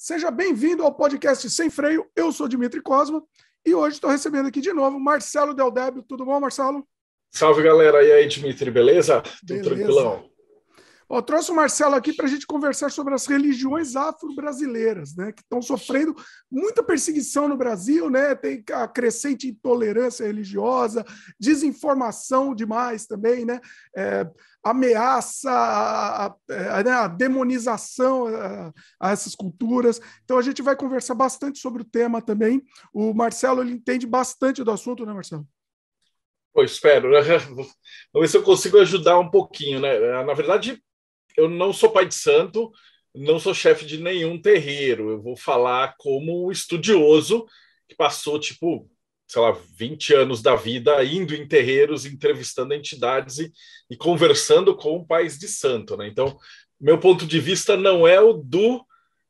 Seja bem-vindo ao podcast Sem Freio. Eu sou Dimitri Cosma e hoje estou recebendo aqui de novo Marcelo Deldebio. Tudo bom, Marcelo? Salve, galera. E aí, Dimitri, beleza? beleza. Tudo tranquilão? Ó, trouxe o Marcelo aqui para a gente conversar sobre as religiões afro-brasileiras, né? Que estão sofrendo muita perseguição no Brasil, né? Tem a crescente intolerância religiosa, desinformação demais também, né? É, ameaça, a, a, a, né, a demonização a, essas culturas. Então a gente vai conversar bastante sobre o tema também. O Marcelo ele entende bastante do assunto, né, Marcelo? Pois espero. Né? Vamos ver se eu consigo ajudar um pouquinho, né? Na verdade, eu não sou pai de santo, não sou chefe de nenhum terreiro. Eu vou falar como um estudioso que passou, tipo, sei lá, 20 anos da vida indo em terreiros, entrevistando entidades e, e conversando com pais de santo, né? Então, meu ponto de vista não é o do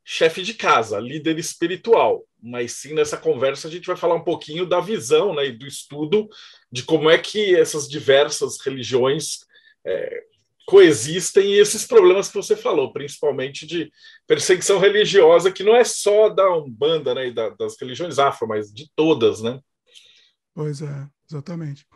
chefe de casa, líder espiritual, mas sim nessa conversa a gente vai falar um pouquinho da visão né, e do estudo de como é que essas diversas religiões é, coexistem esses problemas que você falou, principalmente de perseguição religiosa, que não é só da Umbanda né, e da, das religiões afro, mas de todas, né? Pois é, exatamente.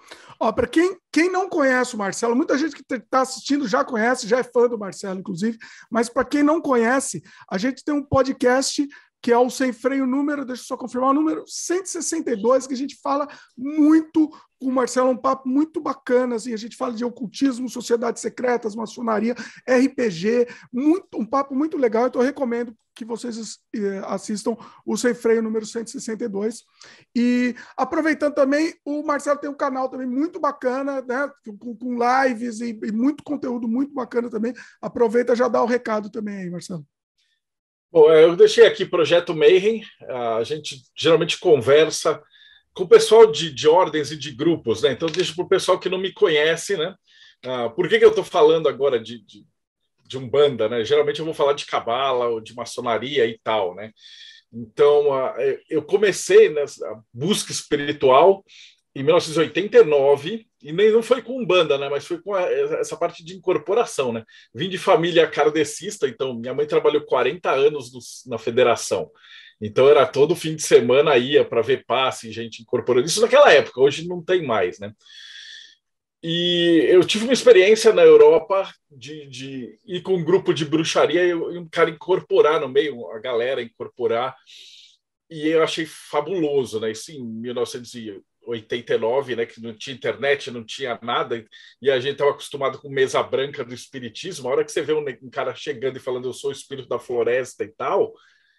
Ó, para quem, quem não conhece o Marcelo, muita gente que está assistindo já conhece, já é fã do Marcelo, inclusive, mas para quem não conhece, a gente tem um podcast que é o sem freio número, deixa eu só confirmar o número, 162, que a gente fala muito com o Marcelo, um papo muito bacana, assim, a gente fala de ocultismo, sociedades secretas, maçonaria, RPG, muito, um papo muito legal, então eu recomendo que vocês eh, assistam o Sem Freio número 162. E aproveitando também, o Marcelo tem um canal também muito bacana, né, com, com lives e, e muito conteúdo muito bacana também. Aproveita já dá o recado também aí, Marcelo. Bom, é, eu deixei aqui Projeto Mayhem. A gente geralmente conversa com o pessoal de, de ordens e de grupos, né? Então, deixo para o pessoal que não me conhece, né? Ah, por que, que eu estou falando agora de, de, de Umbanda, né? Geralmente eu vou falar de Cabala ou de maçonaria e tal, né? Então, ah, eu comecei nessa busca espiritual em 1989, e nem não foi com banda, né? Mas foi com a, essa parte de incorporação, né? Vim de família cardecista então minha mãe trabalhou 40 anos na federação. Então era todo fim de semana ia para ver passe, gente incorporando isso naquela época, hoje não tem mais, né? E eu tive uma experiência na Europa de, de ir com um grupo de bruxaria e um cara incorporar no meio, a galera incorporar, e eu achei fabuloso, né? Isso em 1900 89, né, que não tinha internet, não tinha nada, e a gente estava acostumado com mesa branca do espiritismo. A hora que você vê um, um cara chegando e falando eu sou o espírito da floresta e tal,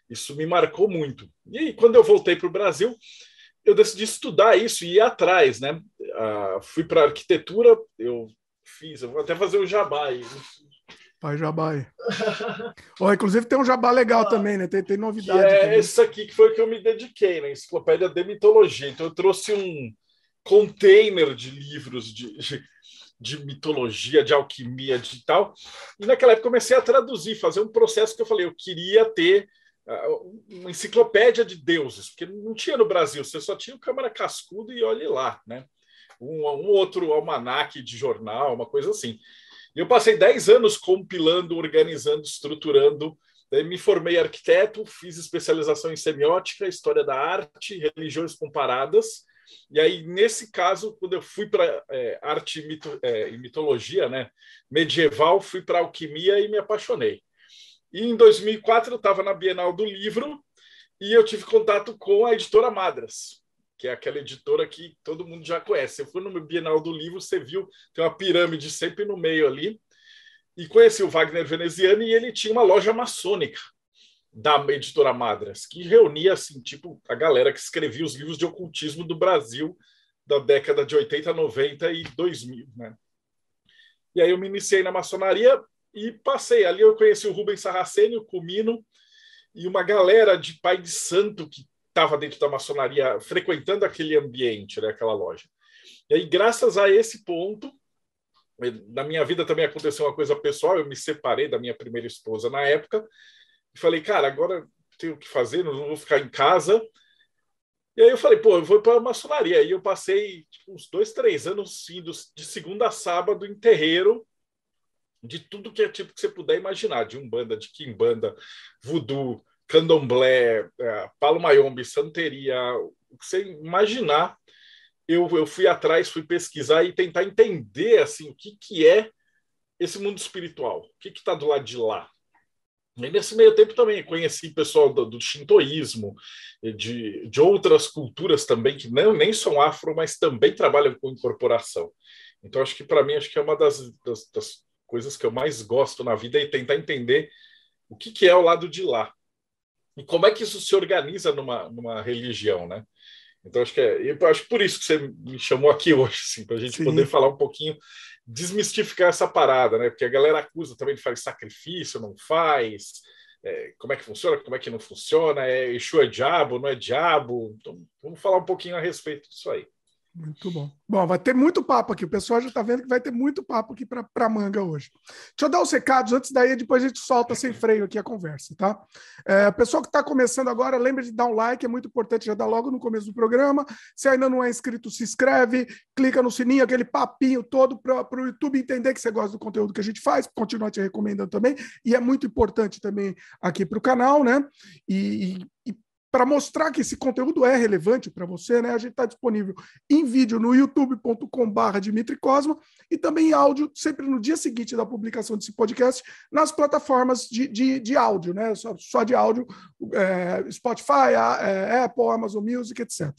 isso me marcou muito. E aí, quando eu voltei para o Brasil, eu decidi estudar isso e ir atrás, né? Ah, fui para arquitetura, eu fiz, eu vou até fazer o jabá aí, Faz Jabá. oh, inclusive tem um jabá legal ah, também, né? Tem, tem novidade. é também. esse aqui que foi que eu me dediquei, né? Enciclopédia de Mitologia. Então eu trouxe um container de livros de, de mitologia, de alquimia, de tal. E naquela época comecei a traduzir, fazer um processo que eu falei, eu queria ter ah, uma enciclopédia de deuses, porque não tinha no Brasil, você só tinha o Câmara Cascudo e olhe lá, né? Um, um outro almanaque de jornal, uma coisa assim. E eu passei 10 anos compilando, organizando, estruturando. me formei arquiteto, fiz especialização em semiótica, história da arte, religiões comparadas. E aí, nesse caso, quando eu fui para é, arte e, mito, é, e mitologia né, medieval, fui para alquimia e me apaixonei. E em 2004 eu estava na Bienal do Livro e eu tive contato com a editora Madras que é aquela editora que todo mundo já conhece. Eu fui no Bienal do Livro, você viu, tem uma pirâmide sempre no meio ali. E conheci o Wagner Veneziano e ele tinha uma loja maçônica da editora Madras, que reunia assim, tipo, a galera que escrevia os livros de ocultismo do Brasil da década de 80, 90 e 2000, né? E aí eu me iniciei na maçonaria e passei. Ali eu conheci o Rubens Sarraceni, o Cumino e uma galera de pai de santo que estava dentro da maçonaria frequentando aquele ambiente, né, aquela loja. E aí, graças a esse ponto, eh, na minha vida também aconteceu uma coisa pessoal, eu me separei da minha primeira esposa na época, e falei, cara, agora tenho o que fazer, não vou ficar em casa. E aí eu falei, pô, eu vou para a maçonaria. E eu passei tipo, uns dois, três anos indo de segunda a sábado em terreiro, de tudo que é tipo que você puder imaginar, de umbanda, de quimbanda, voodoo, candomblé, é, palo mayombe, santeria, o que você imaginar, eu, eu fui atrás, fui pesquisar e tentar entender assim o que, que é esse mundo espiritual, o que está do lado de lá. E nesse meio tempo também conheci pessoal do, do shintoísmo, de, de outras culturas também, que não, nem são afro, mas também trabalham com incorporação. Então, acho que para mim, acho que é uma das, das, das, coisas que eu mais gosto na vida e é tentar entender o que, que é o lado de lá e como é que isso se organiza numa, numa religião, né? Então, acho que é, eu acho por isso que você me chamou aqui hoje, assim, para a gente Sim. poder falar um pouquinho, desmistificar essa parada, né? Porque a galera acusa também de fazer sacrifício, não faz, é, como é que funciona, como é que não funciona, é, Exu é diabo, não é diabo. Então, vamos falar um pouquinho a respeito disso aí. Muito bom. Bom, vai ter muito papo aqui. O pessoal já está vendo que vai ter muito papo aqui para manga hoje. Deixa eu dar os recados antes daí, depois a gente solta sem freio aqui a conversa, tá? É, pessoal que está começando agora, lembra de dar um like, é muito importante já dar logo no começo do programa. Se ainda não é inscrito, se inscreve, clica no sininho, aquele papinho todo para o YouTube entender que você gosta do conteúdo que a gente faz, continuar te recomendando também. E é muito importante também aqui para o canal, né? e, e para mostrar que esse conteúdo é relevante para você, né? A gente está disponível em vídeo no youtube.com/barra Dimitri Cosma e também em áudio, sempre no dia seguinte da publicação desse podcast, nas plataformas de, de, de áudio, né? Só, só de áudio, é, Spotify, a, é, Apple, Amazon Music, etc.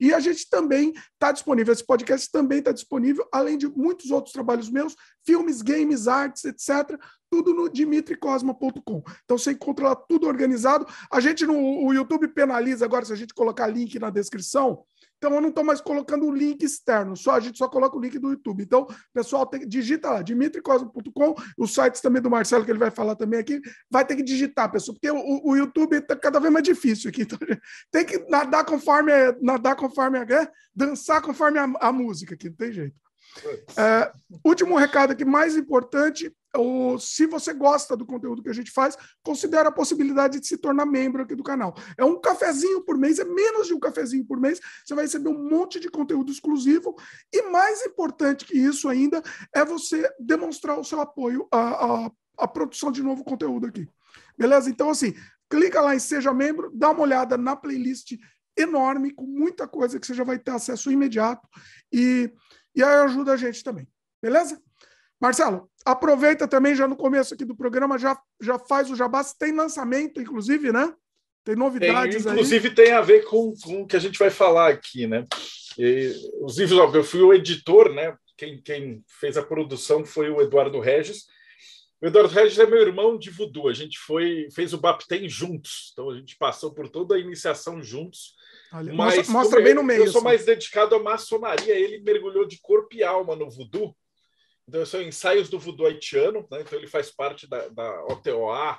E a gente também está disponível, esse podcast também está disponível, além de muitos outros trabalhos meus, filmes, games, artes, etc., tudo no dimitricosma.com. Então você encontra lá tudo organizado. A gente no o YouTube penaliza agora se a gente colocar link na descrição então eu não estou mais colocando o link externo, só a gente só coloca o link do YouTube. Então, pessoal, tem, digita lá, dimitricosmo.com, os sites também do Marcelo, que ele vai falar também aqui, vai ter que digitar, pessoal, porque o, o YouTube está cada vez mais difícil aqui. Então, tem que nadar conforme, nadar conforme a, guerra, né, dançar conforme a, a música aqui, não tem jeito. É, último recado aqui, mais importante, é o, se você gosta do conteúdo que a gente faz, considere a possibilidade de se tornar membro aqui do canal. É um cafezinho por mês, é menos de um cafezinho por mês. Você vai receber um monte de conteúdo exclusivo. E mais importante que isso ainda é você demonstrar o seu apoio à, à, à produção de novo conteúdo aqui. Beleza? Então, assim, clica lá em Seja Membro, dá uma olhada na playlist enorme, com muita coisa que você já vai ter acesso imediato. E e aí ajuda a gente também. Beleza? Marcelo, aproveita também já no começo aqui do programa, já, já faz o jabá. Tem lançamento, inclusive, né? Tem novidades tem, inclusive, aí. tem a ver com, com o que a gente vai falar aqui, né? E, os livros, ó, eu fui o editor, né? Quem, quem fez a produção foi o Eduardo Regis. O Eduardo Regis é meu irmão de voodoo. A gente foi fez o Baptem juntos. Então, a gente passou por toda a iniciação juntos. Olha, Mas, mostra, mostra é bem no meio. Eu sou mais dedicado à maçonaria. Ele mergulhou de corpo e alma no voodoo. Então, são ensaios do voodoo haitiano. Né? Então, ele faz parte da, da OTOA.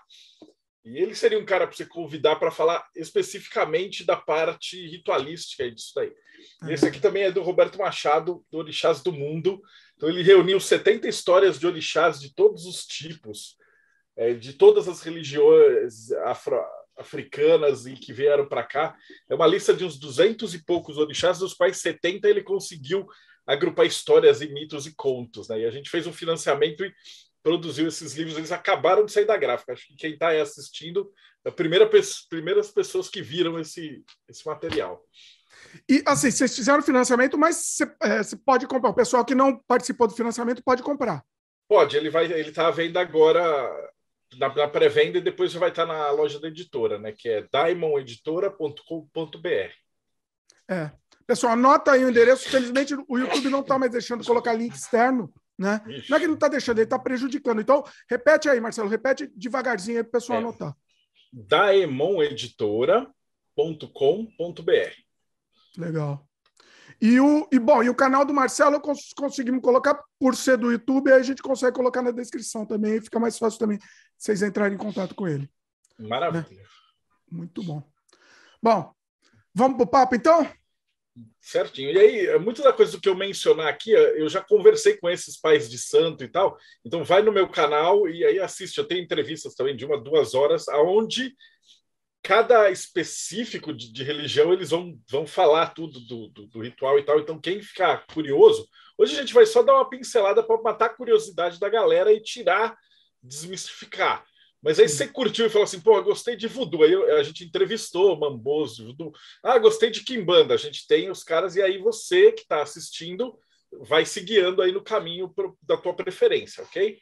E ele seria um cara para você convidar para falar especificamente da parte ritualística disso daí. Uhum. Esse é. aqui também é do Roberto Machado, do Orixás do Mundo. Então, ele reuniu 70 histórias de orixás de todos os tipos, é, de todas as religiões afro africanas e que vieram para cá. É uma lista de uns 200 e poucos orixás, dos quais 70 ele conseguiu agrupar histórias e mitos e contos. Né? E a gente fez um financiamento e produziu esses livros. Eles acabaram de sair da gráfica. Acho que quem está aí assistindo é a primeira pe primeiras pessoas que viram esse, esse material. E assim, vocês fizeram financiamento, mas você é, pode comprar. O pessoal que não participou do financiamento pode comprar. Pode, ele vai, ele está à venda agora na, na pré-venda e depois vai estar na loja da editora, né? Que é daemoneditora.com.br É. Pessoal, anota aí o endereço. Felizmente, o YouTube não está mais deixando colocar link externo, né? Ixi. Não é que não está deixando, ele está prejudicando. Então, repete aí, Marcelo, repete devagarzinho aí para o pessoal é. anotar. daemoneditora.com.br Legal. E, o, e bom, e o canal do Marcelo cons, conseguimos colocar por ser do YouTube, aí a gente consegue colocar na descrição também, fica mais fácil também vocês entrarem em contato com ele. Maravilha. Né? Muito bom. Bom, vamos pro papo então? Certinho. E aí, é muita da coisa que eu mencionar aqui, é, eu já conversei com esses pais de santo e tal. Então vai no meu canal e aí assiste. Eu tenho entrevistas também de uma, duas horas, aonde cada específico de, de, religião eles vão, vão falar tudo do, do, do, ritual e tal. Então, quem ficar curioso, hoje a gente vai só dar uma pincelada para matar a curiosidade da galera e tirar, desmistificar. Mas aí você curtiu e falou assim, pô, gostei de voodoo. Aí a gente entrevistou Mamboso, voodoo. Ah, gostei de Kimbanda. A gente tem os caras e aí você que está assistindo vai se guiando aí no caminho pro, da tua preferência, ok?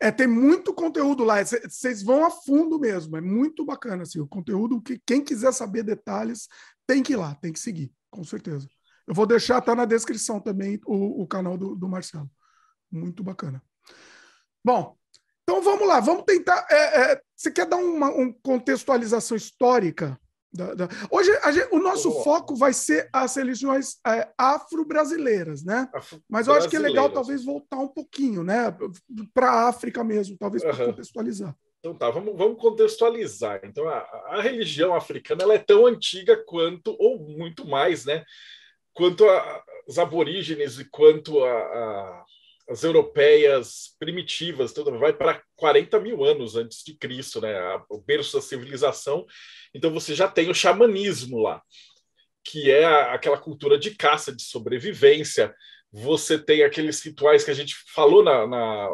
É, tem muito conteúdo lá. Vocês é, vão a fundo mesmo. É muito bacana assim, o conteúdo. que Quem quiser saber detalhes, tem que ir lá, tem que seguir, com certeza. Eu vou deixar, tá na descrição também o, o canal do, do Marcelo. Muito bacana. Bom, então vamos lá, vamos tentar. É, é, você quer dar uma, uma contextualização histórica da, da. Hoje gente, o nosso Boa. foco vai ser as religiões é, afro-brasileiras, né? Afro Mas eu acho que é legal talvez voltar um pouquinho, né? Para a África mesmo, talvez para contextualizar. Então tá, vamos, vamos contextualizar. Então a, a, religião africana ela é tão antiga quanto, ou muito mais, né? Quanto a, as aborígenes e quanto a as europeias primitivas, tudo vai para 40 mil anos antes de Cristo, né? O berço da civilização. Então você já tem o xamanismo lá, que é aquela cultura de caça, de sobrevivência. Você tem aqueles rituais que a gente falou na, na,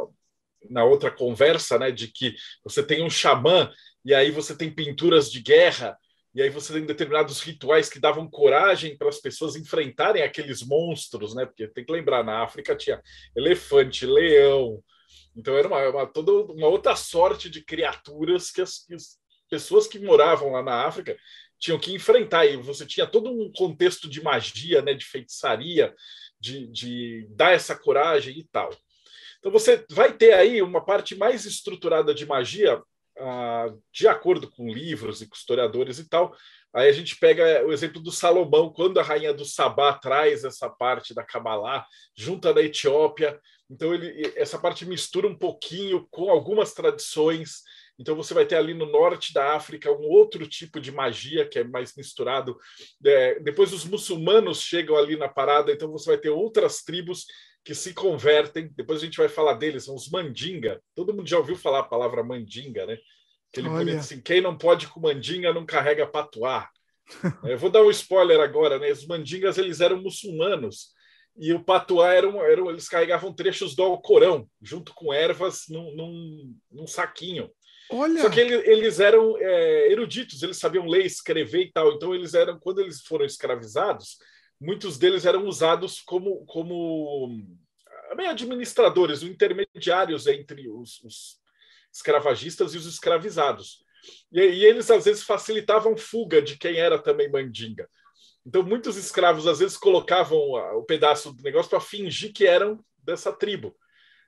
na outra conversa, né? De que você tem um xamã e aí você tem pinturas de guerra e aí você tem determinados rituais que davam coragem para as pessoas enfrentarem aqueles monstros, né? Porque tem que lembrar, na África tinha elefante, leão, então era uma, uma toda uma outra sorte de criaturas que as, que as pessoas que moravam lá na África tinham que enfrentar. E você tinha todo um contexto de magia, né? De feitiçaria, de, de dar essa coragem e tal. Então você vai ter aí uma parte mais estruturada de magia de acordo com livros e com historiadores e tal, aí a gente pega o exemplo do Salomão, quando a rainha do Sabá traz essa parte da Kabbalah, junta da Etiópia. Então, ele, essa parte mistura um pouquinho com algumas tradições. Então, você vai ter ali no norte da África um outro tipo de magia que é mais misturado. É, depois, os muçulmanos chegam ali na parada, então você vai ter outras tribos que se convertem, depois a gente vai falar deles, são os mandinga. Todo mundo já ouviu falar a palavra mandinga, né? Aquele Olha. bonito assim, quem não pode com mandinga não carrega patuá. Eu vou dar um spoiler agora, né? Os mandingas eles eram muçulmanos e o patuá eram, eram eles carregavam trechos do Alcorão junto com ervas num, num, num saquinho. Olha. Só que ele, eles eram é, eruditos, eles sabiam ler, escrever e tal. Então eles eram quando eles foram escravizados, muitos deles eram usados como, como ah, administradores, intermediários entre os, os escravagistas e os escravizados. E, e, eles, às vezes, facilitavam fuga de quem era também mandinga. Então, muitos escravos, às vezes, colocavam ah, o pedaço do negócio para fingir que eram dessa tribo.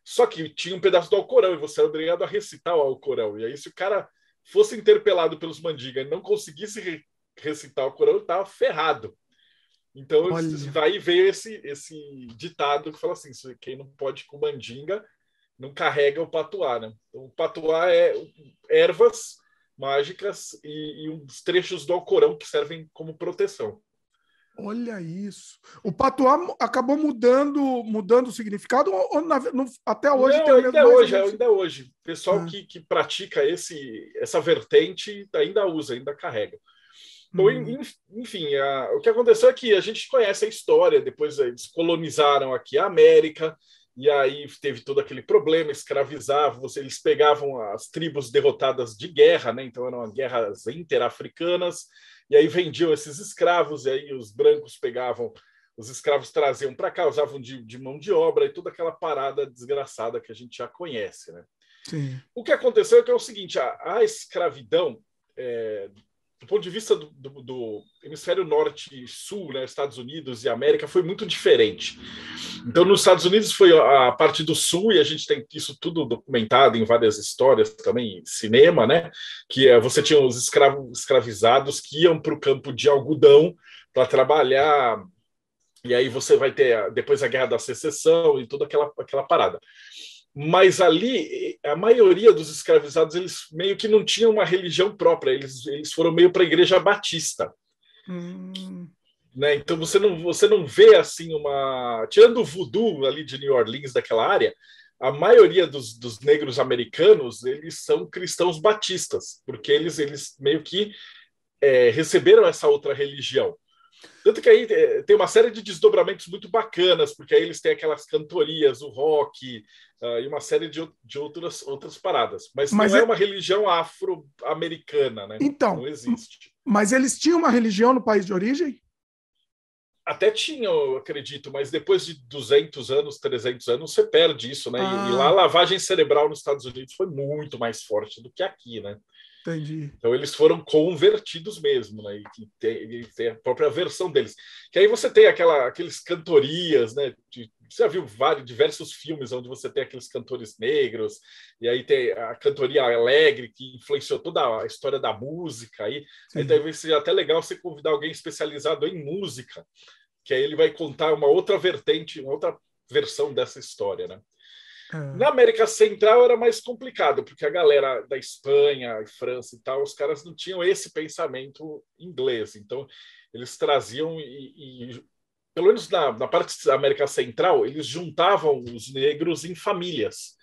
Só que tinha um pedaço do Alcorão e você era obrigado a recitar o Alcorão. E aí, se o cara fosse interpelado pelos mandingas e não conseguisse recitar o Alcorão, ele estava ferrado. Então, Olha. daí veio esse, esse ditado que fala assim: quem não pode com mandinga não carrega o patuá. Né? Então, o patuá é ervas mágicas e, e uns trechos do Alcorão que servem como proteção. Olha isso. O patuá acabou mudando, mudando o significado ou, na, no, até hoje? Não, tem ainda, mesmo hoje ainda hoje. O pessoal ah. que, que pratica esse, essa vertente ainda usa, ainda carrega. Então, uhum. enfim, a, o que aconteceu é que a gente conhece a história, depois é, eles colonizaram aqui a América, e aí teve todo aquele problema, escravizavam, eles pegavam as tribos derrotadas de guerra, né? então eram guerras interafricanas, e aí vendiam esses escravos, e aí os brancos pegavam, os escravos traziam para cá, usavam de, de, mão de obra, e toda aquela parada desgraçada que a gente já conhece. Né? Sim. O que aconteceu é que é o seguinte, a, a escravidão é, do ponto de vista do, do, do hemisfério norte e sul, né, Estados Unidos e América, foi muito diferente. Então, nos Estados Unidos foi a parte do sul, e a gente tem isso tudo documentado em várias histórias também, cinema, né? Que é, você tinha os escravos, escravizados que iam para o campo de algodão para trabalhar, e aí você vai ter depois a Guerra da Secessão e toda aquela, aquela parada mas ali a maioria dos escravizados eles meio que não tinham uma religião própria, eles, eles foram meio para a igreja batista. Hum. Né? Então você não, você não vê assim uma. Tirando o voodoo ali de New Orleans, daquela área, a maioria dos, dos negros americanos eles são cristãos batistas, porque eles, eles meio que é, receberam essa outra religião. Tanto que aí eh, tem uma série de desdobramentos muito bacanas, porque aí eles têm aquelas cantorias, o rock uh, e uma série de, de outras, outras paradas. Mas, mas não é... é uma religião afro-americana, né? Então. Não existe. Mas eles tinham uma religião no país de origem? Até tinham, acredito, mas depois de 200 anos, 300 anos, você perde isso, né? Ah. E, e lá ah. a lavagem cerebral nos Estados Unidos foi muito mais forte do que aqui, né? Entendi. Então eles foram convertidos mesmo, né? E tem, e tem, a própria versão deles. Que aí você tem aquela, aqueles cantorias, né? De, você já viu vários, diversos filmes onde você tem aqueles cantores negros, e aí tem a cantoria alegre que influenciou toda a história da música. Aí, aí talvez seja até legal você convidar alguém especializado em música, que aí ele vai contar uma outra vertente, uma outra versão dessa história, né? É. Na América Central era mais complicado, porque a galera da Espanha e França e tal, os caras não tinham esse pensamento inglês. Então, eles traziam e, e pelo menos na, na, parte da América Central, eles juntavam os negros em famílias.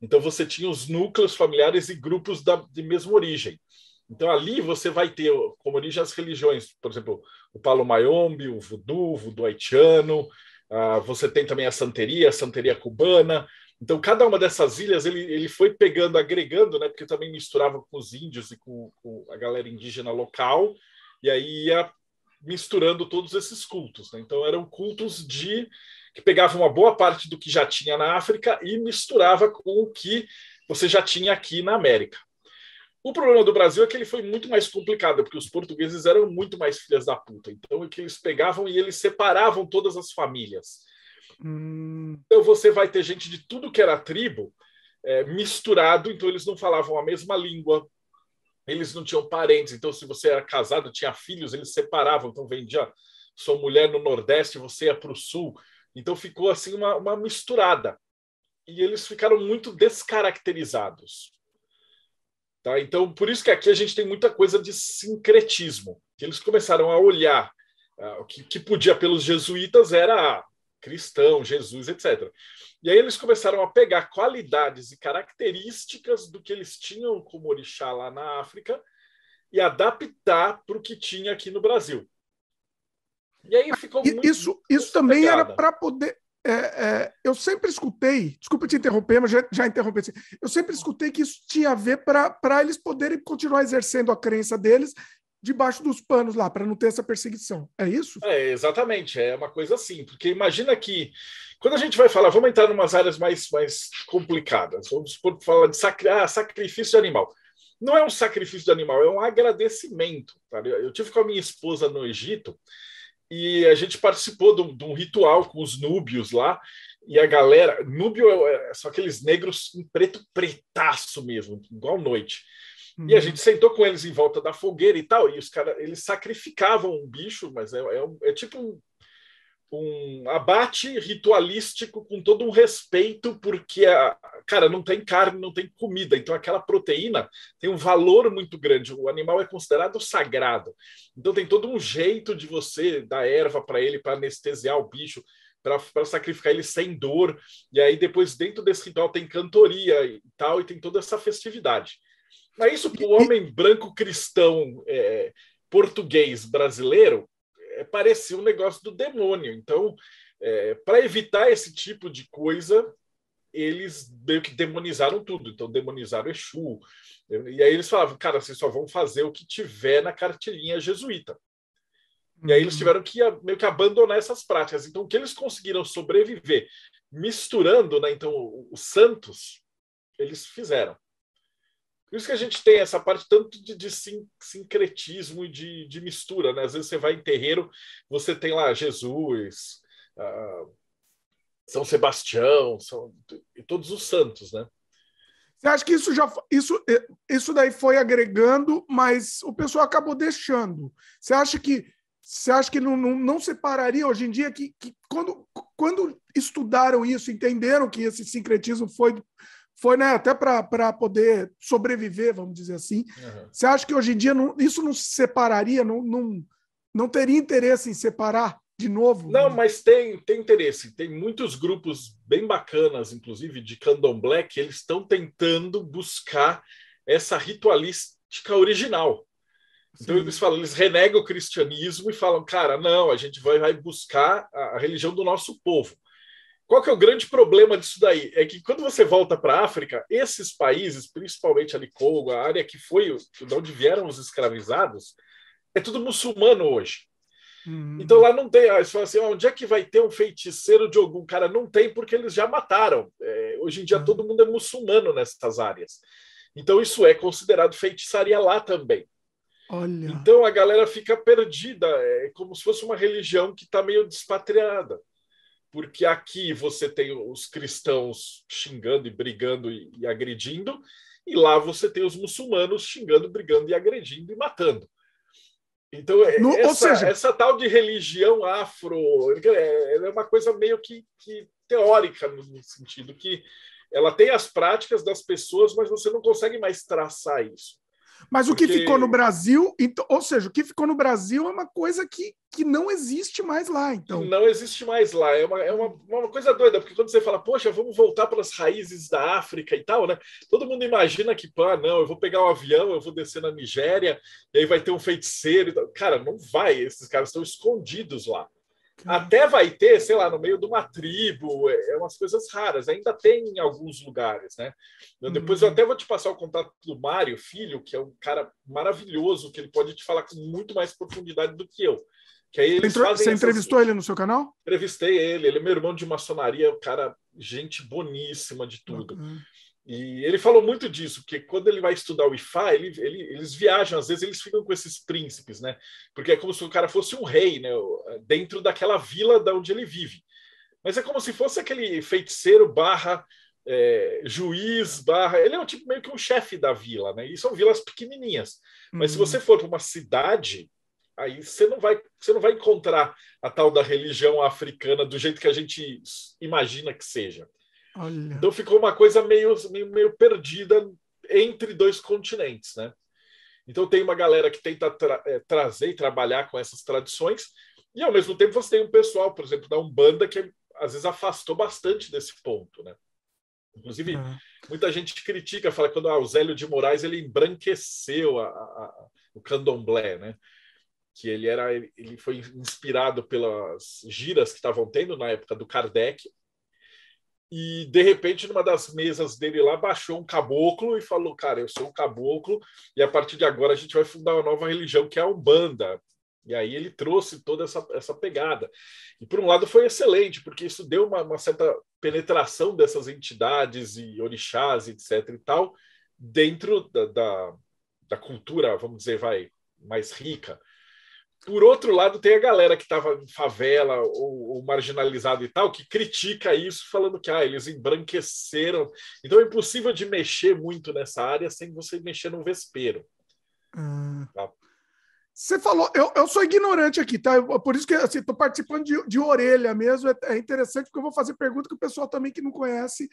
Então, você tinha os núcleos familiares e grupos da, de mesma origem. Então, ali você vai ter como origem as religiões, por exemplo, o Palo Mayombe, o voodoo, o voodoo haitiano, ah, você tem também a santeria, a santeria cubana, então, cada uma dessas ilhas ele, ele foi pegando, agregando, né? Porque também misturava com os índios e com, com a galera indígena local, e aí ia misturando todos esses cultos. Né? Então, eram cultos de que pegavam uma boa parte do que já tinha na África e misturava com o que você já tinha aqui na América. O problema do Brasil é que ele foi muito mais complicado, porque os portugueses eram muito mais filhas da puta. Então, é que eles pegavam e eles separavam todas as famílias. Hum. Então você vai ter gente de tudo que era tribo é, misturado, então eles não falavam a mesma língua, eles não tinham parentes, então se você era casado, tinha filhos, eles separavam, então vendia sua mulher no Nordeste, você ia é para o Sul, então ficou assim uma, uma misturada. E eles ficaram muito descaracterizados. Tá? Então, por isso que aqui a gente tem muita coisa de sincretismo. Que eles começaram a olhar ah, o que, que, podia pelos jesuítas era cristão, Jesus, etc. E aí eles começaram a pegar qualidades e características do que eles tinham como orixá lá na África e adaptar para o que tinha aqui no Brasil. E aí ficou muito isso isso também era para poder é, é, eu sempre escutei, desculpa te interromper, mas já, já interrompi. Assim, eu sempre escutei que isso tinha a ver para eles poderem continuar exercendo a crença deles debaixo dos panos lá, para não ter essa perseguição. É isso? É, exatamente. É uma coisa assim, porque imagina que quando a gente vai falar, vamos entrar em umas áreas mais, mais complicadas, vamos por, falar de sacri ah, sacrifício de animal. Não é um sacrifício de animal, é um agradecimento. Tá? Eu, eu tive com a minha esposa no Egito e a gente participou de um, de um ritual com os núbios lá, e a galera, núbio é, é só aqueles negros em preto pretaço mesmo, igual noite. Uhum. E a uhum. gente sentou com eles em volta da fogueira e tal, e os caras, eles sacrificavam um bicho, mas é, é, é tipo um, um, abate ritualístico com todo um respeito, porque, a, cara, não tem carne, não tem comida, então aquela proteína tem um valor muito grande, o animal é considerado sagrado. Então tem todo um jeito de você dar erva para ele, para anestesiar o bicho, para sacrificar ele sem dor, e aí depois dentro desse ritual tem cantoria e tal, e tem toda essa festividade. Mas isso para o homem branco cristão é, português brasileiro é, parecia um negócio do demônio. Então, é, para evitar esse tipo de coisa, eles meio que demonizaram tudo. Então, demonizaram Exu. E aí eles falavam, cara, vocês só vão fazer o que tiver na cartilha jesuíta. E aí eles uhum. tiveram que meio que abandonar essas práticas. Então, o que eles conseguiram sobreviver misturando, né, então, os santos, eles fizeram. Por isso que a gente tem essa parte tanto de, de sincretismo e de, de, mistura, né? Às vezes você vai em terreiro, você tem lá Jesus, ah, São Sebastião, São, e todos os santos, né? Você acha que isso já isso, eh, isso daí foi agregando, mas o pessoal acabou deixando? Você acha que você acha que não, não, não separaria hoje em dia que, que quando, quando estudaram isso, entenderam que esse sincretismo foi foi né, até para poder sobreviver, vamos dizer assim. Uhum. Você acha que hoje em dia não, isso não se separaria, não, não, não teria interesse em separar de novo? Não, né? mas tem, tem interesse. Tem muitos grupos bem bacanas, inclusive de candomblé, que eles estão tentando buscar essa ritualística original. Então Sim. eles falam, eles renegam o cristianismo e falam, cara, não, a gente vai, vai buscar a, a religião do nosso povo. Qual que é o grande problema disso daí? É que quando você volta para a África, esses países, principalmente ali Congo, a área que foi de onde vieram os escravizados, é tudo muçulmano hoje. Hum. Então lá não tem. Você fala assim: ah, onde é que vai ter um feiticeiro de algum cara? Não tem, porque eles já mataram. É, hoje em dia hum. todo mundo é muçulmano nessas áreas. Então isso é considerado feitiçaria lá também. Olha. Então a galera fica perdida, é como se fosse uma religião que está meio despatriada porque aqui você tem os cristãos xingando e brigando e, e agredindo, e lá você tem os muçulmanos xingando, brigando e agredindo e matando. Então, é, no, essa, seja... essa, tal de religião afro é, é uma coisa meio que, que teórica, no sentido que ela tem as práticas das pessoas, mas você não consegue mais traçar isso. Mas Porque... o que ficou no Brasil, então, ou seja, o que ficou no Brasil é uma coisa que, que não existe mais lá, então. Não existe mais lá. É, uma, é uma, uma coisa doida, porque quando você fala, poxa, vamos voltar para as raízes da África e tal, né? Todo mundo imagina que, pá, não, eu vou pegar um avião, eu vou descer na Nigéria, e aí vai ter um feiticeiro. Cara, não vai, esses caras estão escondidos lá. Até vai ter, sei lá, no meio de uma tribo, é, é umas coisas raras, ainda tem em alguns lugares, né? Depois uhum. eu até vou te passar o contato do Mário, filho, que é um cara maravilhoso, que ele pode te falar com muito mais profundidade do que eu. Que aí eles Entrou, você entrevistou essas... ele no seu canal? Entrevistei ele, ele é meu irmão de maçonaria, o cara, gente boníssima de tudo. Uhum. E ele falou muito disso, porque quando ele vai estudar o Ifá, ele, ele, eles viajam, às vezes eles ficam com esses príncipes, né? Porque é como se o cara fosse um rei, né? Eh, dentro daquela vila da onde ele vive. Mas é como se fosse aquele feiticeiro barra é, juiz barra. Ele é um tipo meio que um chefe da vila, né? E são vilas pequenininhas. Mas uhum. se você uhum. for para uma cidade, aí você não vai você não vai encontrar a tal da religião africana do jeito que a gente imagina que seja. Olha. Então ficou uma coisa meio, meio, meio perdida entre dois continentes, né? Então tem uma galera que tenta tra eh, trazer e trabalhar com essas tradições, e ao mesmo tempo você tem um pessoal, por exemplo, da Umbanda, que às vezes afastou bastante desse ponto, né? Inclusive, uhum. muita gente critica, fala quando ah, o Zélio de Moraes ele embranqueceu a, a, a, o candomblé, né? Que ele era ele foi inspirado pelas giras que estavam tendo na época do Kardec, e de repente, numa das mesas dele lá, baixou um caboclo e falou: Cara, eu sou um caboclo, e a partir de agora a gente vai fundar uma nova religião que é a Umbanda. E aí ele trouxe toda essa, essa pegada. E por um lado foi excelente, porque isso deu uma, uma certa penetração dessas entidades e orixás, etc. e tal, dentro da, da, da cultura, vamos dizer, vai mais rica por outro lado, tem a galera que estava em favela ou, ou e tal, que critica isso, falando que ah, eles embranqueceram. Então é impossível de mexer muito nessa área sem você mexer no vespeiro. Hum. Tá? Você falou, eu, eu sou ignorante aqui, tá? Eu, por isso que estou assim, participando de, de orelha mesmo. É, é, interessante porque eu vou fazer pergunta que o pessoal também que não conhece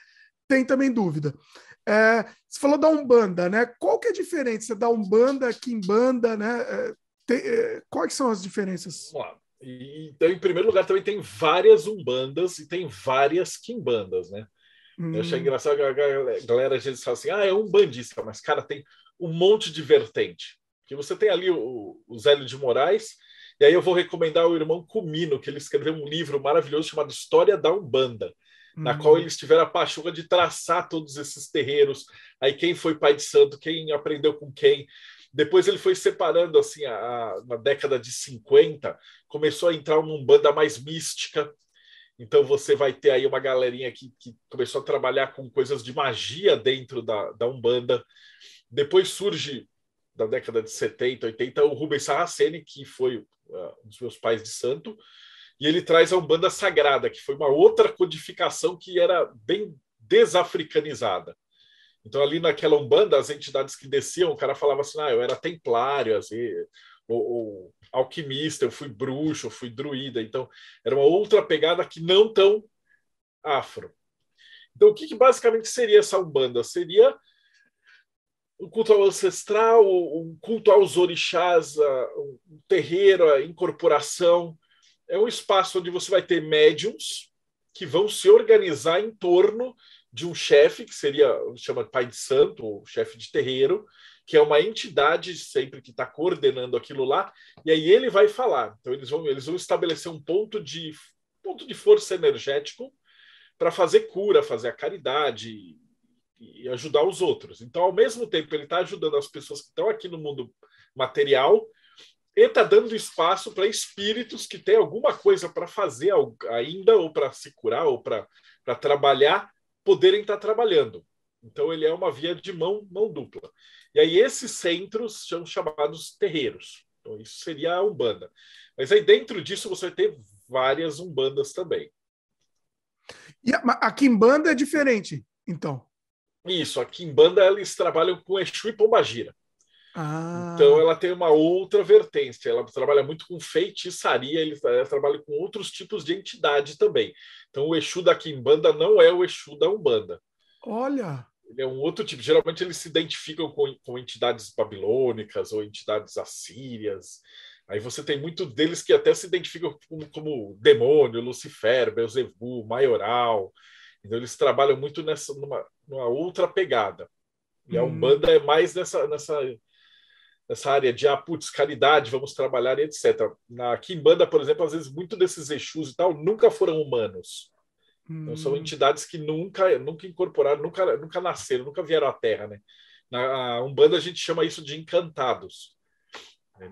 tem também dúvida. É, você falou da Umbanda, né? Qual que é a diferença da Umbanda, Quimbanda, né? É, tem, é, quais são as diferenças? então, em primeiro lugar, também tem várias umbandas e tem várias quimbandas, né? Hum. Eu achei hum. engraçado que a galera às vezes fala assim, ah, é um bandista, mas, cara, tem um monte de vertente. Que você tem ali o, o Zélio de Moraes, e aí eu vou recomendar o irmão Cumino, que ele escreveu um livro maravilhoso chamado História da Umbanda, hum. na qual hum. eles tiveram a pachorra de traçar todos esses terreiros, aí quem foi pai de santo, quem aprendeu com quem. Depois ele foi separando, assim, a, a, na década de 50, começou a entrar uma banda mais mística. Então você vai ter aí uma galerinha que, que começou a trabalhar com coisas de magia dentro da, da Umbanda. Depois surge da década de 70, 80, o Rubens Sarraceni, que foi uh, um dos meus pais de santo, e ele traz a Umbanda Sagrada, que foi uma outra codificação que era bem desafricanizada. Então, ali naquela Umbanda, as entidades que desciam, o cara falava assim: ah, eu era templário, assim, ou, ou alquimista, eu fui bruxo, eu fui druida. Então, era uma outra pegada que não tão afro. Então, o que, que basicamente seria essa Umbanda? Seria um culto ao ancestral, um culto aos orixás, um terreiro, a incorporação. É um espaço onde você vai ter médiums que vão se organizar em torno de um chefe, que seria, chama Pai de Santo, chefe de terreiro, que é uma entidade sempre que está coordenando aquilo lá, e aí ele vai falar. Então eles vão, eles vão estabelecer um ponto de ponto de força energético para fazer cura, fazer a caridade e ajudar os outros. Então, ao mesmo tempo, ele está ajudando as pessoas que estão aqui no mundo material e está dando espaço para espíritos que têm alguma coisa para fazer ainda, ou para se curar, ou para trabalhar poderem estar trabalhando. Então, ele é uma via de mão, mão dupla. E aí, esses centros são chamados terreiros. Então, isso seria a Umbanda. Mas aí, dentro disso, você vai ter várias Umbandas também. E a, a Kimbanda é diferente, então? Isso, a Kimbanda, eles trabalham com Exu e Pombagira. Ah. Então ela tem uma outra vertente, ela trabalha muito com feitiçaria, ela eh, trabalha com outros tipos de entidade também. Então o Exu da Quimbanda não é o Exu da Umbanda. Olha! Ele é um outro tipo. Geralmente eles se identificam com, com entidades babilônicas ou entidades assírias. Aí você tem muito deles que até se identificam como, como demônio, Lucifer, Beelzebub, Maioral. Então eles trabalham muito nessa numa, numa outra pegada. E a hum. Umbanda hum. é mais nessa, nessa nessa área de ah, putz, caridade, vamos trabalhar, etc. Na Kimbanda, por exemplo, às vezes muito desses Exus e tal nunca foram humanos. Hum. Então, são hum. entidades que nunca, nunca incorporaram, nunca, nunca nasceram, nunca vieram à Terra, né? Na Umbanda a gente chama isso de encantados.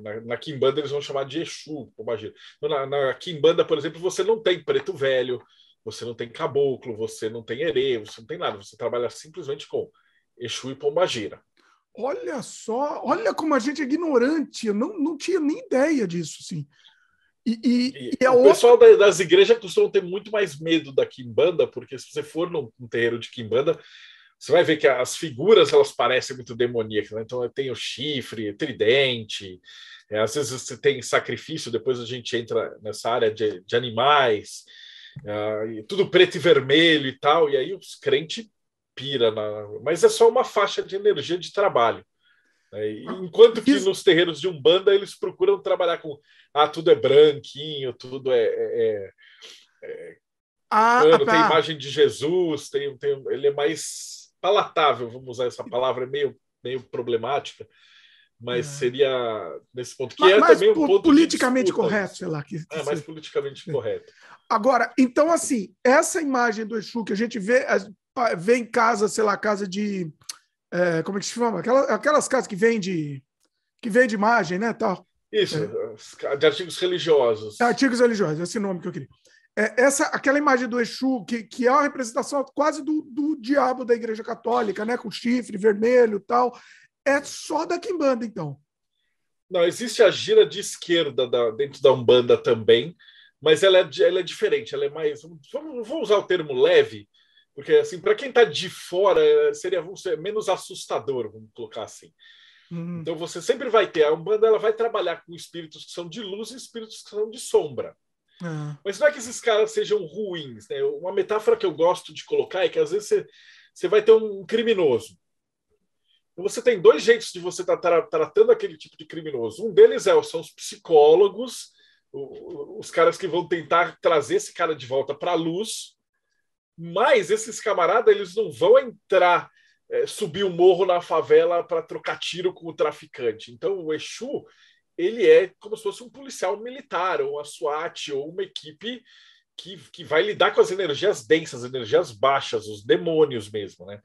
Na, na Kimbanda eles vão chamar de Exu, imagina. Então, na, na Kimbanda, por exemplo, você não tem preto velho, você não tem caboclo, você não tem herê, você não tem nada. Você trabalha simplesmente com Exu e Pombagira. Olha só, olha como a gente é ignorante. Eu não, não tinha nem ideia disso, sim. E, e, e, e é o pessoal outra... das igrejas costumam ter muito mais medo da quimbanda, porque se você for num, num terreiro de quimbanda, você vai ver que as figuras elas parecem muito demoníacas, né? então tem o chifre, tridente, é, às vezes você tem sacrifício, depois a gente entra nessa área de, de animais, é, tudo preto e vermelho e tal, e aí os crentes pira, na... mas é só uma faixa de energia de trabalho. Né? Enquanto que nos terreiros de Umbanda eles procuram trabalhar com ah, tudo é branquinho, tudo é. é, é... é ah, Mano, tem tá. imagem de Jesus, tem, tem, ele é mais palatável, vamos usar essa palavra, é meio, meio problemática, mas é. seria nesse ponto que é mas, é também um ponto politicamente correto, sei lá, que, é, que é mais politicamente correto. Agora, então assim, essa imagem do Exu que a gente vê, vem casa, sei lá, casa de. É, como é que se chama? Aquelas, aquelas casas que vende que vende imagem, né? Tal. Isso, é. de artigos religiosos. É, artigos religiosos, esse nome que eu queria. É, essa, aquela imagem do Exu, que, que é uma representação quase do, do diabo da Igreja Católica, né? Com chifre vermelho tal. É só da Quimbanda, então. Não, existe a gira de esquerda da, dentro da Umbanda também, mas ela é, ela é diferente, ela é mais. Vamos, vou usar o termo leve, porque, assim, para quem está de fora, seria ser menos assustador, vamos colocar assim. Uhum. Então, você sempre vai ter. A Umbanda ela vai trabalhar com espíritos que são de luz e espíritos que são de sombra. Uhum. Mas não é que esses caras sejam ruins. Né? Uma metáfora que eu gosto de colocar é que, às vezes, você, você vai ter um criminoso. Então, você tem dois jeitos de você estar tá tratando aquele tipo de criminoso. Um deles é, são os psicólogos, os caras que vão tentar trazer esse cara de volta para a luz mas esses camaradas, eles não vão entrar, é, subir o morro na favela para trocar tiro com o traficante. Então, o Exu, ele é como se fosse um policial militar, ou uma SWAT, ou uma equipe que, que, vai lidar com as energias densas, as energias baixas, os demônios mesmo, né?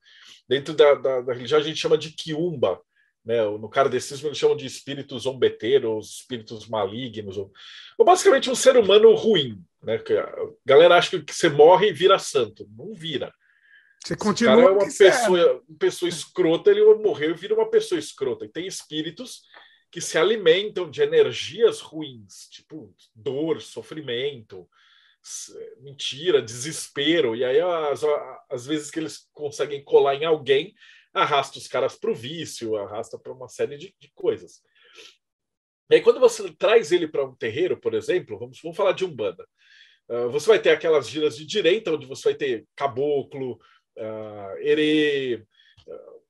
Dentro da, da, da religião a gente chama de quiumba, né? No kardecismo eles chamam de espíritos zombeteiros, espíritos malignos, ou, ou basicamente um ser humano ruim, né? A galera acha que você morre e vira santo. Não vira. Você continua. cara é uma pessoa, uma pessoa escrota, ele morreu e vira uma pessoa escrota. E tem espíritos que se alimentam de energias ruins, tipo dor, sofrimento, mentira, desespero. E aí, as, vezes que eles conseguem colar em alguém, arrasta os caras para o vício, arrasta para uma série de, de, coisas. E aí, quando você traz ele para um terreiro, por exemplo, vamos, vamos falar de Umbanda. Ah, você vai ter aquelas giras de direita, onde você vai ter caboclo, uh, erê, uh,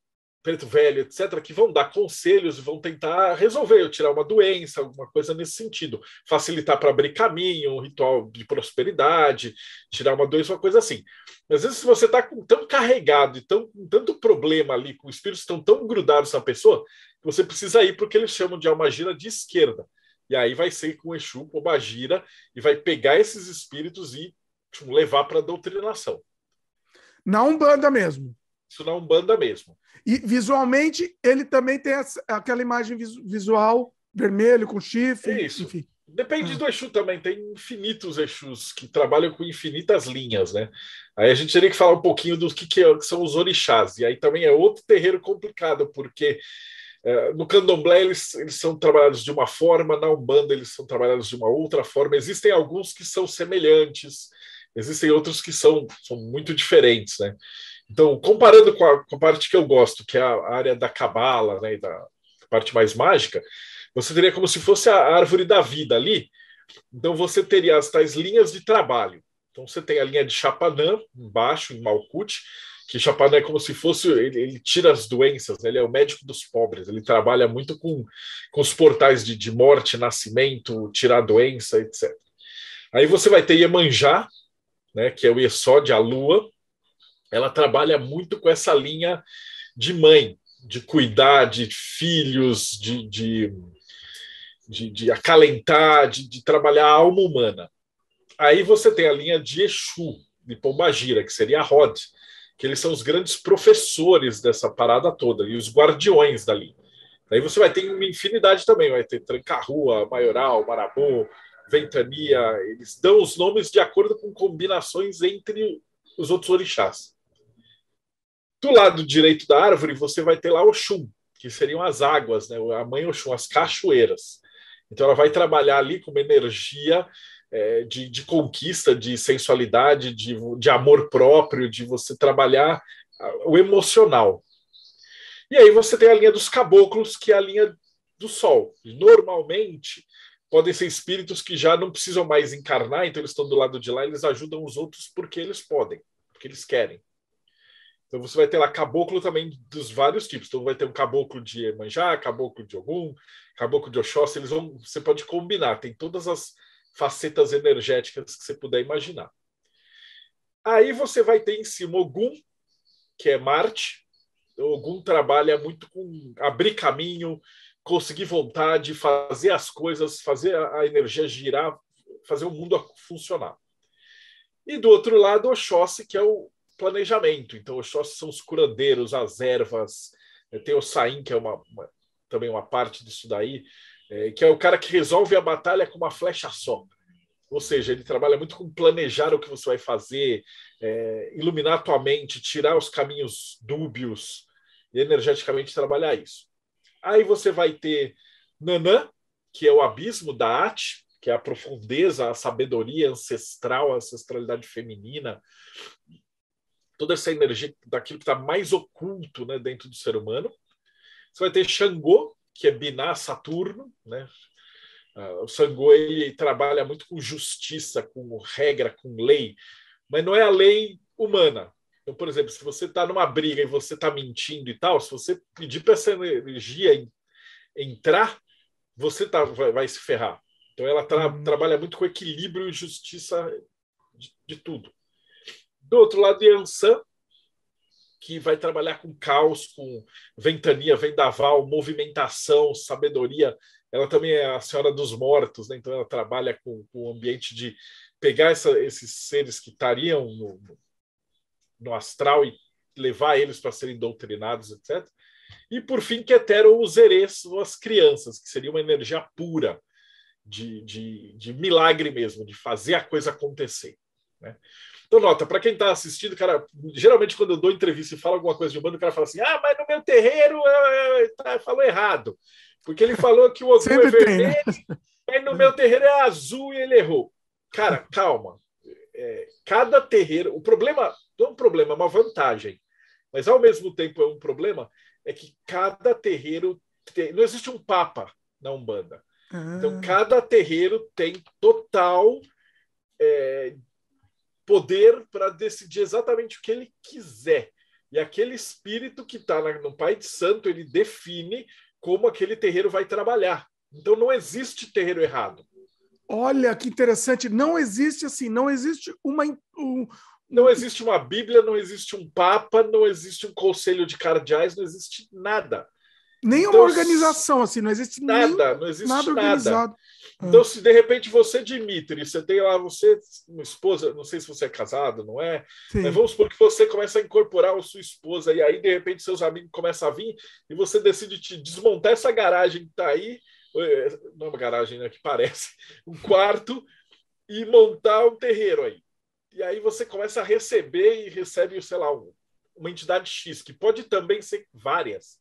preto velho, etc., que vão dar conselhos e vão tentar resolver, ou tirar uma doença, alguma coisa nesse sentido, facilitar para abrir caminho, um ritual de prosperidade, tirar uma doença, uma coisa assim. Às vezes, se você está tão carregado e tão, com tanto problema ali, com os espíritos estão tão grudados na pessoa, você precisa ir para o que eles chamam de uma gira de esquerda e aí vai ser com Exu, com Bagira, e vai pegar esses espíritos e tipo, levar para a doutrinação. Na Umbanda mesmo. Isso na Umbanda mesmo. E visualmente, ele também tem essa, aquela imagem visual vermelho com chifre. É isso. Enfim. Depende ah. do Exu também, tem infinitos Exus que trabalham com infinitas linhas, né? Aí a gente teria que falar um pouquinho do que, que é, são os orixás, e aí também é outro terreiro complicado, porque é, no candomblé eles, eles são trabalhados de uma forma, na umbanda eles são trabalhados de uma outra forma. Existem alguns que são semelhantes, existem outros que são, são muito diferentes, né? Então, comparando com a, com a parte que eu gosto, que é a área da cabala, né, da parte mais mágica, você teria como se fosse a árvore da vida ali. Então, você teria as tais linhas de trabalho. Então, você tem a linha de Chapanã, embaixo, em Malkuth, que Chapada é como se fosse ele, ele tira as doenças, né? ele é o médico dos pobres, ele trabalha muito com, com os portais de, de morte, nascimento, tirar doença, etc. Aí você vai ter Iemanjá, né, que é o de a lua, ela trabalha muito com essa linha de mãe, de cuidar de filhos, de, de, de, de acalentar, de, de, trabalhar a alma humana. Aí você tem a linha de Exu, de Pombagira, que seria a Rod, que eles são os grandes professores dessa parada toda e os guardiões dali. Daí você vai ter uma infinidade também, vai ter Trancarrua, Maioral, Marabô, Ventania, eles dão os nomes de acordo com combinações entre os outros orixás. Do lado direito da árvore, você vai ter lá Oxum, que seriam as águas, né? a mãe Oxum, as cachoeiras. Então ela vai trabalhar ali com uma energia é, de, de, conquista, de sensualidade, de, de amor próprio, de você trabalhar ah, o emocional. E aí você tem a linha dos caboclos, que é a linha do sol. Normalmente podem ser espíritos que já não precisam mais encarnar, então eles estão do lado de lá, eles ajudam os outros porque eles podem, porque eles querem. Então você vai ter lá caboclo também dos vários tipos. Então vai ter um caboclo de Emanjá, caboclo de Ogum, caboclo de Oxóssi, eles vão, você pode combinar, tem todas as facetas energéticas que você puder imaginar. Aí você vai ter em cima Ogum, que é Marte. Ogum trabalha muito com abrir caminho, conseguir vontade, fazer as coisas, fazer a energia girar, fazer o mundo funcionar. E do outro lado, Oxóssi, que é o planejamento. Então, Oxóssi são os curandeiros, as ervas, tem o Saim, que é uma, uma, também uma parte disso daí, é, que é o cara que resolve a batalha com uma flecha só. Ou seja, ele trabalha muito com planejar o que você vai fazer, é, iluminar a tua mente, tirar os caminhos dúbios e energeticamente trabalhar isso. Aí você vai ter Nanã, que é o abismo da arte, que é a profundeza, a sabedoria ancestral, a ancestralidade feminina, toda essa energia daquilo que está mais oculto né, dentro do ser humano. Você vai ter Xangô, que é Biná Saturno, né? Uh, o Sangô ele trabalha muito com justiça, com regra, com lei, mas não é a lei humana. Então, por exemplo, se você está numa briga e você está mentindo e tal, se você pedir para essa energia entrar, você tá, vai, vai se ferrar. Então, ela tra uhum. trabalha muito com equilíbrio e justiça de, de tudo. Do outro lado, Yansan que vai trabalhar com caos, com ventania, vendaval, movimentação, sabedoria. Ela também é a senhora dos mortos, né? então ela trabalha com, com o ambiente de pegar essa, esses seres que estariam no, no astral e levar eles para serem doutrinados, etc. E por fim, que é eram os erês, ou as crianças, que seria uma energia pura de, de, de milagre mesmo, de fazer a coisa acontecer. Né? Então, nota, para quem está assistindo, cara, geralmente quando eu dou entrevista e falo alguma coisa de umbanda o cara fala assim: ah, mas no meu terreiro eu, eh, eu, eh, tá, falou errado. Porque ele falou que o Ogum é vermelho, mas no meu terreiro é azul e ele errou. Cara, calma. É, cada terreiro. O problema, não é um problema, é uma vantagem. Mas ao mesmo tempo é um problema, é que cada terreiro. Tem, não existe um Papa na Umbanda. Então, ah. cada terreiro tem total. É, poder para decidir exatamente o que ele quiser. E aquele espírito que está no Pai de Santo, ele define como aquele terreiro vai trabalhar. Então não existe terreiro errado. Olha que interessante, não existe assim, não existe uma. Um... Não existe uma Bíblia, não existe um Papa, não existe um conselho de cardeais, não existe nada. Nenhuma então, organização, assim, não existe nada, nem, não existe nada, nada. Ah. Então, se de repente você, Dimitri, você tem lá, você, uma esposa, não sei se você é casado, não é? Sim. Mas vamos supor que você começa a incorporar a sua esposa, e aí, de repente, seus amigos começam a vir e você decide te desmontar essa garagem que está aí, eh, não é uma garagem, né? Que parece, um quarto, e montar um terreiro aí. E aí você começa a receber e recebe, sei lá, uma entidade X, que pode também ser várias.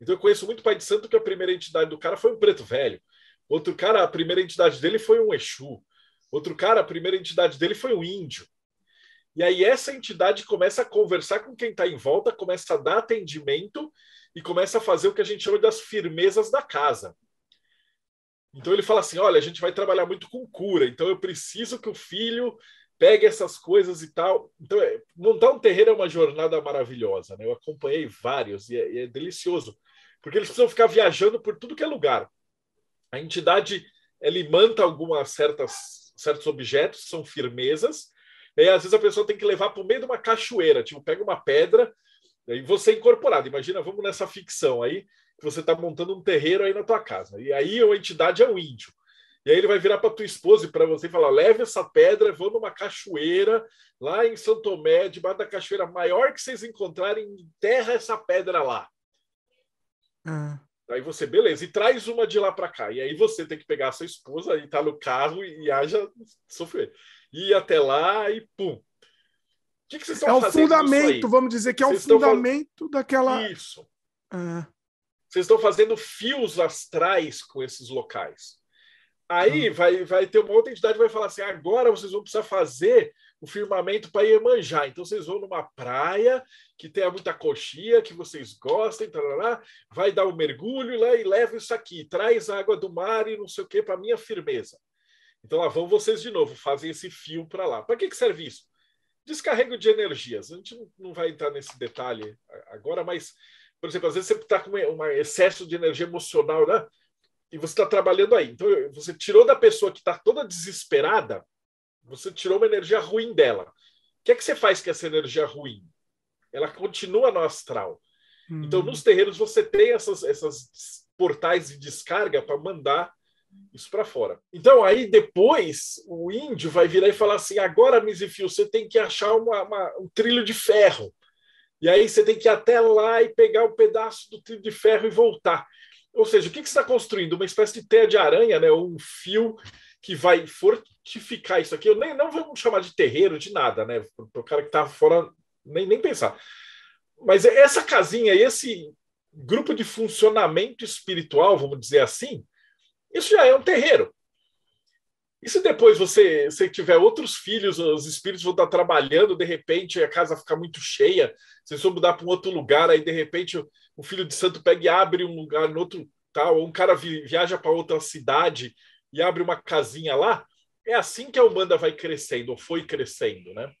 Então, eu conheço muito pai de santo que a primeira entidade do cara foi um preto velho. Outro cara, a primeira entidade dele foi um Exu. Outro cara, a primeira entidade dele foi um índio. E aí essa entidade começa a conversar com quem está em volta, começa a dar atendimento e começa a fazer o que a gente chama das firmezas da casa. Então ele fala assim: olha, a gente vai trabalhar muito com cura, então eu preciso que o filho pegue essas coisas e tal. Então, é, montar um terreiro é uma jornada maravilhosa, né? Eu acompanhei vários e é, e é delicioso, porque eles precisam ficar viajando por tudo que é lugar. A entidade limanta algumas certas certos objetos, são firmezas. E aí, às vezes a pessoa tem que levar para o meio de uma cachoeira, tipo, pega uma pedra e você é incorporado. Imagina, vamos nessa ficção aí, que você está montando um terreiro aí na tua casa. E aí a entidade é o índio. E aí ele vai virar para tua esposa e para você e falar: leve essa pedra, vou numa cachoeira lá em São Tomé, debaixo da cachoeira maior que vocês encontrarem, enterra essa pedra lá. Ah. Aí você, beleza, e traz uma de lá para cá. E aí você tem que pegar a sua esposa e tá no carro e, e haja sofrer. Ir até lá e pum. O que, que vocês estão é fazendo? É o fundamento, vamos dizer que é o fundamento daquela. Isso. Ah. Vocês estão fazendo fios astrais com esses locais. Aí hum. vai, vai ter uma outra entidade que vai falar assim: agora vocês vão precisar fazer o firmamento para ir manjar, Então vocês vão numa praia que tenha muita coxia, que vocês gostem, tarará, vai dar um mergulho lá e leva isso aqui, traz água do mar e não sei o que para minha firmeza. Então lá vão vocês de novo, fazem esse fio para lá. Para que, que serve isso? Descarrego de energias. A gente não vai entrar nesse detalhe agora, mas, por exemplo, às vezes você está com um excesso de energia emocional, né? E você está trabalhando aí. Então, você tirou da pessoa que está toda desesperada você tirou uma energia ruim dela. O que é que você faz com essa energia ruim? Ela continua no astral. Hum. Então, nos terrenos, você tem essas, essas portais de descarga para mandar isso para fora. Então, aí depois, o índio vai virar e falar assim: agora, Mizifil, você tem que achar uma, uma, um trilho de ferro. E aí você tem que ir até lá e pegar um pedaço do trilho de ferro e voltar. Ou seja, o que, que você está construindo? Uma espécie de teia de aranha, né? um fio que vai for ficar isso aqui. Eu nem não vamos chamar de terreiro, de nada, né? Para o cara que tá fora, nem, nem pensar. Mas essa casinha, esse grupo de funcionamento espiritual, vamos dizer assim, isso já é um terreiro. E se depois você, você tiver outros filhos, os espíritos vão estar trabalhando, de repente a casa ficar muito cheia, vocês vão mudar para um outro lugar, aí de repente o, o, filho de santo pega e abre um lugar no outro tal, ou um cara vi, viaja para outra cidade e abre uma casinha lá, é assim que a Umbanda vai crescendo, ou foi crescendo, né?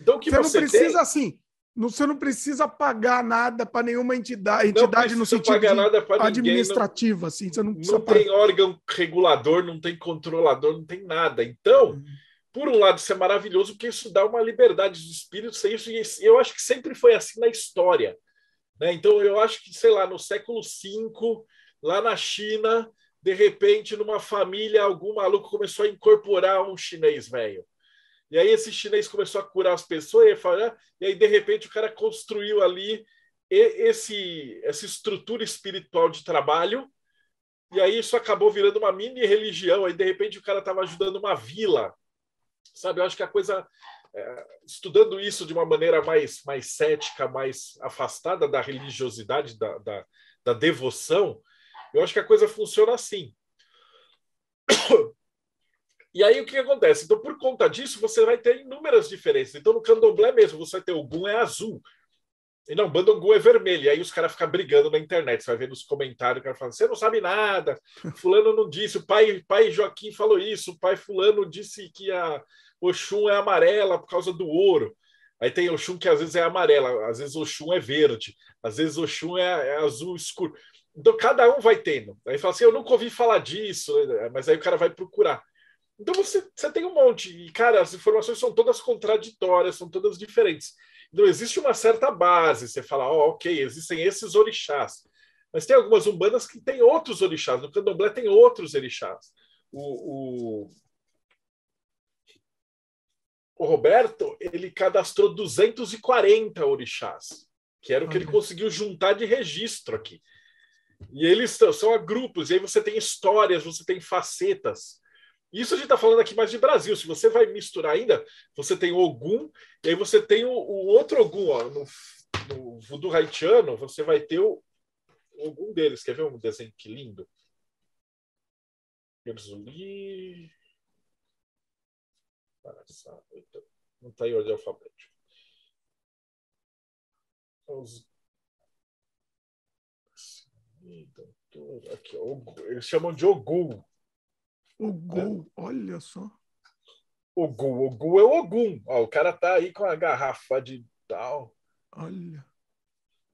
Então, que você, você não precisa tem... assim. Não, você não precisa pagar nada para nenhuma entidade, entidade no sentido administrativa, não, assim. Você não, não tem pagar. órgão regulador, não tem controlador, não tem nada. Então, hum. por um lado, isso é maravilhoso, porque isso dá uma liberdade de espírito. Isso, é e eu acho que sempre foi assim na história. Né? Então, eu acho que, sei lá, no século V, lá na China, de repente, numa família, algum maluco começou a incorporar um chinês velho. E aí esse chinês começou a curar as pessoas, e, falar, ah", e aí, de repente, o cara construiu ali esse, essa estrutura espiritual de trabalho, e aí isso acabou virando uma mini religião, aí de repente o cara estava ajudando uma vila. Sabe, eu acho que a coisa é, estudando isso de uma maneira mais, mais cética, mais afastada da religiosidade, da, da, da, devoção, eu acho que a coisa funciona assim. E aí o que acontece? Então, por conta disso, você vai ter inúmeras diferenças. Então, no candomblé mesmo, você vai ter o Gum é azul. E não, o Bandongu é vermelho. E aí os caras ficam brigando na internet. Você vai ver nos comentários, o cara falando, você não sabe nada, fulano não disse, o pai, pai Joaquim falou isso, o pai fulano disse que a Oxum é amarela por causa do ouro. Aí tem Oxum que às vezes é amarela, às vezes Oxum é verde, às vezes Oxum é, é azul escuro do, cada um vai tendo. Aí fala assim, eu nunca ouvi falar disso, mas aí o cara vai procurar. Então você, você tem um monte, e cara, as informações são todas contraditórias, são todas diferentes. Então existe uma certa base, você fala, oh, ok, existem esses orixás. Mas tem algumas umbandas que tem outros orixás, no candomblé tem outros orixás. O, o, o Roberto, ele cadastrou 240 orixás, que era o que ele conseguiu juntar de registro aqui. E eles são a grupos, e aí você tem histórias, você tem facetas. Isso a gente está falando aqui mais de Brasil. Se você vai misturar ainda, você tem o Ogum, e aí você tem o, o outro Ogum. Ó, no, no voodoo haitiano, você vai ter o, algum deles. Quer ver um desenho que lindo? Gerzuli. Não está em ordem alfabética. Os eles chamam de Ogul. Ogul, olha só. Ogul, Ogul é o Ogum. Ó, o cara tá aí com a garrafa de tal. Olha.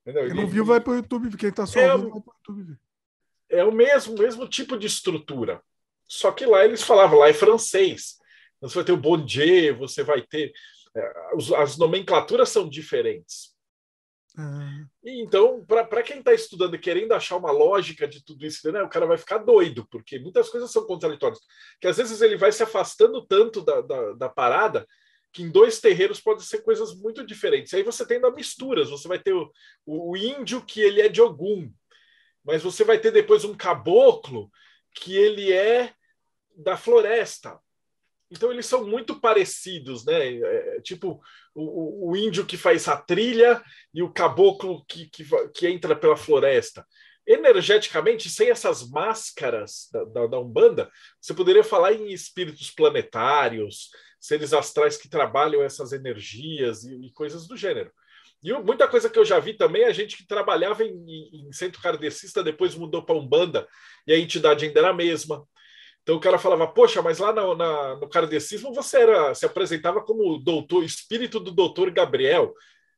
Entendeu? Quem não viu vai pro YouTube, quem tá só é, ouvindo vai pro YouTube. É o mesmo, mesmo tipo de estrutura. Só que lá eles falavam, lá é francês. Você vai ter o bon você vai ter... É, as nomenclaturas são diferentes. Ah. Então, para quem está estudando e querendo achar uma lógica de tudo isso, né, o cara vai ficar doido, porque muitas coisas são contraditórias. Que às vezes ele vai se afastando tanto da, da, da parada que em dois terreiros podem ser coisas muito diferentes. Aí você tem ainda misturas, você vai ter o, o, o índio que ele é de Ogum, mas você vai ter depois um caboclo que ele é da floresta. Então eles são muito parecidos, né? É, é tipo o, o, índio que faz a trilha e o caboclo que, que, que entra pela floresta. Energeticamente, sem essas máscaras da, da, da, Umbanda, você poderia falar em espíritos planetários, seres astrais que trabalham essas energias e, e coisas do gênero. E muita coisa que eu já vi também, é a gente que trabalhava em, em centro kardecista depois mudou para Umbanda e a entidade ainda era a mesma. Então o cara falava, poxa, mas lá na, no cardecismo você era, se apresentava como doutor, espírito do doutor Gabriel,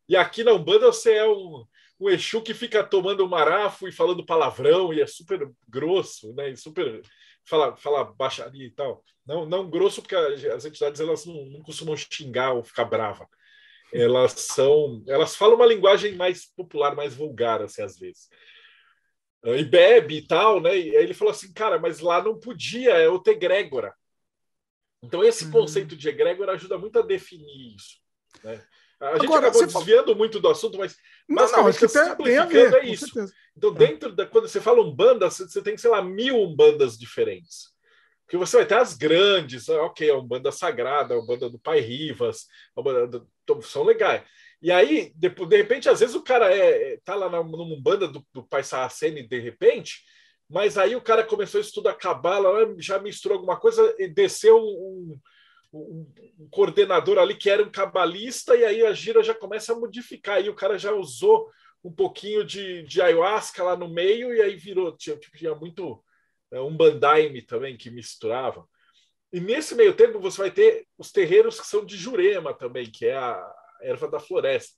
e aqui na Umbanda você é um, um Exu que fica tomando marafo e falando palavrão, e é super grosso, né? E super fala, fala baixaria e tal. Não, não grosso, porque as entidades elas não, não costumam xingar ou ficar brava. Elas são. Elas falam uma linguagem mais popular, mais vulgar, assim, às vezes e bebe e tal, né? E aí ele falou assim, cara, mas lá não podia, é o egrégora. Então esse hum. conceito de egrégora ajuda muito a definir isso. Né? A gente acabou desviando fala... muito do assunto, mas não, não, acho que tem, tem a ver, é isso. Certeza. Então, é. dentro da. Quando você fala umbanda, você tem, sei lá, mil umbandas diferentes. Porque você vai ter as grandes, ah, ok, a Umbanda Sagrada, a Umbanda do Pai Rivas, a Umbanda do... são legais. E aí, de, de repente, às vezes o cara é, é, tá lá na, numa banda do, do Pai Saraceni, de repente, mas aí o cara começou a estudar cabala, já misturou alguma coisa e desceu um, um, um, coordenador ali que era um cabalista, e aí a gira já começa a modificar. aí o cara já usou um pouquinho de, de ayahuasca lá no meio, e aí virou. Tinha, tipo, tinha muito. É, um bandaime também que misturava. E nesse meio tempo você vai ter os terreiros que são de Jurema também, que é a, erva da floresta.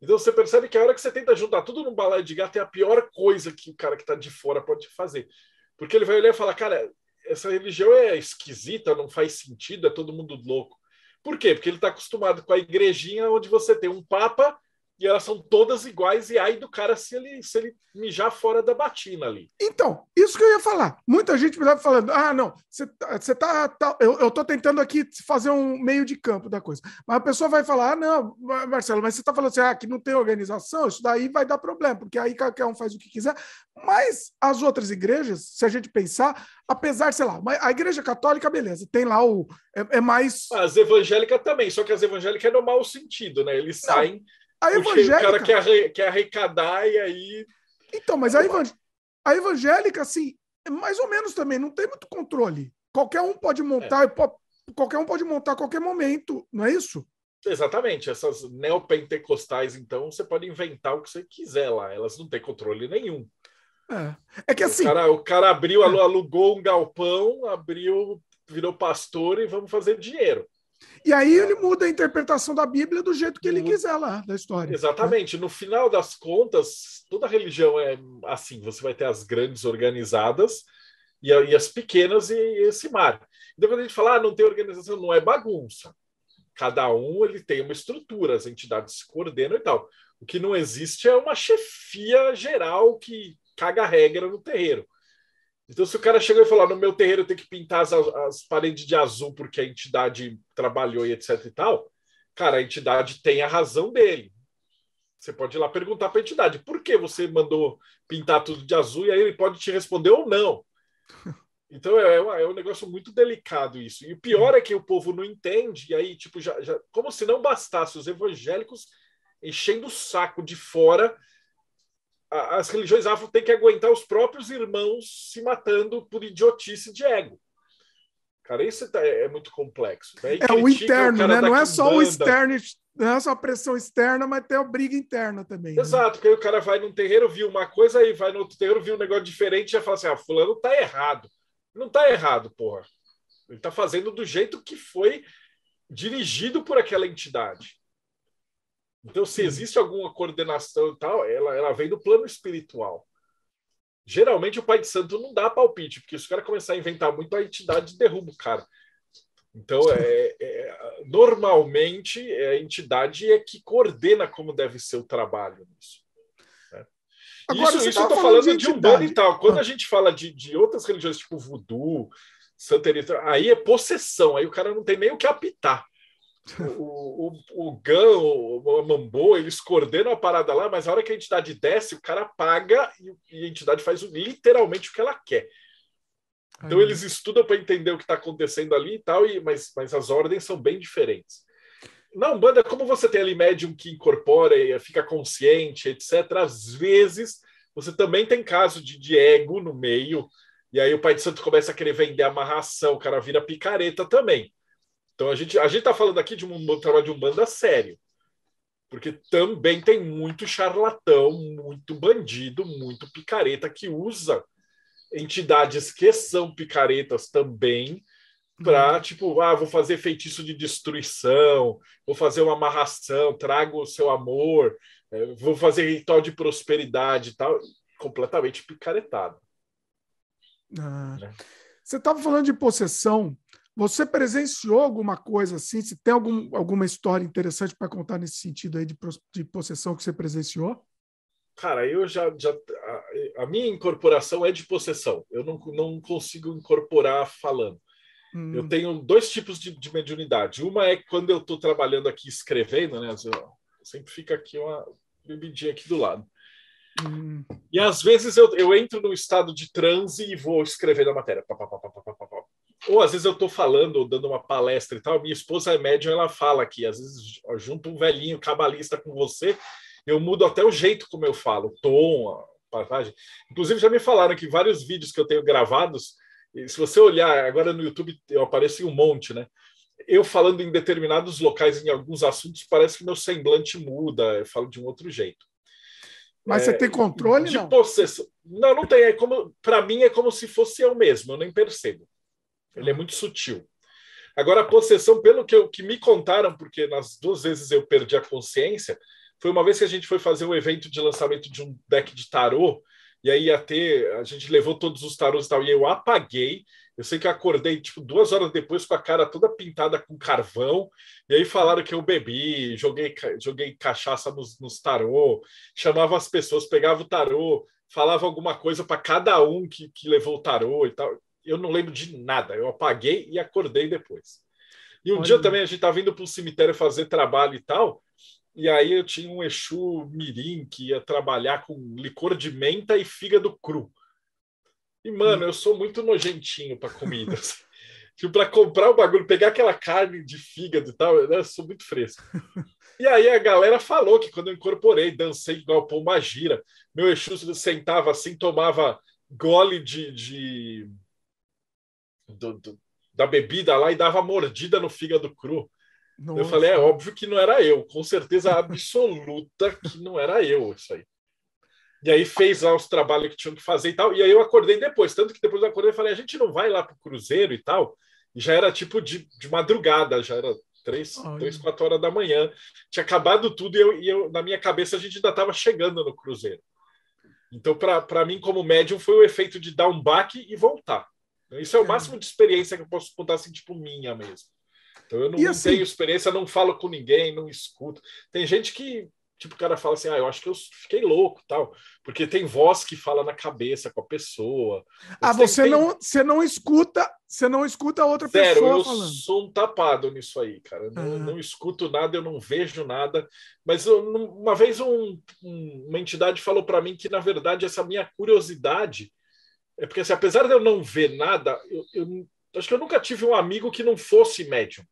Então você percebe que a hora que você tenta juntar tudo num balaio de gato é a pior coisa que o cara que está de fora pode fazer. Porque ele vai olhar e falar, cara, essa religião é esquisita, não faz sentido, é todo mundo louco. Por quê? Porque ele está acostumado com a igrejinha onde você tem um papa e elas são todas iguais e aí do cara se ele, se ele mijar fora da batina ali. Então, isso que eu ia falar. Muita gente me estava falando, ah, não, você tá, tá eu, eu tô tentando aqui fazer um meio de campo da coisa. Mas a pessoa vai falar, ah, não, Marcelo, mas você tá falando assim, ah, que não tem organização, isso daí vai dar problema, porque aí qualquer um faz o que quiser. Mas as outras igrejas, se a gente pensar, apesar, sei lá, a igreja católica, beleza, tem lá o, é, é mais... As evangélicas também, só que as evangélicas é no mau sentido, né? Eles não. saem a evangélica. O cara quer, arre, quer arrecadar e aí. Então, mas a, evang... a evangélica, assim, é mais ou menos também, não tem muito controle. Qualquer um pode montar, é. qualquer um pode montar a qualquer momento, não é isso? Exatamente, essas neopentecostais, então, você pode inventar o que você quiser lá, elas não têm controle nenhum. É, é que assim. O cara, o cara abriu, é. alugou um galpão, abriu, virou pastor e vamos fazer dinheiro. E aí é. ele muda a interpretação da Bíblia do jeito que ele quiser lá da história. Exatamente. Né? No final das contas, toda religião é assim. Você vai ter as grandes organizadas e, e as pequenas e, e esse mar. Então quando a gente fala, ah, não tem organização, não é bagunça. Cada um ele tem uma estrutura, as entidades se coordenam e tal. O que não existe é uma chefia geral que caga a regra no terreiro. Então, se o cara chegou e falou, ah, no meu terreiro eu tenho que pintar as, as paredes de azul porque a entidade trabalhou e etc e tal, cara, a entidade tem a razão dele. Você pode ir lá perguntar para a entidade por que você mandou pintar tudo de azul e aí ele pode te responder ou não. Então é, é, é um negócio muito delicado isso. E o pior é que o povo não entende, e aí, tipo, já, já como se não bastasse os evangélicos enchendo o saco de fora as religiões afro têm que aguentar os próprios irmãos se matando por idiotice de ego. Cara, isso tá, é, é muito complexo. Né? É o interno, o né? Não é só o externo, não é só a pressão externa, mas tem a briga interna também. Né? Exato, né? porque aí o cara vai num terreiro, viu uma coisa, e vai no outro terreiro, viu um negócio diferente, já fala assim: ah, fulano tá errado. Não tá errado, porra. Ele tá fazendo do jeito que foi dirigido por aquela entidade. Então, se existe alguma coordenação e tal, ela, ela vem do plano espiritual. Geralmente, o Pai de Santo não dá palpite, porque se o cara começar a inventar muito, a entidade derruba o cara. Então, é, é, normalmente, é a entidade é que coordena como deve ser o trabalho nisso. Né? Agora, isso, isso eu estou falando, de, de Umbanda e tal. Quando ah. a gente fala de, de outras religiões, tipo voodoo, santeria aí é possessão, aí o cara não tem nem o que apitar. O, o, o gão o, Mambo, eles coordenam a parada lá, mas a hora que a entidade desce, o cara paga e, e a entidade faz literalmente o que ela quer. Então uhum. eles estudam para entender o que está acontecendo ali e tal, e, mas, mas as ordens são bem diferentes. Na Umbanda, como você tem ali médium que incorpora e fica consciente, etc., às vezes você também tem caso de, de ego no meio, e aí o Pai de Santo começa a querer vender amarração, o cara vira picareta também. Então a gente a gente está falando aqui de um trabalho de um banda sério, porque também tem muito charlatão, muito bandido, muito picareta que usa entidades que são picaretas também para uhum. tipo ah vou fazer feitiço de destruição, vou fazer uma amarração, trago o seu amor, é, vou fazer ritual de prosperidade e tal, completamente picaretado. Ah. Né? Você estava falando de possessão. Você presenciou alguma coisa assim? Se tem algum, alguma história interessante para contar nesse sentido aí de, de possessão que você presenciou? Cara, eu já. já a, a, minha incorporação é de possessão. Eu não, não consigo incorporar falando. Hum. Eu tenho dois tipos de, de mediunidade. Uma é quando eu estou trabalhando aqui escrevendo, né? Sempre fica aqui uma bebidinha aqui do lado. Hum. E às vezes eu, eu entro num estado de transe e vou escrever a matéria. Pá, pá, pá, ou às vezes eu estou falando ou dando uma palestra e tal, minha esposa é médium, ela fala que às vezes junto um velhinho cabalista com você, eu mudo até o jeito como eu falo, o tom, a passagem. Inclusive já me falaram que vários vídeos que eu tenho gravados, se você olhar agora no YouTube, eu apareço em um monte, né? Eu falando em determinados locais, em alguns assuntos, parece que meu semblante muda, eu falo de um outro jeito. Mas é, você tem controle, de não? Não, não tem. É como, para mim é como se fosse eu mesmo. Eu nem percebo. Ele é muito sutil. Agora, a possessão, pelo que, eu, que me contaram, porque nas duas vezes eu perdi a consciência, foi uma vez que a gente foi fazer um evento de lançamento de um deck de tarô, e aí ia ter, a gente levou todos os tarôs e tal, e eu apaguei. Eu sei que eu acordei, tipo, duas horas depois com a cara toda pintada com carvão, e aí falaram que eu bebi, joguei, joguei cachaça nos, nos tarô, chamava as pessoas, pegava o tarô, falava alguma coisa para cada um que, que levou o tarô e tal eu não lembro de nada. Eu apaguei e acordei depois. E um Olha. dia também a gente estava tá indo para o cemitério fazer trabalho e tal. E aí eu tinha um Exu Mirim que ia trabalhar com licor de menta e fígado cru. E, mano, hum. eu sou muito nojentinho para comidas. Assim. tipo, para comprar o bagulho, pegar aquela carne de fígado e tal, eu sou muito fresco. E aí a galera falou que quando eu incorporei, dancei igual pomba gira. Meu Exu sentava assim, tomava gole de, de do, do, da bebida lá e dava mordida no fígado cru. Nossa. Eu falei, é óbvio que não era eu, com certeza absoluta que não era eu isso aí. E aí fez lá os trabalhos que tinham que fazer e tal. E aí eu acordei depois, tanto que depois eu acordei e falei, a gente não vai lá pro Cruzeiro e tal. E já era tipo de, de madrugada, já era três, três, quatro horas da manhã. Tinha acabado tudo e eu, e eu na minha cabeça a gente ainda estava chegando no Cruzeiro. Então, para mim, como médium, foi o efeito de dar um baque e voltar. Isso é o máximo de experiência que eu posso contar, assim, tipo, minha mesmo. Então eu não, não assim... tenho experiência, não falo com ninguém, não escuto. Tem gente que, tipo, o cara fala assim, ah, eu acho que eu fiquei louco tal. Porque tem voz que fala na cabeça com a pessoa. ah, você, tem... Não, você não escuta, você não escuta a outra pessoa pessoa. Eu falando. sou um tapado nisso aí, cara. Não, não escuto nada, eu não vejo nada. Mas eu, uma vez um, uma entidade falou para mim que, na verdade, essa minha curiosidade é porque, assim, apesar de eu não ver nada, eu, eu, acho que eu nunca tive um amigo que não fosse médium.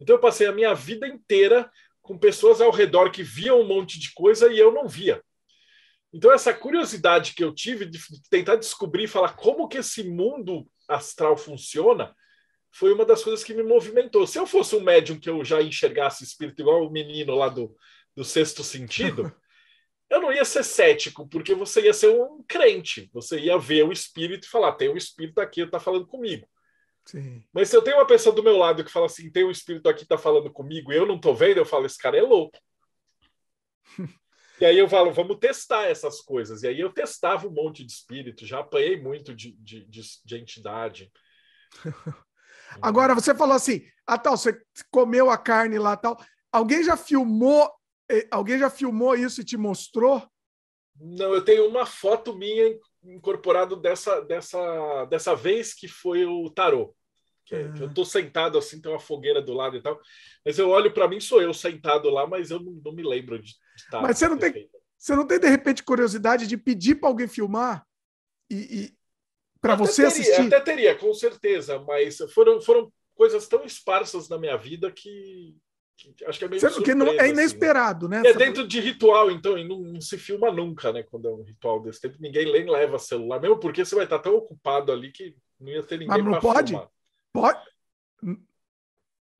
Então, eu passei a minha vida inteira com pessoas ao redor que viam um monte de coisa e eu não via. Então, essa curiosidade que eu tive de tentar descobrir, falar como que esse mundo astral funciona, foi uma das coisas que me movimentou. Se eu fosse um médium que eu já enxergasse espírito igual o menino lá do, do sexto sentido, eu não ia ser cético, porque você ia ser um crente, você ia ver o espírito e falar: tem um espírito aqui, está falando comigo. Sim. Mas se eu tenho uma pessoa do meu lado que fala assim: tem um espírito aqui, está falando comigo, e eu não estou vendo, eu falo: esse cara é louco. e aí eu falo: vamos testar essas coisas. E aí eu testava um monte de espírito, já apanhei muito de, de, de, de entidade. Agora, você falou assim: ah, tal, você comeu a carne lá tal. Alguém já filmou Alguém já filmou isso e te mostrou? Não, eu tenho uma foto minha incorporada dessa, dessa, dessa vez que foi o tarô. Que, é. que eu estou é. sentado assim, tem uma fogueira do lado e tal. Mas eu olho para mim, sou eu sentado lá, mas eu não, não me lembro de, estar. Tá mas você não, tem, você não tem, de repente, curiosidade de pedir para alguém filmar e, e para você teria, assistir? Até teria, com certeza, mas foram, foram coisas tão esparsas na minha vida que, Acho que é meio Sendo surpresa, que não, é inesperado, assim, né? né? É dentro de ritual, então, e não, não, se filma nunca, né? Quando é um ritual desse tempo, ninguém nem leva celular, mesmo porque você vai estar tão ocupado ali que não ia ter ninguém. Mas não pode? Filmar. Pode.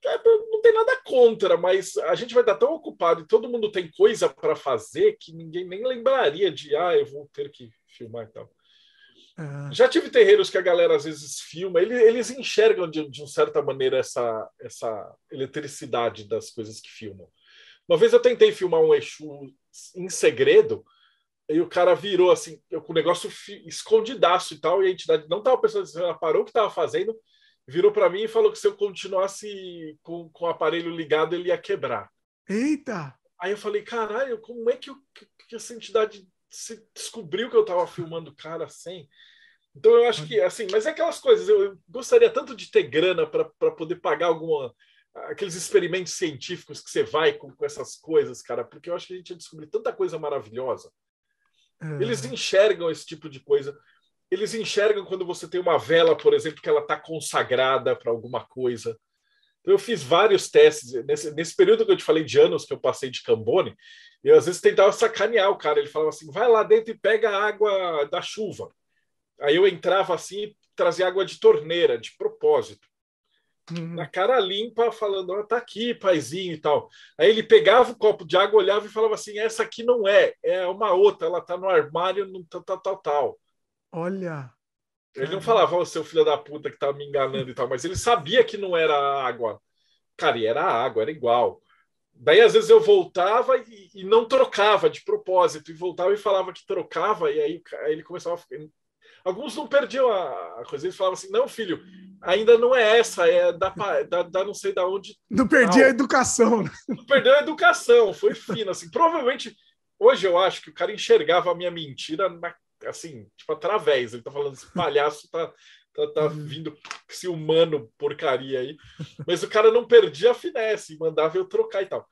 É, não tem nada contra, mas a gente vai estar tão ocupado e todo mundo tem coisa para fazer que ninguém nem lembraria de ah, eu vou ter que filmar e tal. É. Já tive terreiros que a galera às vezes filma, eles, eles enxergam de, de uma certa maneira essa, essa eletricidade das coisas que filmam. Uma vez eu tentei filmar um Exu em segredo, e o cara virou assim, com o negócio escondidaço e tal, e a entidade não estava pensando, ela parou o que estava fazendo, virou para mim e falou que se eu continuasse com, com o aparelho ligado, ele ia quebrar. Eita! Aí eu falei, caralho, como é que, eu, que, que essa entidade se descobriu que eu estava filmando o cara sem. Então eu acho que assim, mas é aquelas coisas, eu, gostaria tanto de ter grana para poder pagar alguma aqueles experimentos científicos que você vai com, com, essas coisas, cara, porque eu acho que a gente ia descobrir tanta coisa maravilhosa. É. Eles enxergam esse tipo de coisa. Eles enxergam quando você tem uma vela, por exemplo, que ela está consagrada para alguma coisa. Então, eu fiz vários testes. Nesse, nesse, período que eu te falei de anos que eu passei de Cambone, eu às vezes tentava sacanear o cara. Ele falava assim: vai lá dentro e pega a água da chuva. Aí eu entrava assim e trazia água de torneira, de propósito. Uhum. Na cara limpa, falando: oh, tá aqui, paizinho e tal. Aí ele pegava o copo de água, olhava e falava assim: essa aqui não é, é uma outra, ela tá no armário, não tal, tal, tal. Olha. Ele não uhum. falava, o seu filho da puta que tá me enganando e tal, mas ele sabia que não era água. Cara, e era água, era igual. Daí, às vezes, eu voltava e, e não trocava de propósito, e voltava e falava que trocava, e aí, aí ele começava a ficar. Alguns não perdiam a, a coisa, eles falavam assim: não, filho, ainda não é essa, é da, da, da não sei da onde. Não perdi a educação. Né? Não perdeu a educação, foi fino. Assim. Provavelmente, hoje eu acho que o cara enxergava a minha mentira na assim, tipo, através. Ele tá falando, esse palhaço tá, tá, tá uhum. vindo esse humano porcaria aí. Mas o cara não perdia a finesse, mandava eu trocar e tal.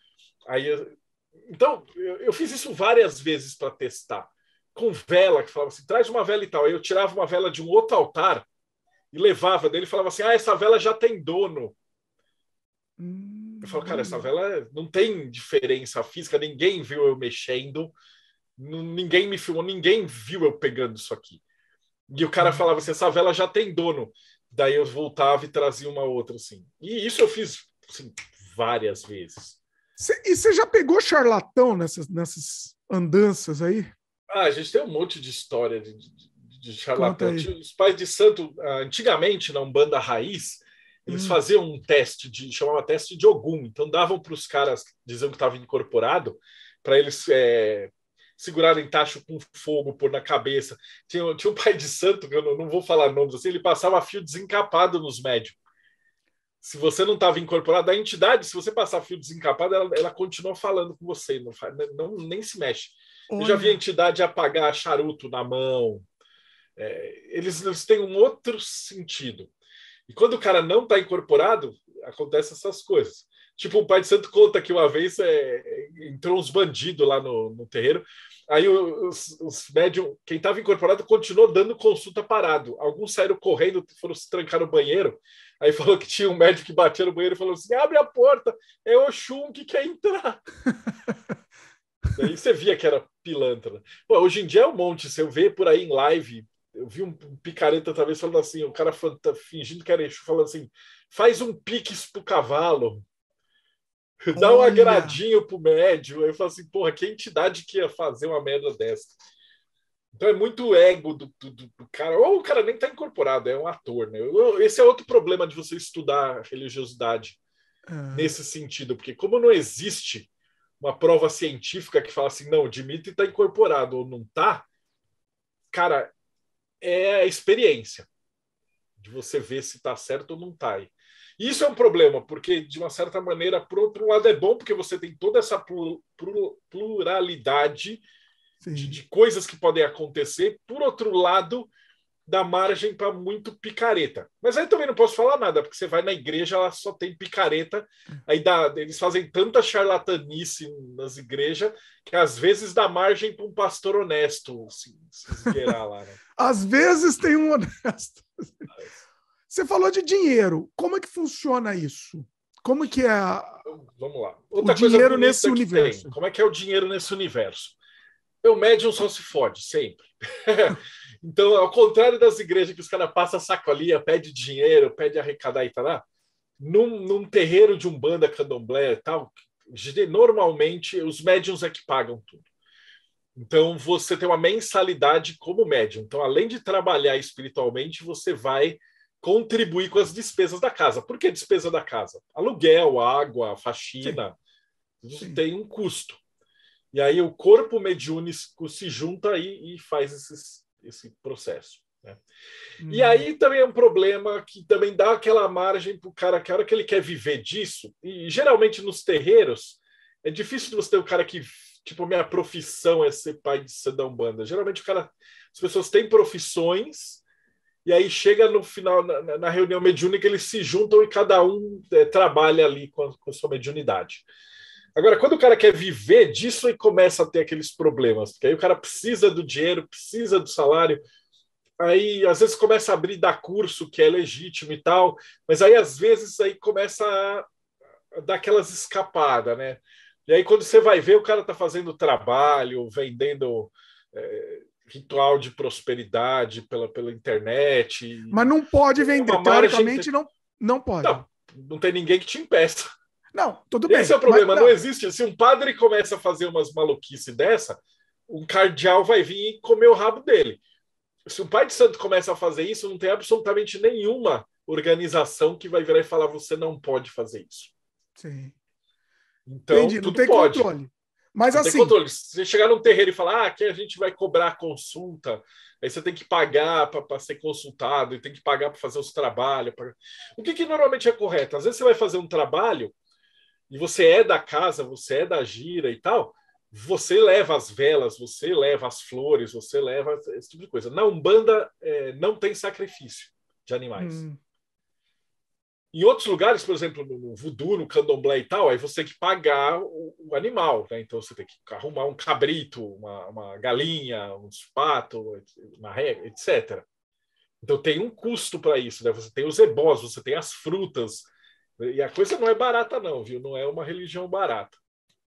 Aí, então, eu, eu fiz isso várias vezes para testar. Com vela, que falava assim, traz uma vela e tal. Aí eu tirava uma vela de um outro altar e levava dele e falava assim, ah, essa vela já tem dono. Eu falo, cara, essa hum. vela não tem diferença física, ninguém viu eu mexendo, ninguém me filmou, ninguém viu eu pegando isso aqui. E o cara uhum. falava assim: essa vela já tem dono. Daí eu voltava e trazia uma outra, assim. E isso eu fiz assim, várias vezes. Cê, e você já pegou charlatão nessas, nessas andanças aí? Ah, a gente tem um monte de história de, de, de charlatão. Os pais de santo, ah, antigamente, na Umbanda Raiz, eles hum. faziam um teste, de chamava teste de Ogum. Então davam para os caras, diziam que estava incorporado, para eles é, em tacho com fogo, pôr na cabeça. Tinha, tinha um pai de santo, que eu não, não vou falar nomes assim, ele passava fio desencapado nos médios Se você não estava incorporado a entidade, se você passar fio desencapado, ela, ela continua falando com você, não, não nem se mexe. Eu já vi a entidade apagar charuto na mão. É, eles, eles têm um outro sentido. E quando o cara não está incorporado, acontecem essas coisas. Tipo, o pai de santo conta que uma vez é, entrou uns bandidos lá no, no terreiro. Aí os, os médium, quem estava incorporado, continuou dando consulta parado. Alguns saíram correndo, foram se trancar no banheiro. Aí falou que tinha um médico que batia no banheiro e falou assim: abre a porta, é o Oxum que quer entrar. Aí você via que era pilantra. Pô, hoje em dia é um monte. Você vê por aí em live, eu vi um picareta talvez falando assim, o cara fingindo que era Exu, falando assim, faz um pix pro cavalo. Dá um agradinho pro médio Eu falo assim, porra, que entidade que ia fazer uma merda dessa? Então é muito ego do, do, do cara. Ou o cara nem tá incorporado, é um ator, né? Esse é outro problema de você estudar religiosidade é. nesse sentido, porque como não existe uma prova científica que fala assim, não, o e tá incorporado ou não tá, cara, é a experiência de você ver se tá certo ou não tá. Aí. Isso é um problema, porque, de uma certa maneira, por outro lado, é bom, porque você tem toda essa pluralidade de, de, coisas que podem acontecer. Por outro lado, dá margem para muito picareta. Mas aí também não posso falar nada, porque você vai na igreja, ela só tem picareta. Aí dá, eles fazem tanta charlatanice nas igrejas que às vezes dá margem para um pastor honesto assim, se esgueirar lá. Né? às vezes tem um honesto. Você falou de dinheiro. Como é que funciona isso? Como é que é então, Vamos lá. Outra o dinheiro nesse universo? Tem. Como é que é o dinheiro nesse universo? O médium só se fode, sempre. então, ao contrário das igrejas que os caras passam sacolinha, pede dinheiro, pede arrecadar e tal, tá num, num terreiro de umbanda, candomblé e tal, normalmente os médiums é que pagam tudo. Então, você tem uma mensalidade como médium. Então, além de trabalhar espiritualmente, você vai contribuir com as despesas da casa. Por que despesa da casa? Aluguel, água, faxina, Sim. tem um custo. E aí o corpo mediúnico se junta aí e faz esses, esse processo. Né? Hum. E uhum. aí também é um problema que também dá aquela margem para o cara que a hora que ele quer viver disso, e geralmente nos terreiros, é difícil você ter o cara que, tipo, minha profissão é ser pai de Sandão Banda. Geralmente o cara, as pessoas têm profissões e aí chega no final, na, na reunião mediúnica, eles se juntam e cada um é, trabalha ali com a, com a sua mediunidade. Agora, quando o cara quer viver disso e começa a ter aqueles problemas, porque aí o cara precisa do dinheiro, precisa do salário, aí às vezes começa a abrir dar curso, que é legítimo e tal, mas aí às vezes aí começa a dar aquelas escapadas, né? E aí quando você vai ver, o cara tá fazendo trabalho, vendendo é, ritual de prosperidade pela, pela internet. Mas não pode vender. Teoricamente, gente... não, não pode. Não, não tem ninguém que te impeça. Não, tudo bem. Esse é o problema. Não. não. existe. Se um padre começa a fazer umas maluquices dessa, um cardeal vai vir e comer o rabo dele. Se o pai de santo começa a fazer isso, não tem absolutamente nenhuma organização que vai virar e falar você não pode fazer isso. Sim. Então, Entendi, não tem pode. controle. Mas assim. controle. chegar num terreiro e falar, ah, aqui a gente vai cobrar consulta, aí você tem que pagar para ser consultado, e tem que pagar para fazer os trabalhos. Pra... O que, que normalmente é correto? Às vezes você vai fazer um trabalho e você é da casa, você é da gira e tal, você leva as velas, você leva as flores, você leva esse tipo de coisa. Na Umbanda é, não tem sacrifício de animais. Hum. Em outros lugares, por exemplo, no voodoo, no candomblé e tal, aí você tem que pagar o, o animal, né? Então você tem que arrumar um cabrito, uma, uma galinha, um pato, uma régua, etc. Então tem um custo para isso, né? Você tem os ebós, você tem as frutas, e a coisa não é barata não, viu? Não é uma religião barata.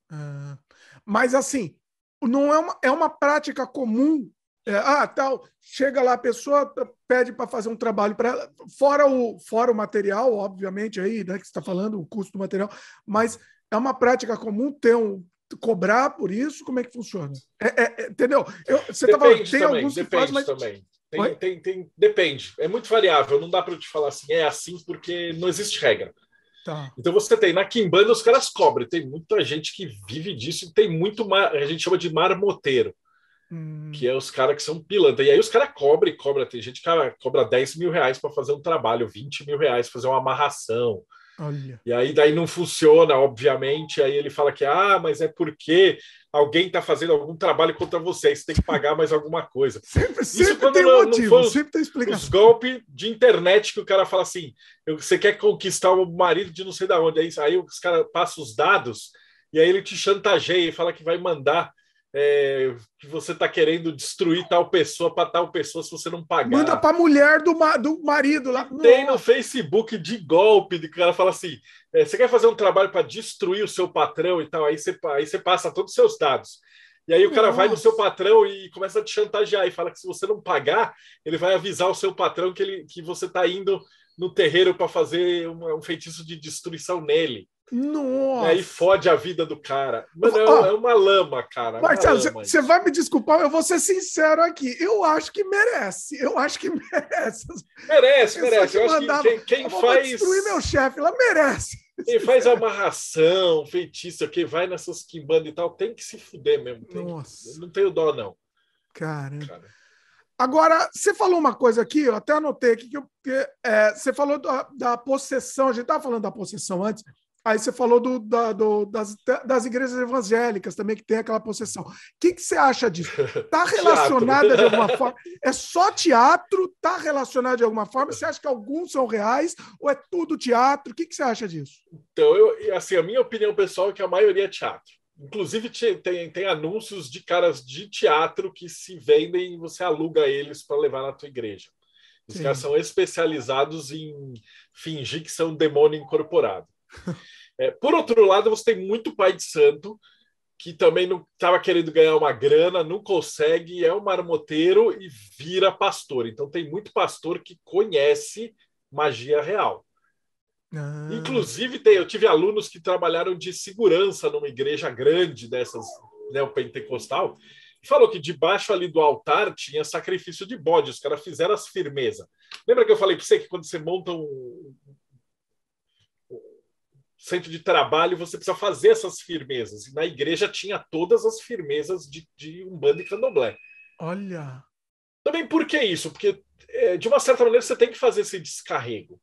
Ah, mas assim, não é uma, é uma prática comum é, ah, tal. Chega lá a pessoa, pede para fazer um trabalho para ela, fora o, fora o material, obviamente, aí, né, que você está falando, o custo do material, mas é uma prática comum ter um. cobrar por isso? Como é que funciona? É, é, é entendeu? Eu, você estava tá falando, tem também, alguns que fazem mas... também. Tem, tem, tem, depende, é muito variável, não dá para eu te falar assim, é assim, porque não existe regra. Tá. Então você tem na Kimbanda os caras cobrem, tem muita gente que vive disso, tem muito, mar, a gente chama de marmoteiro. Hum. Que é os caras que são pilantra. E aí os caras cobre cobra Tem gente que cara, cobra 10 mil reais para fazer um trabalho, 20 mil reais para fazer uma amarração. Olha. E aí daí não funciona, obviamente. Aí ele fala que, ah, mas é porque alguém está fazendo algum trabalho contra você, aí você tem que pagar mais alguma coisa. Sempre, Isso sempre tem não, motivo, não sempre tem explicação. Os golpes de internet que o cara fala assim: você quer conquistar o marido de não sei da onde. Aí, aí os caras passam os dados e aí ele te chantageia e fala que vai mandar é, que você está querendo destruir tal pessoa para tal pessoa se você não pagar. Manda para a mulher do, ma do marido lá. Tem no Facebook de golpe, de que ela fala assim: é, você quer fazer um trabalho para destruir o seu patrão e tal, aí você, aí você passa todos os seus dados. E aí o cara Nossa. vai no seu patrão e começa a te chantagear e fala que se você não pagar, ele vai avisar o seu patrão que, ele, que você está indo no terreiro para fazer um, um feitiço de destruição nele. Nossa! Né, e aí fode a vida do cara. Mano, ah, é, uma lama, cara. É Marcelo, você vai me desculpar, eu vou ser sincero aqui. Eu acho que merece. Eu acho que merece. Merece, merece. Eu acho que quem, quem faz. destruir meu chefe, ela merece. Quem faz amarração, feitiço, quem vai nessas quimbandas e tal, tem que se fuder mesmo. Tem, Nossa. Não tenho dó, não. Cara. Agora, você falou uma coisa aqui, eu até anotei aqui, que eu, é, você falou da, da possessão, a gente estava falando da possessão antes. Aí você falou do, da, do, das, das igrejas evangélicas também, que tem aquela possessão. O que, que você acha disso? Está relacionada de alguma forma? É só teatro? Está relacionada de alguma forma? Você acha que alguns são reais ou é tudo teatro? O que, que você acha disso? Então, eu, assim, a minha opinião pessoal é que a maioria é teatro. Inclusive, tem, tem anúncios de caras de teatro que se vendem e você aluga eles para levar na tua igreja. Os caras são especializados em fingir que são demônio incorporado. É, por outro lado, você tem muito pai de santo que também não estava querendo ganhar uma grana, não consegue, é um marmoteiro e vira pastor. Então tem muito pastor que conhece magia real. Ah. Inclusive, tem, eu tive alunos que trabalharam de segurança numa igreja grande dessas, né, o pentecostal, e falou que debaixo ali do altar tinha sacrifício de bode, os caras fizeram as firmeza. Lembra que eu falei para você que quando você monta um, centro de trabalho você precisa fazer essas firmezas. E na igreja tinha todas as firmezas de, de Umbanda e Candomblé. Olha! Também por que isso? Porque, é, de uma certa maneira, você tem que fazer esse descarrego.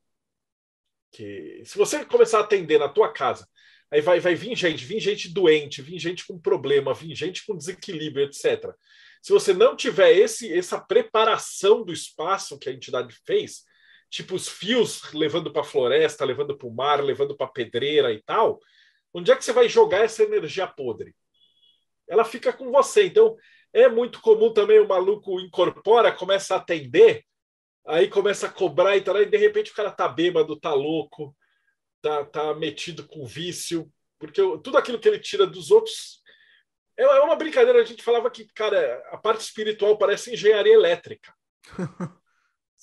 Que, se você começar a atender na tua casa, aí vai, vai vir gente, vir gente doente, vir gente com problema, vir gente com desequilíbrio, etc. Se você não tiver esse, essa preparação do espaço que a entidade fez, tipo os fios levando para a floresta, levando para o mar, levando para a pedreira e tal, onde é que você vai jogar essa energia podre? Ela fica com você. Então, é muito comum também o maluco incorpora, começa a atender, aí começa a cobrar e tal, e de repente o cara tá bêbado, tá louco, tá, tá metido com vício, porque tudo aquilo que ele tira dos outros é, é uma brincadeira. A gente falava que, cara, a parte espiritual parece engenharia elétrica.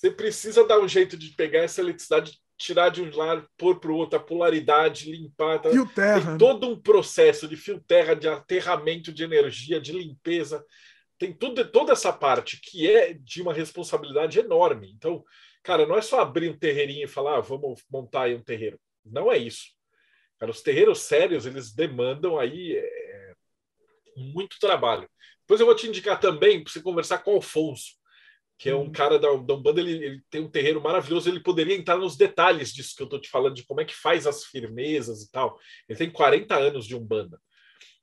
Você precisa dar um jeito de pegar essa eletricidade, tirar de um lado, pôr para o outro, a polaridade, limpar. Tá? Fio terra. Tem né? todo um processo de fio terra, de aterramento de energia, de limpeza. Tem tudo, toda essa parte que é de uma responsabilidade enorme. Então, cara, não é só abrir um terreirinho e falar, ah, vamos montar aí um terreiro. Não é isso. Cara, os terreiros sérios, eles demandam aí é, muito trabalho. Depois eu vou te indicar também para você conversar com o Alfonso que é um uhum. cara da, da Umbanda, ele, ele, tem um terreiro maravilhoso, ele poderia entrar nos detalhes disso que eu estou te falando, de como é que faz as firmezas e tal. Ele tem 40 anos de Umbanda.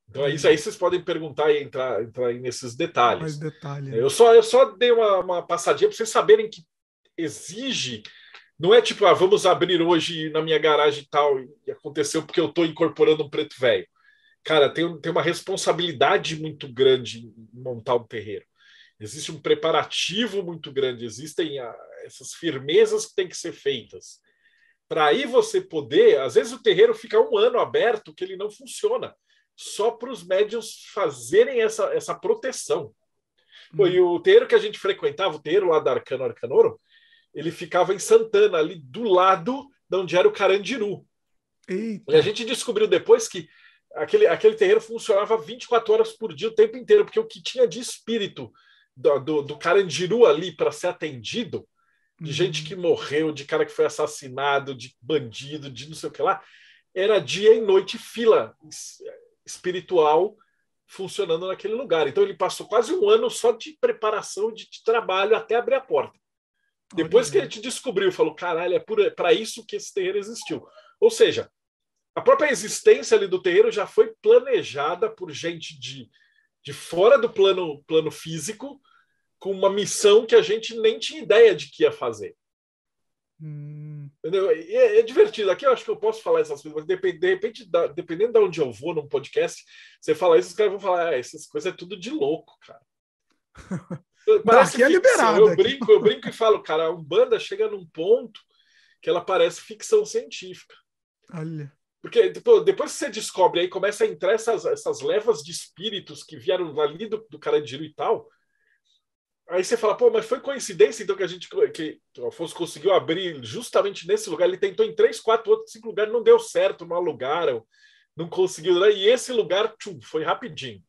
Então é isso aí, uhum. vocês podem perguntar e entrar, entrar aí nesses detalhes. Mais detalhe. Né? Eu só, eu só dei uma, uma passadinha para vocês saberem que exige não é tipo, ah, vamos abrir hoje na minha garagem e tal, e aconteceu porque eu estou incorporando um preto velho. Cara, tem, tem uma responsabilidade muito grande em montar um terreiro existe um preparativo muito grande, existem ah, essas firmezas que têm que ser feitas. Para aí você poder, às vezes o terreiro fica um ano aberto que ele não funciona, só para os médios fazerem essa, essa proteção. e o terreiro que a gente frequentava, o terreiro lá da Arcano Arcanoro, ele ficava em Santana, ali do lado de onde era o Carandiru. Eita. E a gente descobriu depois que aquele, aquele terreiro funcionava 24 horas por dia o tempo inteiro, porque o que tinha de espírito do, do, do Carandiru ali para ser atendido, de uhum. gente que uhum. morreu, de cara que foi assassinado, de bandido, de não sei o que lá, era dia e noite fila espiritual funcionando naquele lugar. Então ele passou quase um ano só de preparação, de, de trabalho até abrir a porta. Depois que a gente descobriu, falou, caralho, é para isso que esse terreiro existiu. Ou seja, a própria existência ali do terreiro já foi planejada por gente de, de fora do plano, plano físico com uma missão que a gente nem tinha ideia de que ia fazer. Hum. É, é, divertido. Aqui eu acho que eu posso falar essas coisas, mas depend, de repente, da, dependendo de onde eu vou num podcast, você fala isso, os caras vão falar: ah, essas coisas é tudo de louco, cara. parece é liberado. Eu brinco, eu brinco e falo, cara, a Umbanda chega num ponto que ela parece ficção científica. Olha. Porque tipo, depois que você descobre aí, começa a entrar essas, essas levas de espíritos que vieram ali do, do giro e tal, aí você fala, pô, mas foi coincidência então que a gente que o Afonso conseguiu abrir justamente nesse lugar. Ele tentou em três, quatro, outros cinco lugares, não deu certo, não alugaram, não conseguiu. Né? E esse lugar tchum, foi rapidinho.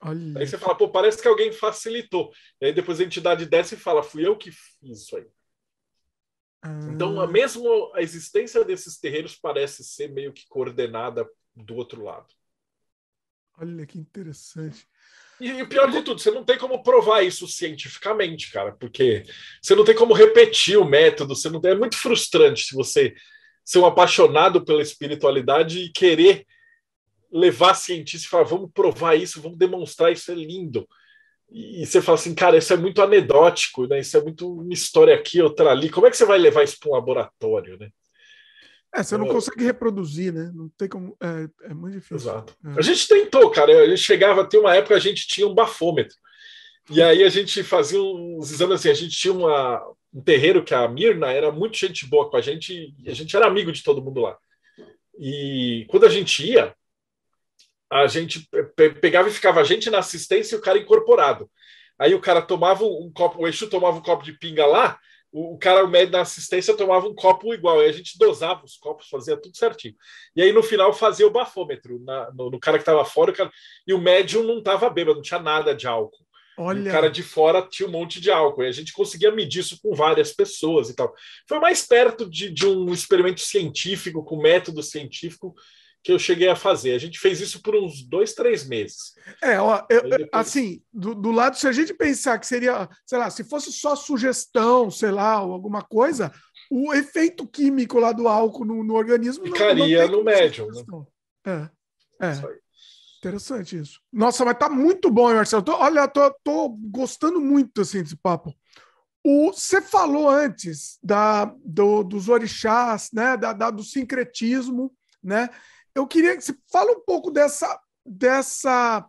Olha. Aí você fala, pô, parece que alguém facilitou. E aí depois a entidade desce e fala, fui eu que fiz isso aí. Ah. Então, a mesmo a existência desses terreiros parece ser meio que coordenada do outro lado. Olha que interessante. E, o pior de tudo, você não tem como provar isso cientificamente, cara, porque você não tem como repetir o método, você não tem, é muito frustrante se você ser um apaixonado pela espiritualidade e querer levar cientista e falar, vamos provar isso, vamos demonstrar, isso é lindo. E você fala assim, cara, isso é muito anedótico, né? Isso é muito uma história aqui, outra ali. Como é que você vai levar isso para um laboratório, né? É, você não consegue reproduzir, né? Não tem como. É, é muito difícil. Exato. É. A gente tentou, cara. A gente chegava, tem uma época a gente tinha um bafômetro. E aí a gente fazia uns exames assim, a gente tinha uma, um terreiro que a Mirna era muito gente boa com a gente, e a gente era amigo de todo mundo lá. E quando a gente ia, a gente pegava e ficava a gente na assistência e o cara incorporado. Aí o cara tomava um copo, o Exu tomava um copo de pinga lá, o, cara, o médico da assistência, tomava um copo igual, e a gente dosava os copos, fazia tudo certinho. E aí no final fazia o bafômetro na, no, no, cara que estava fora, o cara, e o médium não estava bêbado, não tinha nada de álcool. Olha. O cara de fora tinha um monte de álcool e a gente conseguia medir isso com várias pessoas e tal. Foi mais perto de, de um experimento científico, com método científico, que eu cheguei a fazer. A gente fez isso por uns dois, três meses. É, ó, eu, depois... assim, do, do, lado, se a gente pensar que seria, sei lá, se fosse só sugestão, sei lá, ou alguma coisa, o efeito químico lá do álcool no, no organismo ficaria não, não no médium. Né? É, é. Isso Interessante isso. Nossa, mas tá muito bom, Marcelo. Tô, olha, tô, tô gostando muito assim desse papo. O você falou antes da do, dos orixás, né, da, da, do sincretismo, né? Eu queria que você fale um pouco dessa, dessa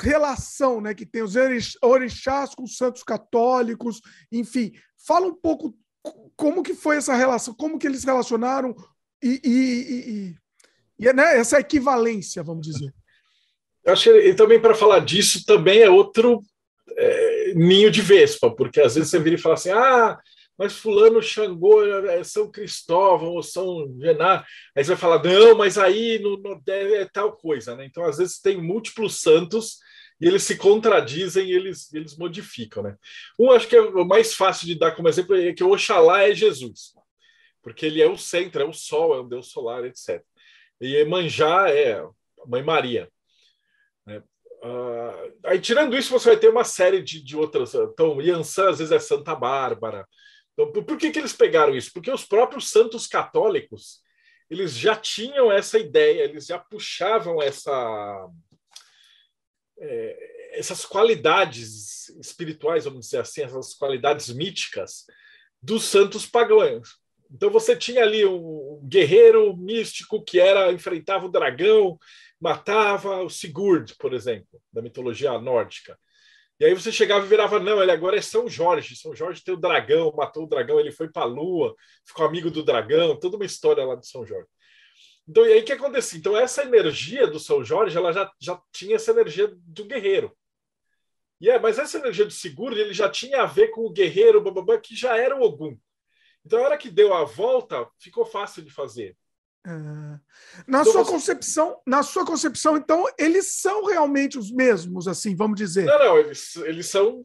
relação né, que tem os orixás com os santos católicos, enfim. Fala um pouco como que foi essa relação, como que eles relacionaram e, e, e, e né, essa equivalência, vamos dizer. Eu acho que também para falar disso também é outro é, ninho de vespa, porque às vezes você vira e fala assim, ah, mas fulano Xangô, é, é São Cristóvão ou São Genar, aí você vai falar, não, mas aí no, no, é tal coisa, né? Então, às vezes, tem múltiplos santos e eles se contradizem, eles, eles modificam, né? Um, acho que é o mais fácil de dar como exemplo é que Oxalá é Jesus, porque ele é o centro, é o sol, é o deus solar, etc. E Manjá é Mãe Maria. Né? Uh, aí, tirando isso, você vai ter uma série de, de outras. Então, Iansã às vezes, é Santa Bárbara, então, por que, que eles pegaram isso? Porque os próprios santos católicos eles já tinham essa ideia, eles já puxavam essa, é, essas qualidades espirituais, vamos dizer assim, essas qualidades míticas dos santos pagãos. Então você tinha ali um guerreiro místico que era enfrentava o dragão, matava o Sigurd, por exemplo, da mitologia nórdica. E aí você chegava e virava, não, ele agora é São Jorge. São Jorge tem o dragão, matou o dragão, ele foi para a lua, ficou amigo do dragão, toda uma história lá de São Jorge. Então, e aí o que aconteceu? Então, essa energia do São Jorge, ela já, já tinha essa energia do guerreiro. E é, mas essa energia do seguro, ele já tinha a ver com o guerreiro, bababá, que já era o Ogum. Então, a hora que deu a volta, ficou fácil de fazer. Na então, sua você... concepção, na sua concepção, então, eles são realmente os mesmos, assim, vamos dizer. Não, não, eles, eles são.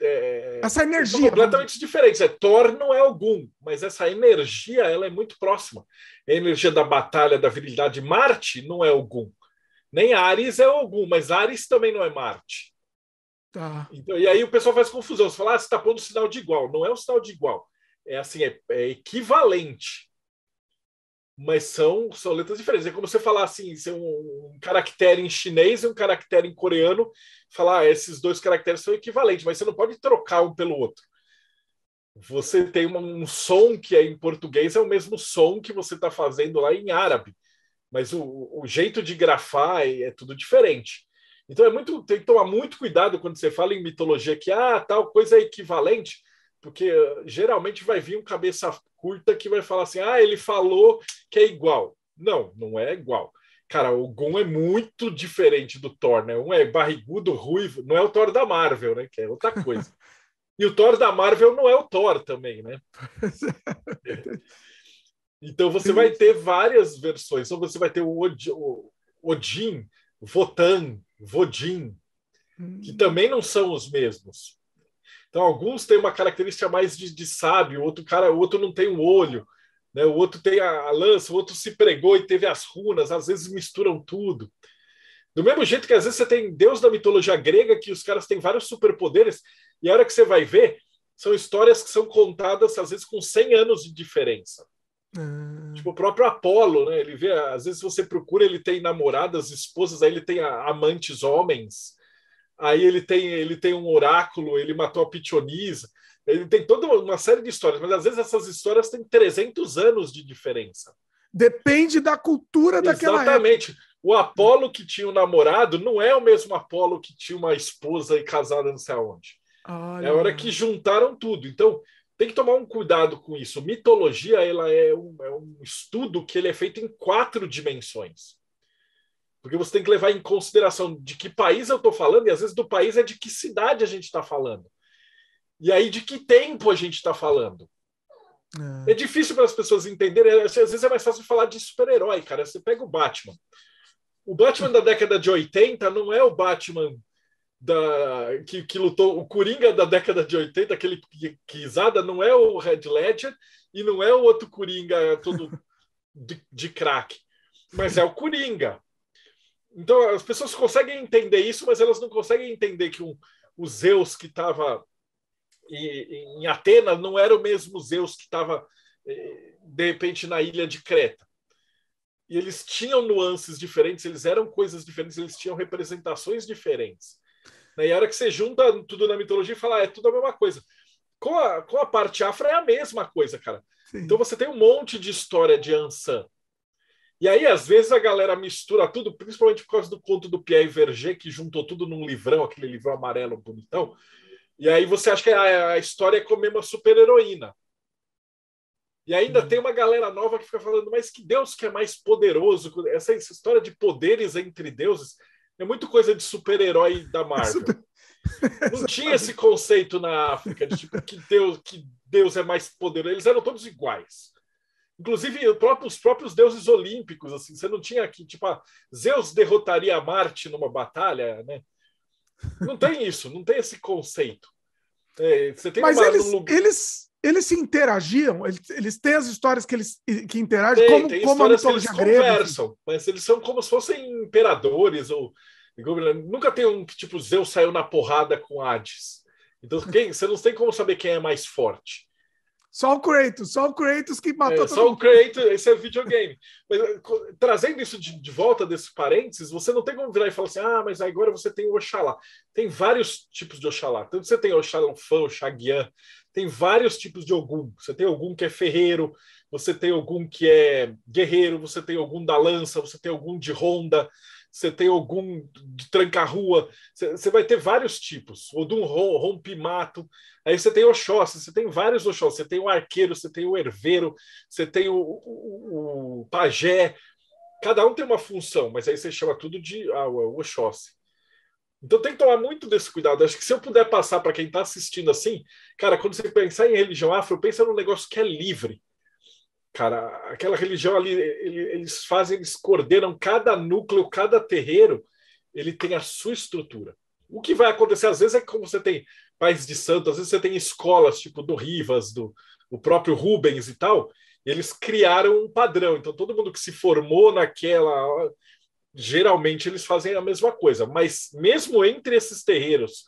É, essa energia. São completamente vamos... diferentes. É, Thor não é algum, mas essa energia ela é muito próxima. A energia da batalha, da virilidade. Marte não é algum. Nem Ares é algum, mas Ares também não é Marte. Tá. Então, e aí o pessoal faz confusão. Você fala, ah, você está pondo sinal de igual. Não é um sinal de igual. É assim, é, é equivalente mas são, são letras diferentes. É como você falar assim, ser um, um, caractere em chinês e um caractere em coreano, falar ah, esses dois caracteres são equivalentes, mas você não pode trocar um pelo outro. Você tem uma, um som que é em português, é o mesmo som que você está fazendo lá em árabe, mas o, o jeito de grafar é, é, tudo diferente. Então é muito, tem que tomar muito cuidado quando você fala em mitologia que ah, tal coisa é equivalente, porque eh, geralmente vai vir um cabeça curta que vai falar assim: ah, ele falou que é igual. Não, não é igual. Cara, o Gon é muito diferente do Thor, né? Um é barrigudo, ruivo, não é o Thor da Marvel, né? Que é outra coisa. e o Thor da Marvel não é o Thor também, né? É. Então você vai ter várias versões. Então você vai ter o, Od o Odin, Votan, Vodin, que hum. também não são os mesmos. Então, alguns têm uma característica mais de, de sábio, outro cara, outro não tem um olho, né? o outro tem a, a lança, o outro se pregou e teve as runas, às vezes misturam tudo. Do mesmo jeito que às vezes você tem deus da mitologia grega, que os caras têm vários superpoderes, e a hora que você vai ver, são histórias que são contadas às vezes com 100 anos de diferença. Hum. Tipo, o próprio Apolo, né? Ele vê, às vezes você procura, ele tem namoradas, esposas, aí ele tem amantes homens aí ele tem, ele tem um oráculo, ele matou a Pitonisa, ele tem toda uma série de histórias, mas às vezes essas histórias têm 300 anos de diferença. Depende da cultura daquela Exatamente. Época. O Apolo que tinha um namorado não é o mesmo Apolo que tinha uma esposa e casada não sei aonde. Olha. É a hora que juntaram tudo. Então, tem que tomar um cuidado com isso. Mitologia ela é um, é um estudo que ele é feito em quatro dimensões. Porque você tem que levar em consideração de que país eu estou falando, e às vezes do país é de que cidade a gente está falando. E aí de que tempo a gente está falando. É. é difícil para as pessoas entenderem. É, às vezes é mais fácil falar de super-herói, cara. Você pega o Batman. O Batman da década de 80 não é o Batman da, que, que lutou. O Coringa da década de 80, aquele que, que não é o Red Ledger e não é o outro Coringa todo de, de crack. Mas é o Coringa. Então as pessoas conseguem entender isso, mas elas não conseguem entender que um, o Zeus que estava em, Atenas não era o mesmo Zeus que estava eh, de repente na ilha de Creta. E eles tinham nuances diferentes, eles eram coisas diferentes, eles tinham representações diferentes. Né, e a hora que você junta tudo na mitologia e fala, ah, é tudo a mesma coisa. Com a, com a parte afro é a mesma coisa, cara. Sim. Então você tem um monte de história de Ansan. E aí, às vezes, a galera mistura tudo, principalmente por causa do conto do Pierre Verger, que juntou tudo num livrão, aquele livrão amarelo bonitão. E aí você acha que a, a história é como uma super-heroína. E ainda uhum. tem uma galera nova que fica falando, mas que Deus que é mais poderoso? Essa, essa história de poderes entre deuses é muito coisa de super-herói da Marvel. Não tinha esse conceito na África de tipo, que Deus, que Deus é mais poderoso. Eles eram todos iguais. Inclusive, os próprios deuses olímpicos, assim, você não tinha aqui, tipo, ah, Zeus derrotaria Marte numa batalha, né? Não tem isso, não tem esse conceito. É, você tem Mas uma, eles, um... eles, eles se interagiam, eles, eles têm as histórias que eles que interagem, tem, como, tem como a que eles grega. Conversam, mas eles são como se fossem imperadores ou nunca tem um que tipo Zeus saiu na porrada com Hades. Então quem, você não tem como saber quem é mais forte. Só o Kratos, só o Kratos que matou é, Só mundo. o Kratos, esse é videogame. mas, eh, trazendo isso de, de, volta desses parênteses, você não tem como virar e falar assim: ah, mas agora você tem o Oxalá. Tem vários tipos de Oxalá. Então você tem o Oxalá Fã, o Oxaguian, tem vários tipos de Ogum. Você tem Ogum que é ferreiro, você tem Ogum que é guerreiro, você tem Ogum da lança, você tem Ogum de ronda você tem algum de tranca-rua, você vai ter vários tipos, ou de um rompimato. Aí você tem Oxóssi, você tem vários Oxóssi, você tem o arqueiro, você tem o herveiro, você tem o, o, o, pajé. Cada um tem uma função, mas aí você chama tudo de ah, Oxóssi. Então tem que tomar muito desse cuidado. Acho que se eu puder passar para quem está assistindo assim, cara, quando você pensar em religião afro, pensa num negócio que é livre cara. Aquela religião ali, ele, eles fazem, eles coordenam cada núcleo, cada terreiro, ele tem a sua estrutura. O que vai acontecer às vezes é como você tem pais de santo, às vezes você tem escolas tipo do Rivas, do o próprio Rubens e tal, e eles criaram um padrão. Então todo mundo que se formou naquela geralmente eles fazem a mesma coisa, mas mesmo entre esses terreiros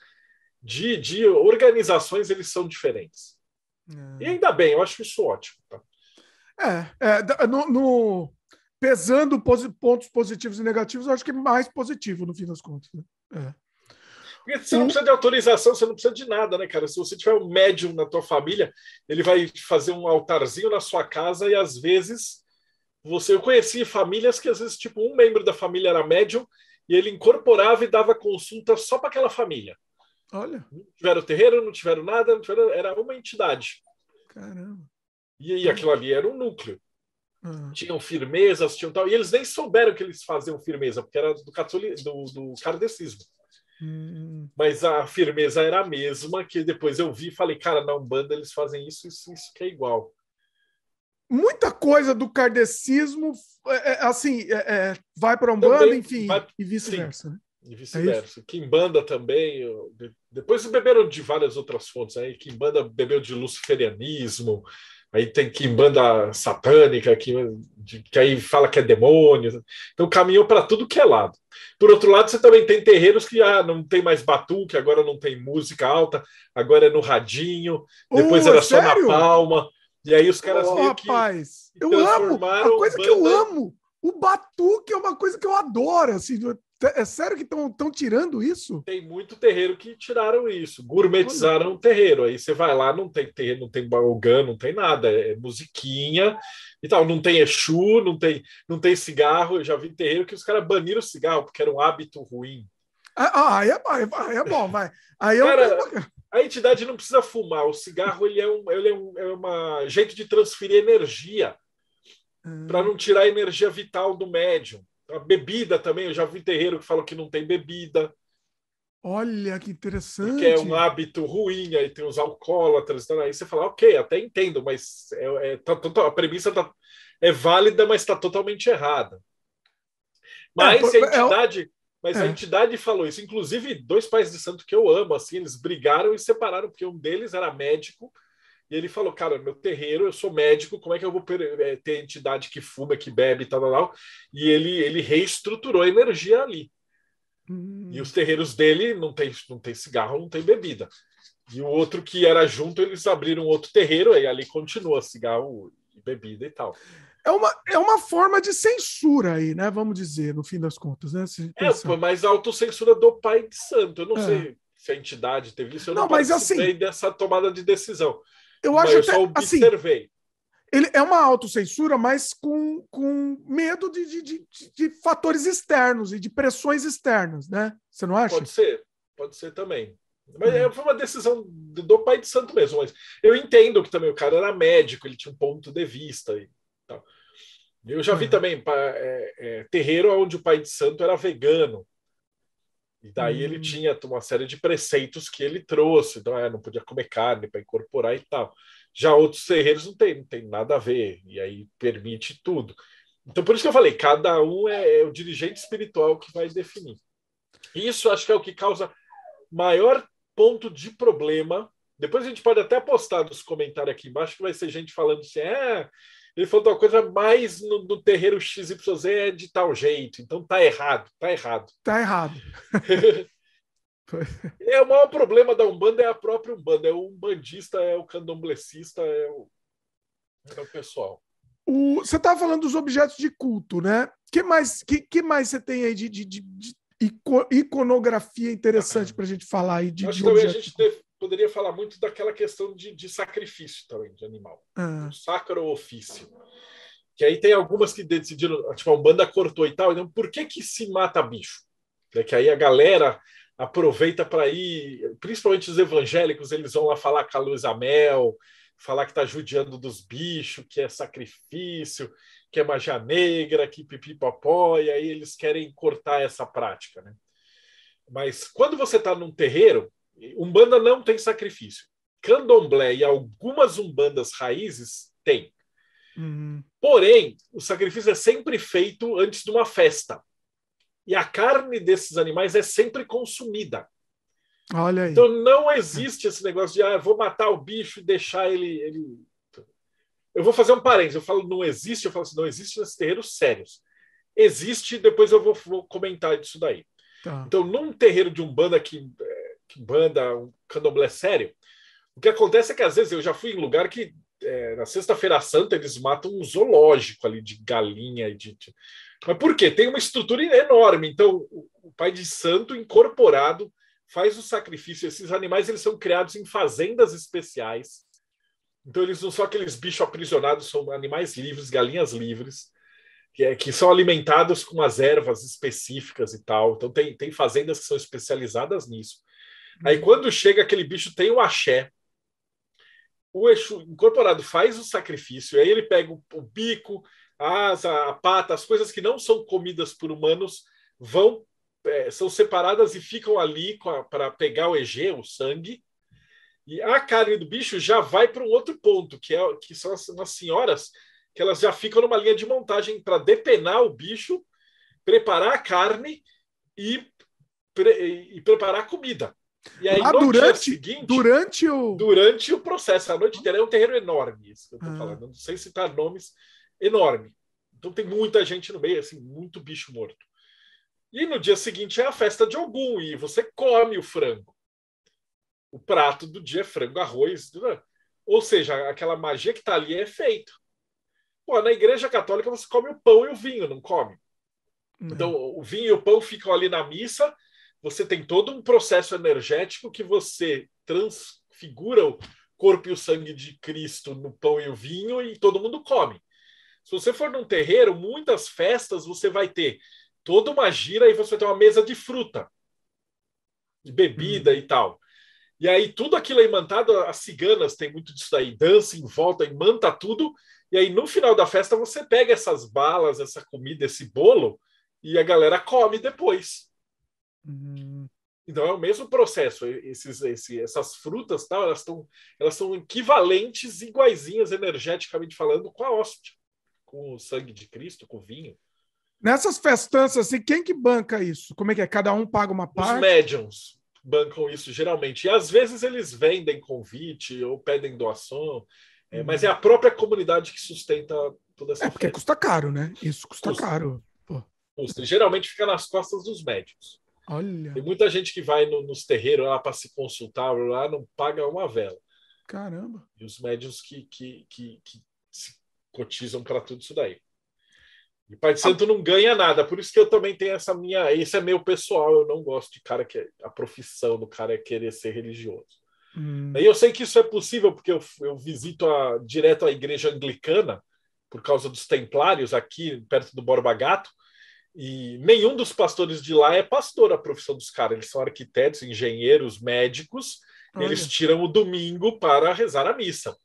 de, de organizações eles são diferentes. Hum. E ainda bem, eu acho isso ótimo. Tá? É, é no, no, pesando pontos positivos e negativos, eu acho que é mais positivo no fim das contas. Né? É. Porque você não precisa de autorização, você não precisa de nada, né, cara? Se você tiver um médium na tua família, ele vai fazer um altarzinho na sua casa e às vezes você eu conheci famílias que às vezes tipo um membro da família era médium e ele incorporava e dava consulta só para aquela família. Olha. Não tiveram terreiro, não tiveram nada, não tiveram... era uma entidade. Caramba. E, e aquilo ali era um núcleo. Hum. Tinham firmezas, tinham tal. E eles nem souberam que eles faziam firmeza, porque era do, catoli, do, do cardecismo hum. Mas a firmeza era a mesma, que depois eu vi e falei, cara, na Umbanda eles fazem isso, isso, isso que é igual. Muita coisa do kardecismo, é, é assim, é, é, vai para a Umbanda, Também, enfim, vai... e vice-versa. Né? E é vice-versa. É Kimbanda também. Depois beberam de várias outras fontes aí. Kimbanda bebeu de luciferianismo, aí tem que banda satânica, que, que aí fala que é demônio. Então caminhou para tudo que é lado. Por outro lado, você também tem terreiros que ah, não tem mais batuque, agora não tem música alta, agora é no radinho, depois uh, era sério? só na palma. E aí os caras oh, meio rapaz, que eu amo, a coisa banda... que eu amo. O batuque é uma coisa que eu adoro, assim, é sério que estão tirando isso? Tem muito terreiro que tiraram isso. Gourmetizaram o terreiro. Aí você vai lá, não tem terreiro, não tem balgã, não tem nada. É musiquinha e tal. Não tem Exu, não tem, não tem cigarro. Eu já vi terreiro que os caras baniram o cigarro, porque era um hábito ruim. Ah, ah aí é, é aí é bom, vai. Aí é cara, a entidade não precisa fumar. O cigarro ele é um, ele é um é uma jeito de transferir energia. Hum. Ah. Para não tirar a energia vital do médium. A bebida também, eu já vi terreiro que falou que não tem bebida. Olha que interessante. Que é um hábito ruim, aí tem os alcoólatras, então aí você fala, ok, até entendo, mas é, é, tá, tá, a premissa tá, é válida, mas está totalmente errada. É, mas é, a entidade. Mas a é. entidade falou isso. Inclusive, dois pais de santo que eu amo, assim, eles brigaram e separaram, porque um deles era médico e ele falou, cara, meu terreiro, eu sou médico, como é que eu vou eh, ter entidade que fuma, que bebe e tal, tal, tal? E ele, ele reestruturou a energia ali. Hum. E os terreiros dele não tem, não tem cigarro, não tem bebida. E o outro que era junto, eles abriram outro terreiro, e ali continua cigarro e bebida e tal. É uma, é uma forma de censura aí, né? Vamos dizer, no fim das contas, né? É, mas a autocensura do pai de santo. Eu não é. sei se a entidade teve isso, eu não, não mas assim dessa tomada de decisão. Eu acho que Assim, ele é uma autocensura, mas com, com medo de, de, de, de, fatores externos e de pressões externas, né? Você não acha? Pode ser, pode ser também. Mas uhum. É, foi uma decisão do pai de santo mesmo. Mas eu entendo que também o cara era médico, ele tinha um ponto de vista e tal. Eu já vi uhum. também é, é, terreiro onde o pai de santo era vegano. E daí ele hum. tinha uma série de preceitos que ele trouxe, então é, não podia comer carne para incorporar e tal. Já outros terreiros não tem, não tem nada a ver, e aí permite tudo. Então, por isso que eu falei, cada um é, é o dirigente espiritual que vai definir. Isso acho que é o que causa maior ponto de problema. Depois a gente pode até postar nos comentários aqui embaixo que vai ser gente falando assim: é, ele falou uma então, coisa, mais no, no terreiro XYZ é de tal jeito, então tá errado, tá errado. Tá errado. é o maior problema da Umbanda é a própria Umbanda, é o umbandista, é o candomblecista, é o, é o pessoal. O, você estava tá falando dos objetos de culto, né? Que mais, que, que mais você tem aí de, de, de, de iconografia interessante ah. para a gente falar aí de? Acho que também a gente teve poderia falar muito daquela questão de, de sacrifício também de animal, uhum. sacro ofício. Que aí tem algumas que decidiram, tipo, a Umbanda cortou e tal, então por que que se mata bicho? É que aí a galera aproveita para ir, principalmente os evangélicos, eles vão lá falar com a luz Amel, falar que está judiando dos bichos, que é sacrifício, que é magia negra, que pipipopó, e aí eles querem cortar essa prática, né? Mas quando você está num terreiro, Umbanda não tem sacrifício. Candomblé e algumas umbandas raízes têm. Uhum. Porém, o sacrifício é sempre feito antes de uma festa. E a carne desses animais é sempre consumida. Olha aí. Então não existe esse negócio de ah, vou matar o bicho e deixar ele, ele... Eu vou fazer um parênteses. Eu falo não existe, eu falo assim, não existe nesses terreiros sérios. Existe, depois eu vou, vou comentar disso daí. Tá. Então, num terreiro de Umbanda que banda, um candomblé sério. O que acontece é que às vezes eu já fui em lugar que é, na sexta-feira santa eles matam um zoológico ali de galinha. De, de... Mas por quê? Tem uma estrutura enorme. Então, o, o pai de santo incorporado faz o sacrifício. Esses animais eles são criados em fazendas especiais. Então, eles não são aqueles bichos aprisionados, são animais livres, galinhas livres, que, é, que são alimentados com as ervas específicas e tal. Então, tem, tem fazendas que são especializadas nisso. Aí quando chega aquele bicho, tem o axé. O Exu incorporado faz o sacrifício, aí ele pega o, o bico, a asa, a pata, as coisas que não são comidas por humanos vão é, são separadas e ficam ali para pegar o EG, o sangue. E a carne do bicho já vai para um outro ponto, que, é, que são as, as senhoras, que elas já ficam numa linha de montagem para depenar o bicho, preparar a carne e, pre, e preparar a comida. E aí, ah, durante, seguinte, durante o. Durante o processo, a noite inteira é um terreno enorme, isso que eu tô ah. falando. Não sei citar tá nomes, enorme. Então tem muita gente no meio, assim, muito bicho morto. E no dia seguinte é a festa de algum, e você come o frango. O prato do dia é frango, arroz. Ou seja, aquela magia que tá ali é feito Pô, na igreja católica você come o pão e o vinho, não come? Uhum. Então, o vinho e o pão ficam ali na missa você tem todo um processo energético que você transfigura o corpo e o sangue de Cristo no pão e o vinho e todo mundo come. Se você for num terreiro, muitas festas você vai ter toda uma gira e você vai ter uma mesa de fruta, de bebida hum. e tal. E aí tudo aquilo é imantado, as ciganas têm muito disso daí, dança em volta, imanta tudo. E aí no final da festa você pega essas balas, essa comida, esse bolo e a galera come depois. Uhum. Então é o mesmo processo. Esses, esse, essas frutas, tal, elas, elas são equivalentes, iguaizinhas energeticamente falando, com a hóstia, com o sangue de Cristo, com o vinho. Nessas festanças, assim, quem que banca isso? Como é que é? Cada um paga uma parte? Os médiums bancam isso geralmente. E às vezes eles vendem convite ou pedem doação, é, hum. mas é a própria comunidade que sustenta toda essa. É porque festa. custa caro, né? Isso custa, custa. caro. Pô. Custa. Geralmente fica nas costas dos médiums. Olha. Tem muita gente que vai no, nos terreiros lá para se consultar, lá não paga uma vela. Caramba. E os médiuns que, que, que, que se cotizam para tudo isso daí. E Pai de Santo não ganha nada, por isso que eu também tenho essa minha. Isso é meu pessoal, eu não gosto de cara que. É, a profissão do cara é querer ser religioso. Hum. E eu sei que isso é possível, porque eu, eu visito a, direto a igreja anglicana, por causa dos templários aqui perto do Borba Gato, e nenhum dos pastores de lá é pastor a profissão dos caras. Eles são arquitetos, engenheiros, médicos. Olha. Eles tiram o domingo para rezar a missa.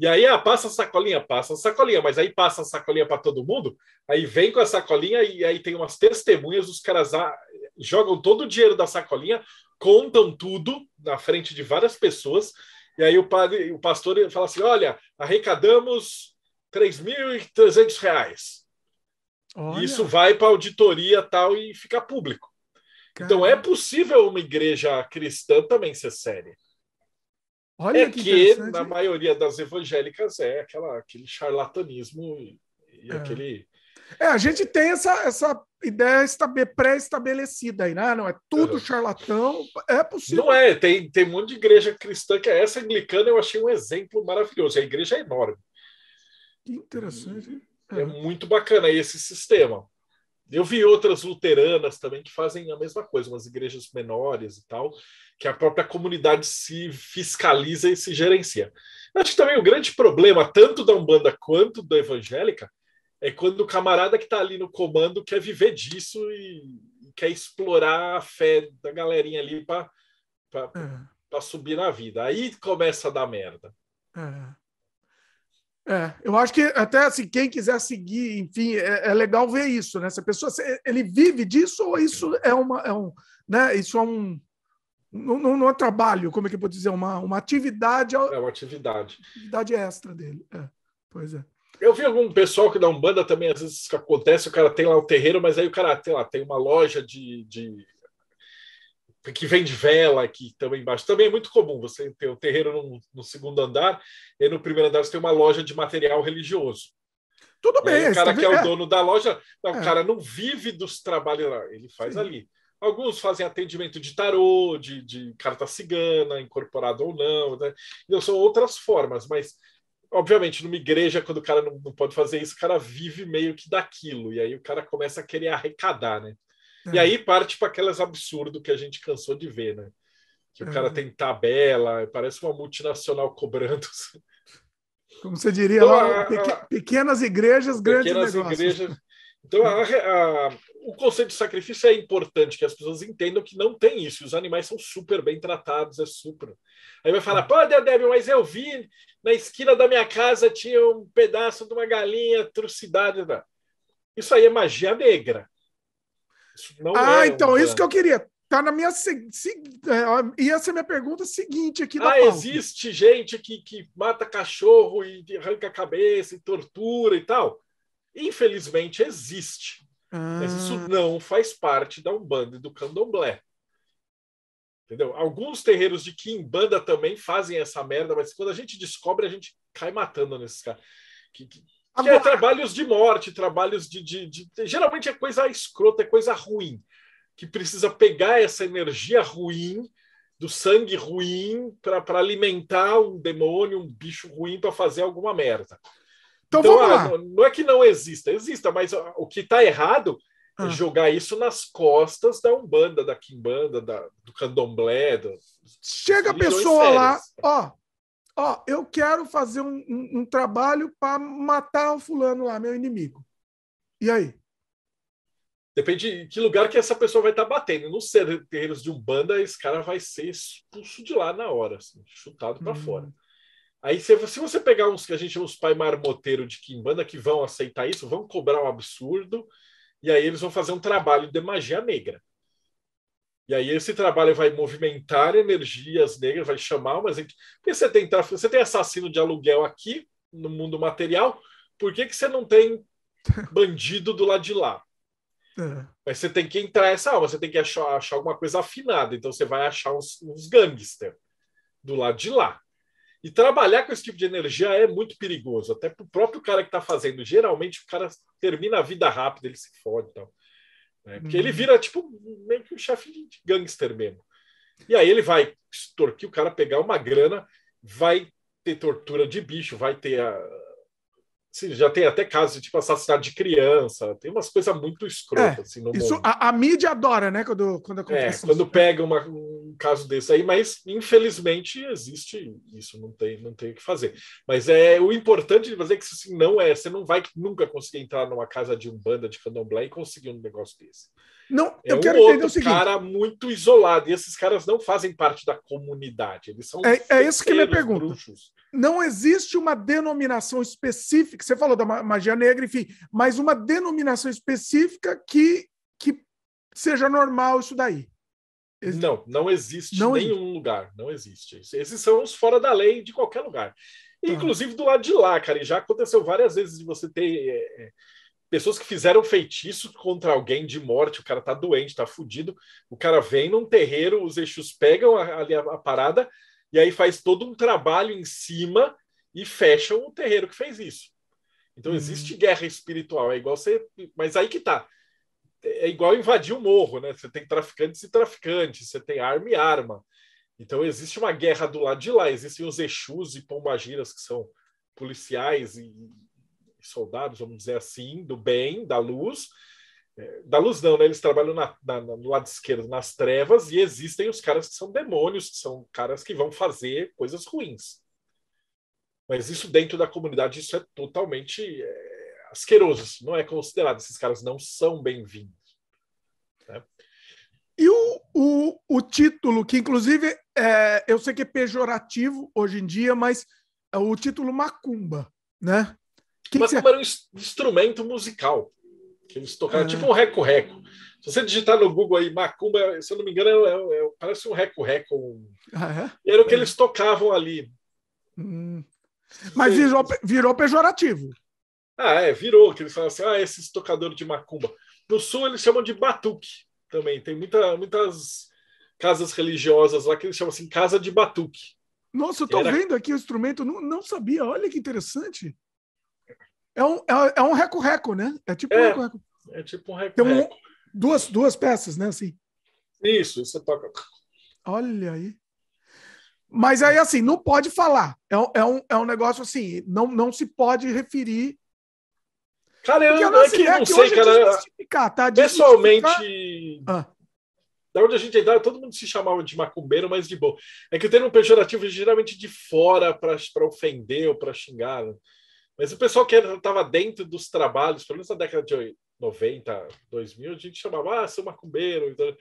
E aí, ah, passa a sacolinha, passa a sacolinha, mas aí passa a sacolinha para todo mundo, aí vem com a sacolinha e aí tem umas testemunhas, os caras ah, jogam todo o dinheiro da sacolinha, contam tudo na frente de várias pessoas, e aí o, padre, o pastor fala assim: olha, arrecadamos 3.300 reais. Olha. Isso vai para auditoria tal e fica público. Caramba. Então é possível uma igreja cristã também ser séria. Olha é que, que na maioria das evangélicas é aquela, aquele charlatanismo e, e é. aquele. É, a gente tem essa, essa ideia pré-estabelecida aí, né? Não é tudo charlatão, é possível. Não é, tem, tem um monte de igreja cristã que é essa anglicana, eu achei um exemplo maravilhoso. A igreja é enorme. Que interessante. É uhum. muito bacana esse sistema. Eu vi outras luteranas também que fazem a mesma coisa, umas igrejas menores e tal, que a própria comunidade se fiscaliza e se gerencia. Eu acho que também o grande problema, tanto da Umbanda quanto da evangélica, é quando o camarada que está ali no comando quer viver disso e quer explorar a fé da galerinha ali para uhum. subir na vida. Aí começa a dar merda. Uhum. É, eu acho que até assim, quem quiser seguir, enfim, é, é legal ver isso, né? Se a pessoa se, ele vive disso ou isso é uma é um, né? Isso é um não, não, é trabalho, como é que eu posso dizer, uma uma atividade. É uma atividade. Atividade extra dele. É, pois é. Eu vi algum pessoal que dá um banda também, às vezes acontece, o cara tem lá o terreiro, mas aí o cara tem lá, tem uma loja de, de que vende vela aqui também embaixo. Também é muito comum você ter o um terreiro no, no, segundo andar e no primeiro andar você tem uma loja de material religioso. Tudo e né? bem. o cara tá que é, é o dono da loja, não, é. o cara não vive dos trabalhos lá, ele faz Sim. ali. Alguns fazem atendimento de tarô, de, de carta cigana, incorporado ou não. Né? Então, são outras formas, mas obviamente, numa igreja, quando o cara não, não, pode fazer isso, o cara vive meio que daquilo. E aí o cara começa a querer arrecadar, né? E aí é. parte para aquelas absurdo que a gente cansou de ver, né? Que o cara é. tem tabela, parece uma multinacional cobrando. Como você diria então, lá, a, pequenas igrejas, grandes pequenas negócios. Igrejas... Então, a, a, o conceito de sacrifício é importante que as pessoas entendam que não tem isso. Os animais são super bem tratados, é super. Aí vai falar, é. pô, Débora, mas eu vi na esquina da minha casa tinha um pedaço de uma galinha trucidada. Isso aí é magia negra ah, é então, um... isso que eu queria. Tá na minha. Se... Se... É, ia ser minha pergunta seguinte aqui. Ah, existe gente que, que mata cachorro e arranca a cabeça e tortura e tal? Infelizmente existe. Ah. Mas isso não faz parte da Umbanda e do Candomblé. Entendeu? Alguns terreiros de Kimbanda também fazem essa merda, mas quando a gente descobre, a gente cai matando nesses caras. Que, que, que é trabalhos de morte, trabalhos de, de, de, Geralmente é coisa escrota, é coisa ruim, que precisa pegar essa energia ruim, do sangue ruim, para alimentar um demônio, um bicho ruim, para fazer alguma merda. Então, então vamos ah, lá. Não é que não exista, exista, mas o que está errado é ah. é jogar isso nas costas da Umbanda, da Kimbanda, da, do Candomblé. Do... Chega a pessoa lá, ó, ó, eu quero fazer um, um, um trabalho para matar o fulano lá, meu inimigo. E aí? Depende de que lugar que essa pessoa vai estar tá batendo. Nos terreiros de Umbanda, esse cara vai ser expulso de lá na hora, assim, chutado para hum. fora. Aí, se, se, você pegar uns que a gente chama os pai marmoteiro de Kimbanda, que vão aceitar isso, vão cobrar um absurdo, e aí eles vão fazer um trabalho de magia negra. E aí esse trabalho vai movimentar energias negras, vai chamar umas... Porque é você tem, traf... você tem assassino de aluguel aqui, no mundo material, por que, que você não tem bandido do lado de lá? É. Mas você tem que entrar essa alma, você tem que achar, achar alguma coisa afinada. Então você vai achar uns, uns gangster do lado de lá. E trabalhar com esse tipo de energia é muito perigoso, até para o próprio cara que está fazendo. Geralmente o cara termina a vida rápida, ele se fode e então. tal. Né? Porque hum. ele vira tipo meio que um chefe de gangster mesmo. E aí ele vai extorquir o cara, pegar uma grana, vai ter tortura de bicho, vai ter a, Sim, já tem até casos de tipo assassinato de criança, tem umas coisas muito escrotas. É, assim, isso, a, a, mídia adora, né? Quando, quando é, acontece é, quando né? pega uma, um caso desse aí, mas infelizmente existe isso, não tem, não tem o que fazer. Mas é o importante de fazer é que assim, não é, você não vai nunca conseguir entrar numa casa de um banda de candomblé e conseguir um negócio desse. Não, é eu um quero entender o seguinte. cara muito isolado e esses caras não fazem parte da comunidade, eles são É, é isso que me pergunta. Bruxos. Não existe uma denominação específica, você falou da magia negra, enfim, mas uma denominação específica que que seja normal isso daí. Não, não existe não nenhum existe. lugar. Não existe. Esses são os fora da lei de qualquer lugar. Tá. Inclusive do lado de lá, cara. E já aconteceu várias vezes de você ter é, pessoas que fizeram feitiço contra alguém de morte. O cara tá doente, tá fudido. O cara vem num terreiro, os eixos pegam ali a, a, parada e aí faz todo um trabalho em cima e fecham o terreiro que fez isso. Então hum. existe guerra espiritual. É igual você. Mas aí que tá é igual invadir o morro, né? Você tem traficantes e traficantes, você tem arma e arma. Então existe uma guerra do lado de lá, existem os Exus e Pombagiras que são policiais e soldados, vamos dizer assim, do bem, da luz. É, da luz não, né? Eles trabalham na, na, no lado esquerdo, nas trevas, e existem os caras que são demônios, que são caras que vão fazer coisas ruins. Mas isso dentro da comunidade, isso é totalmente é, asquerosos, não é considerado. Esses caras não são bem-vindos. Né? E o, o, o, título, que inclusive é, eu sei que é pejorativo hoje em dia, mas é o título Macumba, né? Que macumba que era um instrumento musical que eles tocavam é. tipo um reco-reco. Se você digitar no Google aí Macumba, se eu não me engano, é, é, é parece um reco-reco. Ah, é? era o que eles tocavam ali. Hum. Mas virou, virou pejorativo. Ah, é, virou, que eles falam assim, ah, esses tocadores de macumba. No sul eles chamam de batuque também. Tem muita, muitas casas religiosas lá que eles chamam assim, casa de batuque. Nossa, eu tô Era... vendo aqui o instrumento, não, não sabia, olha que interessante. É um, é, é um reco-reco, né? É tipo é, um reco-reco. É tipo um reco-reco. Tem um, duas, duas peças, né? Assim. Isso, você toca. Olha aí. Mas aí, assim, não pode falar. É, é, um, é um negócio assim, não, não se pode referir Cara, eu, não, é que é não sei, cara. Desmistificar, tá? Pessoalmente. Ah. Da onde a gente andava, todo mundo se chamava de macumbeiro, mas de boa. É que o termo pejorativo é geralmente de fora para ofender ou para xingar. Né? Mas o pessoal que estava dentro dos trabalhos, pelo menos na década de 90, 2000, a gente chamava, ah, seu macumbeiro. Então,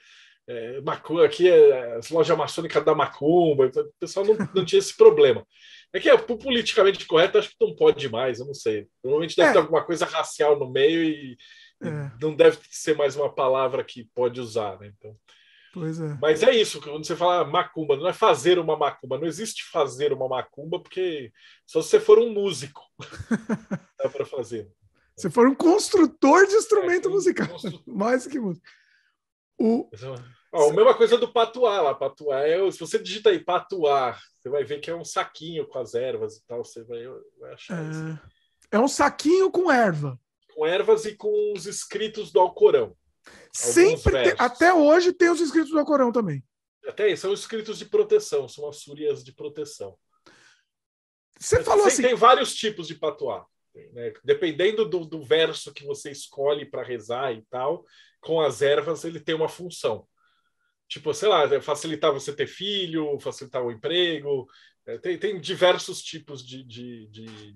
é, macu, aqui é, é loja maçônica da macumba. Então, o pessoal não, não tinha esse problema. É que é politicamente correto, acho que não pode mais, eu não sei. Normalmente deve é. ter alguma coisa racial no meio e, é. e, não deve ser mais uma palavra que pode usar, né? Então. Pois é. Mas é isso, quando você fala macumba, não é fazer uma macumba, não existe fazer uma macumba, porque só se você for um músico dá para fazer. Você for um construtor de é, instrumento é, musical, um... mais que músico. O... Ó, a mesma coisa do patuá lá. Patuá é, se você digita aí patuá, você vai ver que é um saquinho com as ervas e tal. Você vai, vai achar é... isso. É um saquinho com erva. Com ervas e com os escritos do Alcorão. Sempre, até hoje tem os escritos do Alcorão também. Até aí, são escritos de proteção, são as súrias de proteção. Você Mas, falou assim. Tem vários tipos de patuá. Né? Dependendo do, do verso que você escolhe para rezar e tal, com as ervas ele tem uma função. Tipo, sei lá, né, facilitar você ter filho, facilitar o emprego. É, tem, tem diversos tipos de, de, de,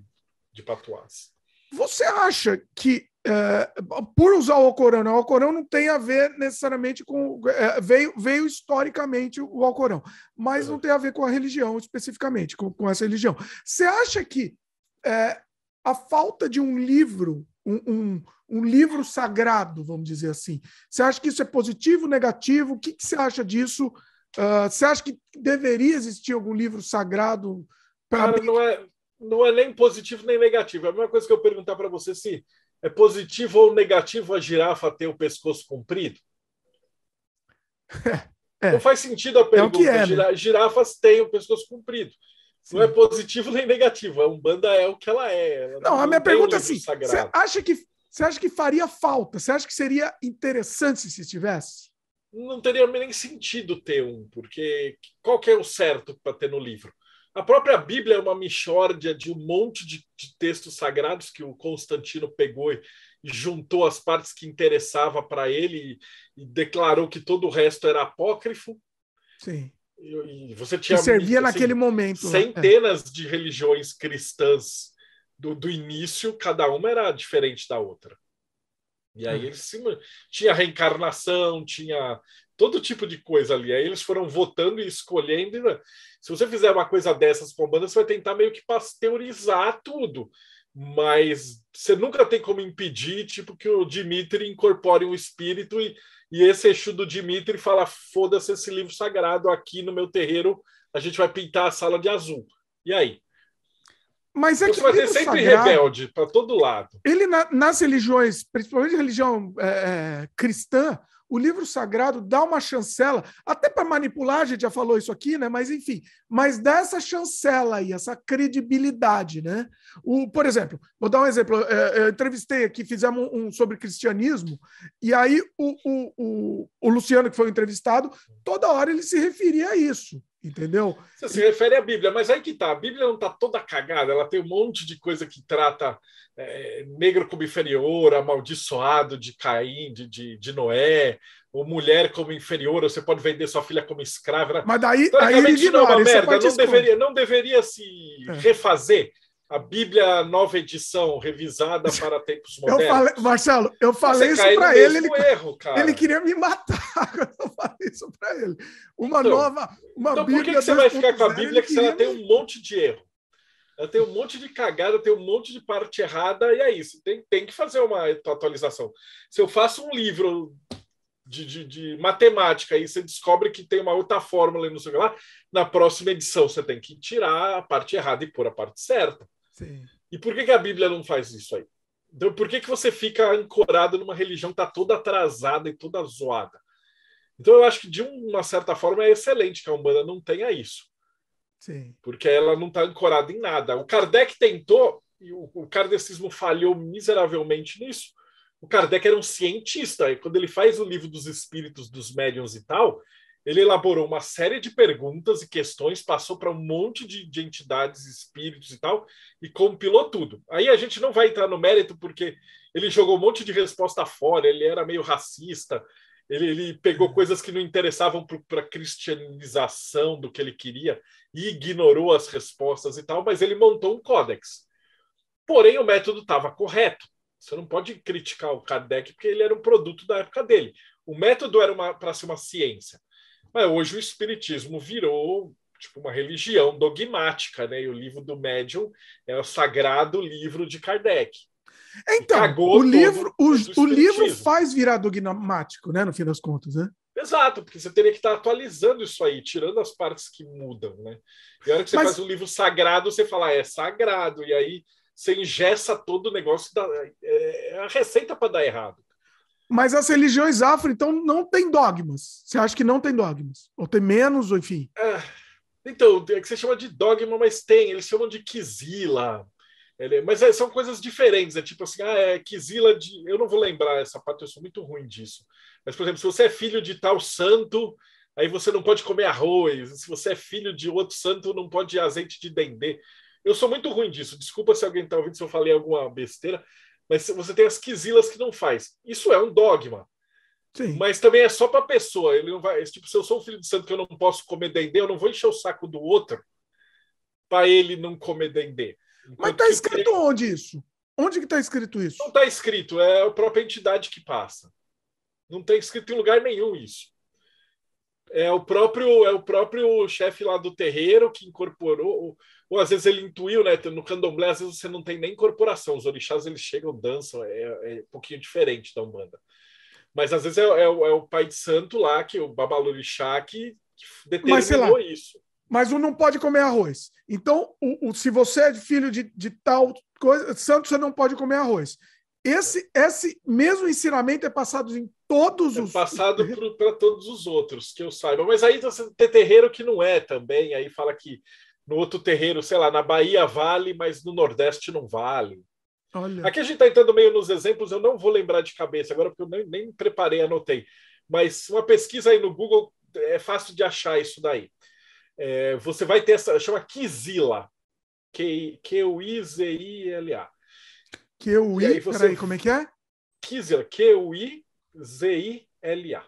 de patuás. Você acha que, é, por usar o Alcorão, né, o Alcorão não tem a ver necessariamente com. É, veio, veio historicamente o Alcorão, mas não tem a ver com a religião especificamente, com, com essa religião. Você acha que é, a falta de um livro, um, um livro sagrado, vamos dizer assim. Você acha que isso é positivo, negativo? O que, que você acha disso? Uh, você acha que deveria existir algum livro sagrado? Pra... Cara, não é, não é nem positivo nem negativo. É a mesma coisa que eu perguntar para você se é positivo ou negativo a girafa ter o pescoço comprido. É, não faz sentido a é pergunta. É é, né? Girafas têm o pescoço comprido. Sim. Não é positivo nem negativo. A Umbanda é o que ela é. Ela não, não, a minha pergunta um é assim: você acha que você acha que faria falta? Você acha que seria interessante se tivesse? Não teria nem sentido ter um, porque qual que é o certo para ter no livro? A própria Bíblia é uma mixórdia de um monte de, de textos sagrados que o Constantino pegou e, juntou as partes que interessava para ele e, e, declarou que todo o resto era apócrifo. Sim. E, e você tinha que servia assim, naquele momento né? centenas de religiões cristãs do, do início, cada uma era diferente da outra. E aí hum. eles se... tinha reencarnação, tinha todo tipo de coisa ali. Aí eles foram votando e escolhendo. Né, se você fizer uma coisa dessas com banda, você vai tentar meio que pasteurizar tudo. Mas você nunca tem como impedir, tipo, que o Dimitri incorpore um espírito e, e esse eixo do Dimitri fala: foda-se esse livro sagrado, aqui no meu terreiro a gente vai pintar a sala de azul. E aí? Mas é que vai ser sempre sagrado, rebelde para todo lado. Ele na, nas religiões, principalmente religião é, é cristã, o livro sagrado dá uma chancela, até para manipular, a gente já falou isso aqui, né? Mas enfim, mas dá essa chancela aí, essa credibilidade, né? O, por exemplo, vou dar um exemplo. É, é, eu entrevistei aqui, fizemos um sobre cristianismo, e aí o, o, o, o Luciano, que foi entrevistado, toda hora ele se referia a isso. Entendeu? Você se refere à Bíblia, mas aí que tá. A Bíblia não tá toda cagada, ela tem um monte de coisa que trata é, negro como inferior, amaldiçoado de Caim, de, de, de, Noé, ou mulher como inferior, você pode vender sua filha como escrava. Né? Mas daí, daí ele ignora, não é uma é merda, não deveria, não deveria se é. refazer a Bíblia nova edição revisada para tempos modernos. Eu falei, Marcelo, eu falei Você isso para ele. Ele, erro, ele queria me matar quando eu falei isso para ele. Uma então, nova, uma então Bíblia. Então por que, que você vai ficar com a Bíblia que ela tem um monte de erro? Ela tem um monte de cagada, tem um monte de parte errada e é isso. Tem, tem que fazer uma atualização. Se eu faço um livro de, de, de, matemática e você descobre que tem uma outra fórmula e não sei o que lá, na próxima edição você tem que tirar a parte errada e pôr a parte certa. Sim. E por que, que a Bíblia não faz isso aí? Então, por que, que você fica ancorado numa religião que está toda atrasada e toda zoada? Então, eu acho que, de uma certa forma, é excelente que a Umbanda não tenha isso. Sim. Porque ela não está ancorada em nada. O Kardec tentou, e o, o kardecismo falhou miseravelmente nisso. O Kardec era um cientista, e quando ele faz o livro dos espíritos, dos médiuns e tal, ele elaborou uma série de perguntas e questões, passou para um monte de, de, entidades, espíritos e tal, e compilou tudo. Aí a gente não vai entrar no mérito, porque ele jogou um monte de resposta fora, ele era meio racista, ele, ele pegou uhum. coisas que não interessavam para a cristianização do que ele queria e ignorou as respostas e tal, mas ele montou um códex. Porém, o método estava correto. Você não pode criticar o Kardec porque ele era um produto da época dele. O método era para ser uma ciência mas é, hoje o espiritismo virou tipo uma religião dogmática, né? E o livro do médium é o sagrado livro de Kardec. Então, o livro, o, o livro faz virar dogmático, né? No fim das contas, né? Exato, porque você teria que estar atualizando isso aí, tirando as partes que mudam, né? E a hora que você Mas... faz um livro sagrado, você fala, ah, é sagrado, e aí você ingessa todo o negócio, da, é, é a receita para dar errado. Mas as religiões afro, então, não tem dogmas. Você acha que não tem dogmas? Ou tem menos, ou enfim? É, então, é que você chama de dogma, mas tem. Eles chamam de quizila, É, mas é, são coisas diferentes. É tipo assim, ah, é de... Eu não vou lembrar essa parte, eu sou muito ruim disso. Mas, por exemplo, se você é filho de tal santo, aí você não pode comer arroz. Se você é filho de outro santo, não pode azeite de dendê. Eu sou muito ruim disso. Desculpa se alguém está ouvindo, se eu falei alguma besteira mas você tem as quisilas que não faz. Isso é um dogma. Sim. Mas também é só para a pessoa. Ele não vai, tipo, se eu sou um filho de santo que eu não posso comer dendê, eu não vou encher o saco do outro para ele não comer dendê. Então, mas está tipo, escrito ele... onde isso? Onde que está escrito isso? Não está escrito, é a própria entidade que passa. Não tem tá escrito em lugar nenhum isso. É o próprio, é o próprio chefe lá do terreiro que incorporou ou às vezes ele intuiu, né? No candomblé, às vezes você não tem nem corporação. Os orixás eles chegam, dançam, é, é um pouquinho diferente da Umbanda. Mas às vezes é, é, é o pai de santo lá, que o babalorixá, que, que determinou mas, isso. Mas um não pode comer arroz. Então, o, o, se você é filho de, de tal coisa, santo, você não pode comer arroz. Esse, esse mesmo ensinamento é passado em todos é os. Passado para todos os outros, que eu saiba. Mas aí você tem terreiro que não é também, aí fala que no outro terreiro, sei lá, na Bahia vale, mas no Nordeste não vale. Olha. Aqui a gente está entrando meio nos exemplos, eu não vou lembrar de cabeça agora, porque eu nem, nem preparei, anotei. Mas uma pesquisa aí no Google é fácil de achar isso daí. É, você vai ter essa, chama Kizila. q i z i l a q i peraí, como é que é? Kizila, q i z i l a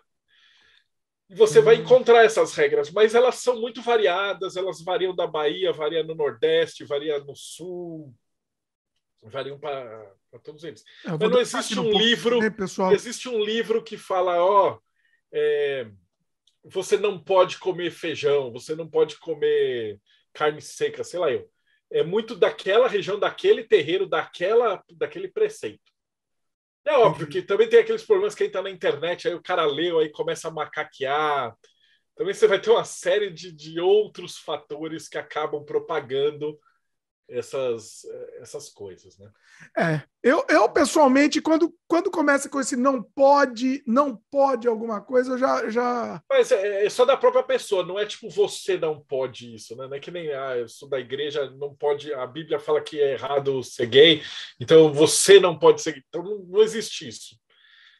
e você uhum. vai encontrar essas regras, mas elas são muito variadas, elas variam da Bahia, variam no Nordeste, variam no Sul, variam para todos eles. É, mas não existe um livro, ver, existe um livro que fala, ó, é, você não pode comer feijão, você não pode comer carne seca, sei lá eu. É muito daquela região, daquele terreiro, daquela, daquele preceito. É óbvio que também tem aqueles problemas que aí tá na internet, aí o cara leu, aí começa a macaquear. Também você vai ter uma série de, de outros fatores que acabam propagando essas, essas coisas, né? É, eu, eu pessoalmente, quando, quando começa com esse não pode, não pode alguma coisa, eu já. já... Mas é, é só da própria pessoa, não é tipo você não pode isso, né? Não é que nem, ah, eu sou da igreja, não pode, a Bíblia fala que é errado ser gay, então você não pode ser gay. Então não, não existe isso.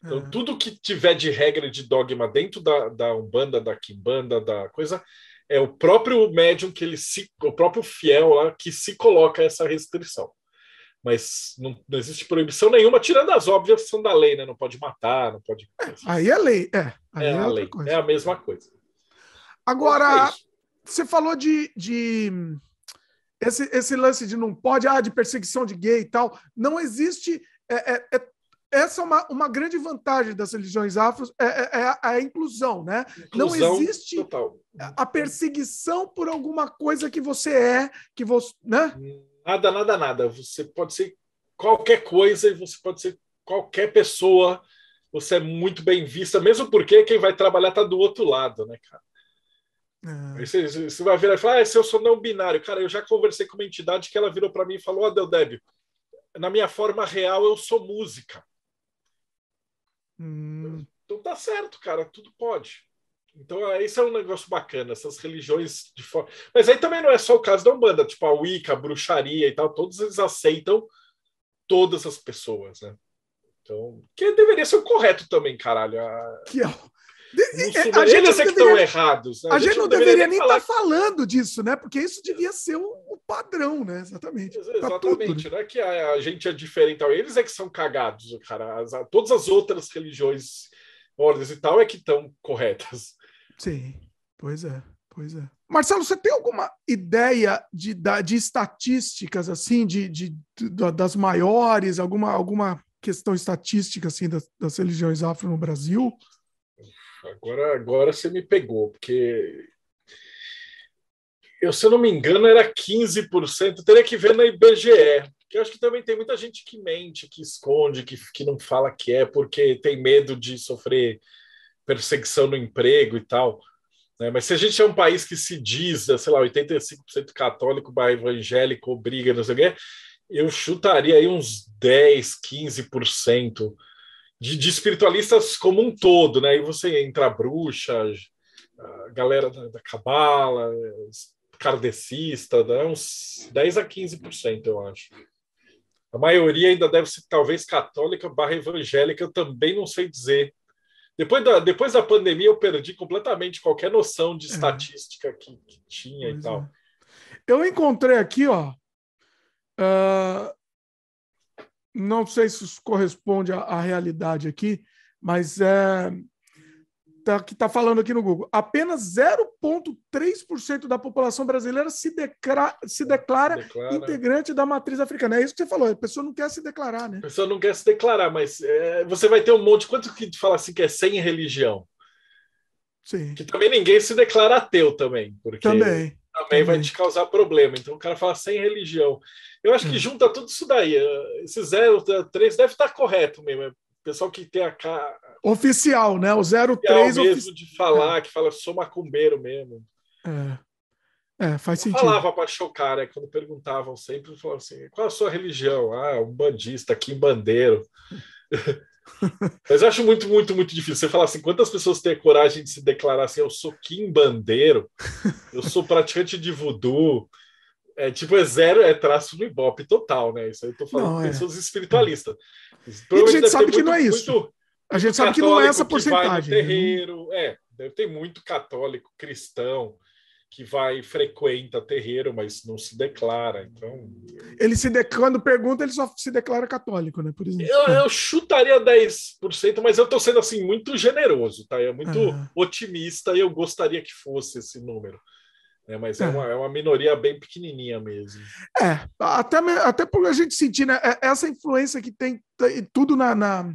Então, é. tudo que tiver de regra de dogma dentro da, da Umbanda, da Kimbanda, da coisa, é o próprio médium que ele se, o próprio fiel lá que se coloca essa restrição. Mas não, não existe proibição nenhuma, tirando as óbvias que são da lei, né? Não pode matar, não pode. É, assim. aí é lei, é. Aí é, é a lei, é coisa. é a mesma coisa. Agora, é você falou de, de esse, esse lance de não pode, ah, de perseguição de gay e tal. Não existe. É, é, é, essa é uma, uma grande vantagem das religiões afros, é, é, é a, é a, inclusão, né? Inclusão não existe total. a perseguição por alguma coisa que você é, que você. Né? Nada, nada, nada. Você pode ser qualquer coisa e você pode ser qualquer pessoa. Você é muito bem vista, mesmo porque quem vai trabalhar está do outro lado, né, cara? Ah. Você, você, vai virar e falar, ah, se eu sou não binário, cara, eu já conversei com uma entidade que ela virou para mim e falou, ó, oh, na minha forma real eu sou música. Hum. Então tá certo, cara, tudo pode. Então, isso é, é um negócio bacana, essas religiões de fora. Mas aí também não é só o caso da Umbanda, tipo a Wicca, a bruxaria e tal, todos eles aceitam todas as pessoas, né? Então, que deveria ser o correto também, caralho. A... Que é o, é, é a gente eles é que deveria, estão errados. Né? A, a gente não, não deveria, deveria nem estar tá falando disso, né? Porque isso devia ser o, um, padrão, né? Exatamente. Tá exatamente, tudo, né? É que a, a, gente é diferente. Eles é que são cagados, cara. As, a, todas as outras religiões, ordens e tal, é que estão corretas. Sim, pois é, pois é. Marcelo, você tem alguma ideia de, de estatísticas, assim, de, de, de das maiores, alguma, alguma questão estatística, assim, das, das religiões afro no Brasil? agora, agora você me pegou, porque eu, se eu não me engano, era 15%. Teria que ver na IBGE. Que eu acho que também tem muita gente que mente, que esconde, que, que não fala que é, porque tem medo de sofrer perseguição no emprego e tal. Né? Mas se a gente é um país que se diz, sei lá, 85% católico, evangélico, briga, não sei o quê, eu chutaria aí uns 10, 15% de, de, espiritualistas como um todo, né? E você entra bruxas, a galera da, cabala, kardecista, né? uns 10 a 15%, eu acho. A maioria ainda deve ser talvez católica barra evangélica, eu também não sei dizer. Depois da, depois da pandemia eu perdi completamente qualquer noção de é. estatística que, que tinha pois e tal. É. Eu encontrei aqui, ó, uh, não sei se isso corresponde à, à realidade aqui, mas é, tá, que está falando aqui no Google, apenas 0,3% da população brasileira se, decra, se declara, declara, integrante da matriz africana. É isso que você falou, a pessoa não quer se declarar, né? A pessoa não quer se declarar, mas é, você vai ter um monte. Quanto que fala assim que é sem religião? Sim. Que também ninguém se declara ateu também. Porque... Também também vai te causar problema. Então o cara fala sem religião. Eu acho que hum. junta tudo isso daí. Eh, esse 03 deve estar tá correto mesmo. É pessoal que tem a cara. Oficial, né? O 03 mesmo ofici... de falar, é. que fala sou macumbeiro mesmo. É. é faz eu sentido. Falava para chocar, né? Quando perguntavam sempre, falavam assim: qual a sua religião? Ah, um bandista, aqui bandeiro. Mas eu acho muito, muito, muito difícil. Você falar assim, quantas pessoas têm a coragem de se declarar assim, eu sou Kim Bandeiro, eu sou praticante de voodoo. É tipo, é zero, é traço do Ibope total, né? Isso aí eu tô falando não, é. pessoas espiritualistas. E a gente sabe que muito, não é isso. a gente sabe que não é essa porcentagem. Né? terreiro, é, deve ter muito católico, cristão, que vai frequenta terreiro, mas não se declara. Então, ele se de... quando pergunta, ele só se declara católico, né? Por exemplo. Eu, eu chutaria 10%, mas eu estou sendo assim muito generoso, tá? É muito ah. otimista e eu gostaria que fosse esse número. É, mas é. é. uma, é uma minoria bem pequenininha mesmo. É, até, até por a gente sentir né, é, essa influência que tem tudo na, na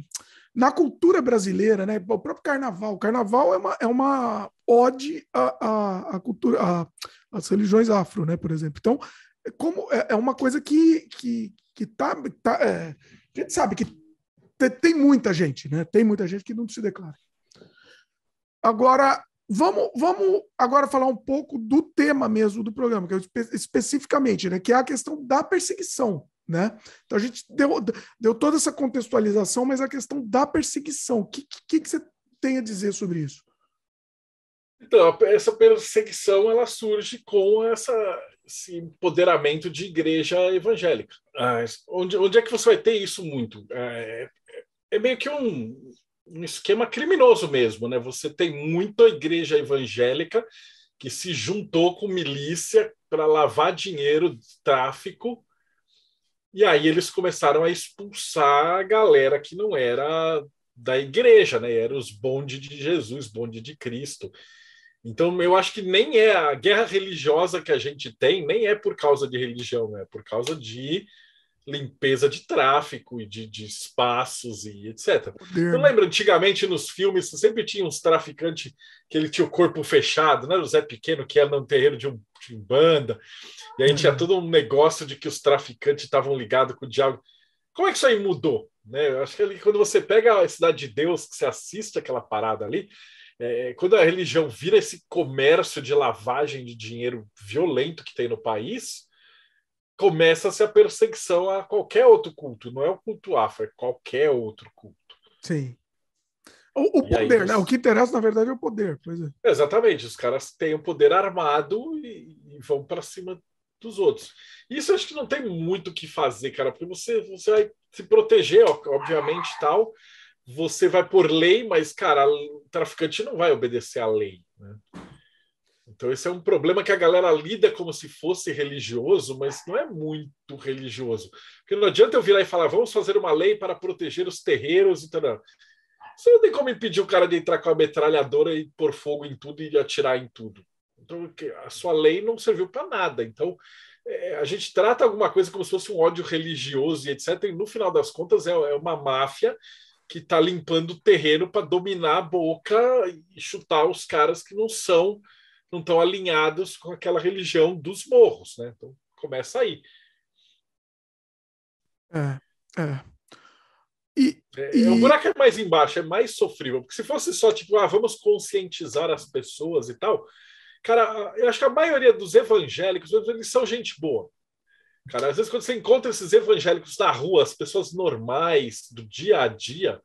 na cultura brasileira, né? O próprio carnaval. O carnaval é uma, é uma ode à, à, cultura, às religiões afro, né? Por exemplo. Então, é como é, é uma coisa que, que, que tá. tá é, a gente sabe que tem, tem muita gente, né? Tem muita gente que não se declara. Agora, vamos, vamos agora falar um pouco do tema mesmo do programa, que é espe especificamente, né? Que é a questão da perseguição. Né? Então a gente deu, deu toda essa contextualização, mas a questão da perseguição, o que, que, que, você tem a dizer sobre isso? Então, essa perseguição ela surge com essa, esse empoderamento de igreja evangélica. Ah, onde, onde é que você vai ter isso muito? É, é, é meio que um, um esquema criminoso mesmo, né? Você tem muita igreja evangélica que se juntou com milícia para lavar dinheiro de tráfico e aí eles começaram a expulsar a galera que não era da igreja, né? Era os bondes de Jesus, bonde de Cristo. Então eu acho que nem é a guerra religiosa que a gente tem, nem é por causa de religião, né? é né? por causa de limpeza de tráfico e de, de espaços e etc. Eu lembro antigamente nos filmes sempre tinha uns traficantes que ele tinha o corpo fechado, né? O Zé Pequeno que era no terreiro de um de banda, e aí tinha uhum. todo um negócio de que os traficantes estavam ligados com o diabo. Como é que isso aí mudou? Né? Eu acho que ali, quando você pega a Cidade de Deus, que você assiste aquela parada ali, é, quando a religião vira esse comércio de lavagem de dinheiro violento que tem no país, começa-se a perseguição a qualquer outro culto, não é o culto afro, é qualquer outro culto. Sim. O, o poder, aí, né? O que interessa, na verdade, é o poder. Pois é. Exatamente, os caras têm o um poder armado e, e vão para cima dos outros. Isso acho que não tem muito o que fazer, cara, porque você, você vai se proteger, obviamente, tal. Você vai por lei, mas, cara, o traficante não vai obedecer à lei. Né? Então, esse é um problema que a galera lida como se fosse religioso, mas não é muito religioso. Porque não adianta eu vir lá e falar, vamos fazer uma lei para proteger os terreiros e então, tal. Você não tem como impedir o cara de entrar com a metralhadora e pôr fogo em tudo e atirar em tudo. Então, a sua lei não serviu para nada. Então, é, a gente trata alguma coisa como se fosse um ódio religioso e etc. E no final das contas, é, é uma máfia que está limpando o terreno para dominar a boca e chutar os caras que não são não estão alinhados com aquela religião dos morros, né? Então começa aí. É, é. E, é, é e... O buraco é mais embaixo, é mais sofrível. Porque se fosse só, tipo, ah, vamos conscientizar as pessoas e tal. Cara, eu acho que a maioria dos evangélicos, eles são gente boa. Cara, às vezes quando você encontra esses evangélicos na rua, as pessoas normais, do dia a dia,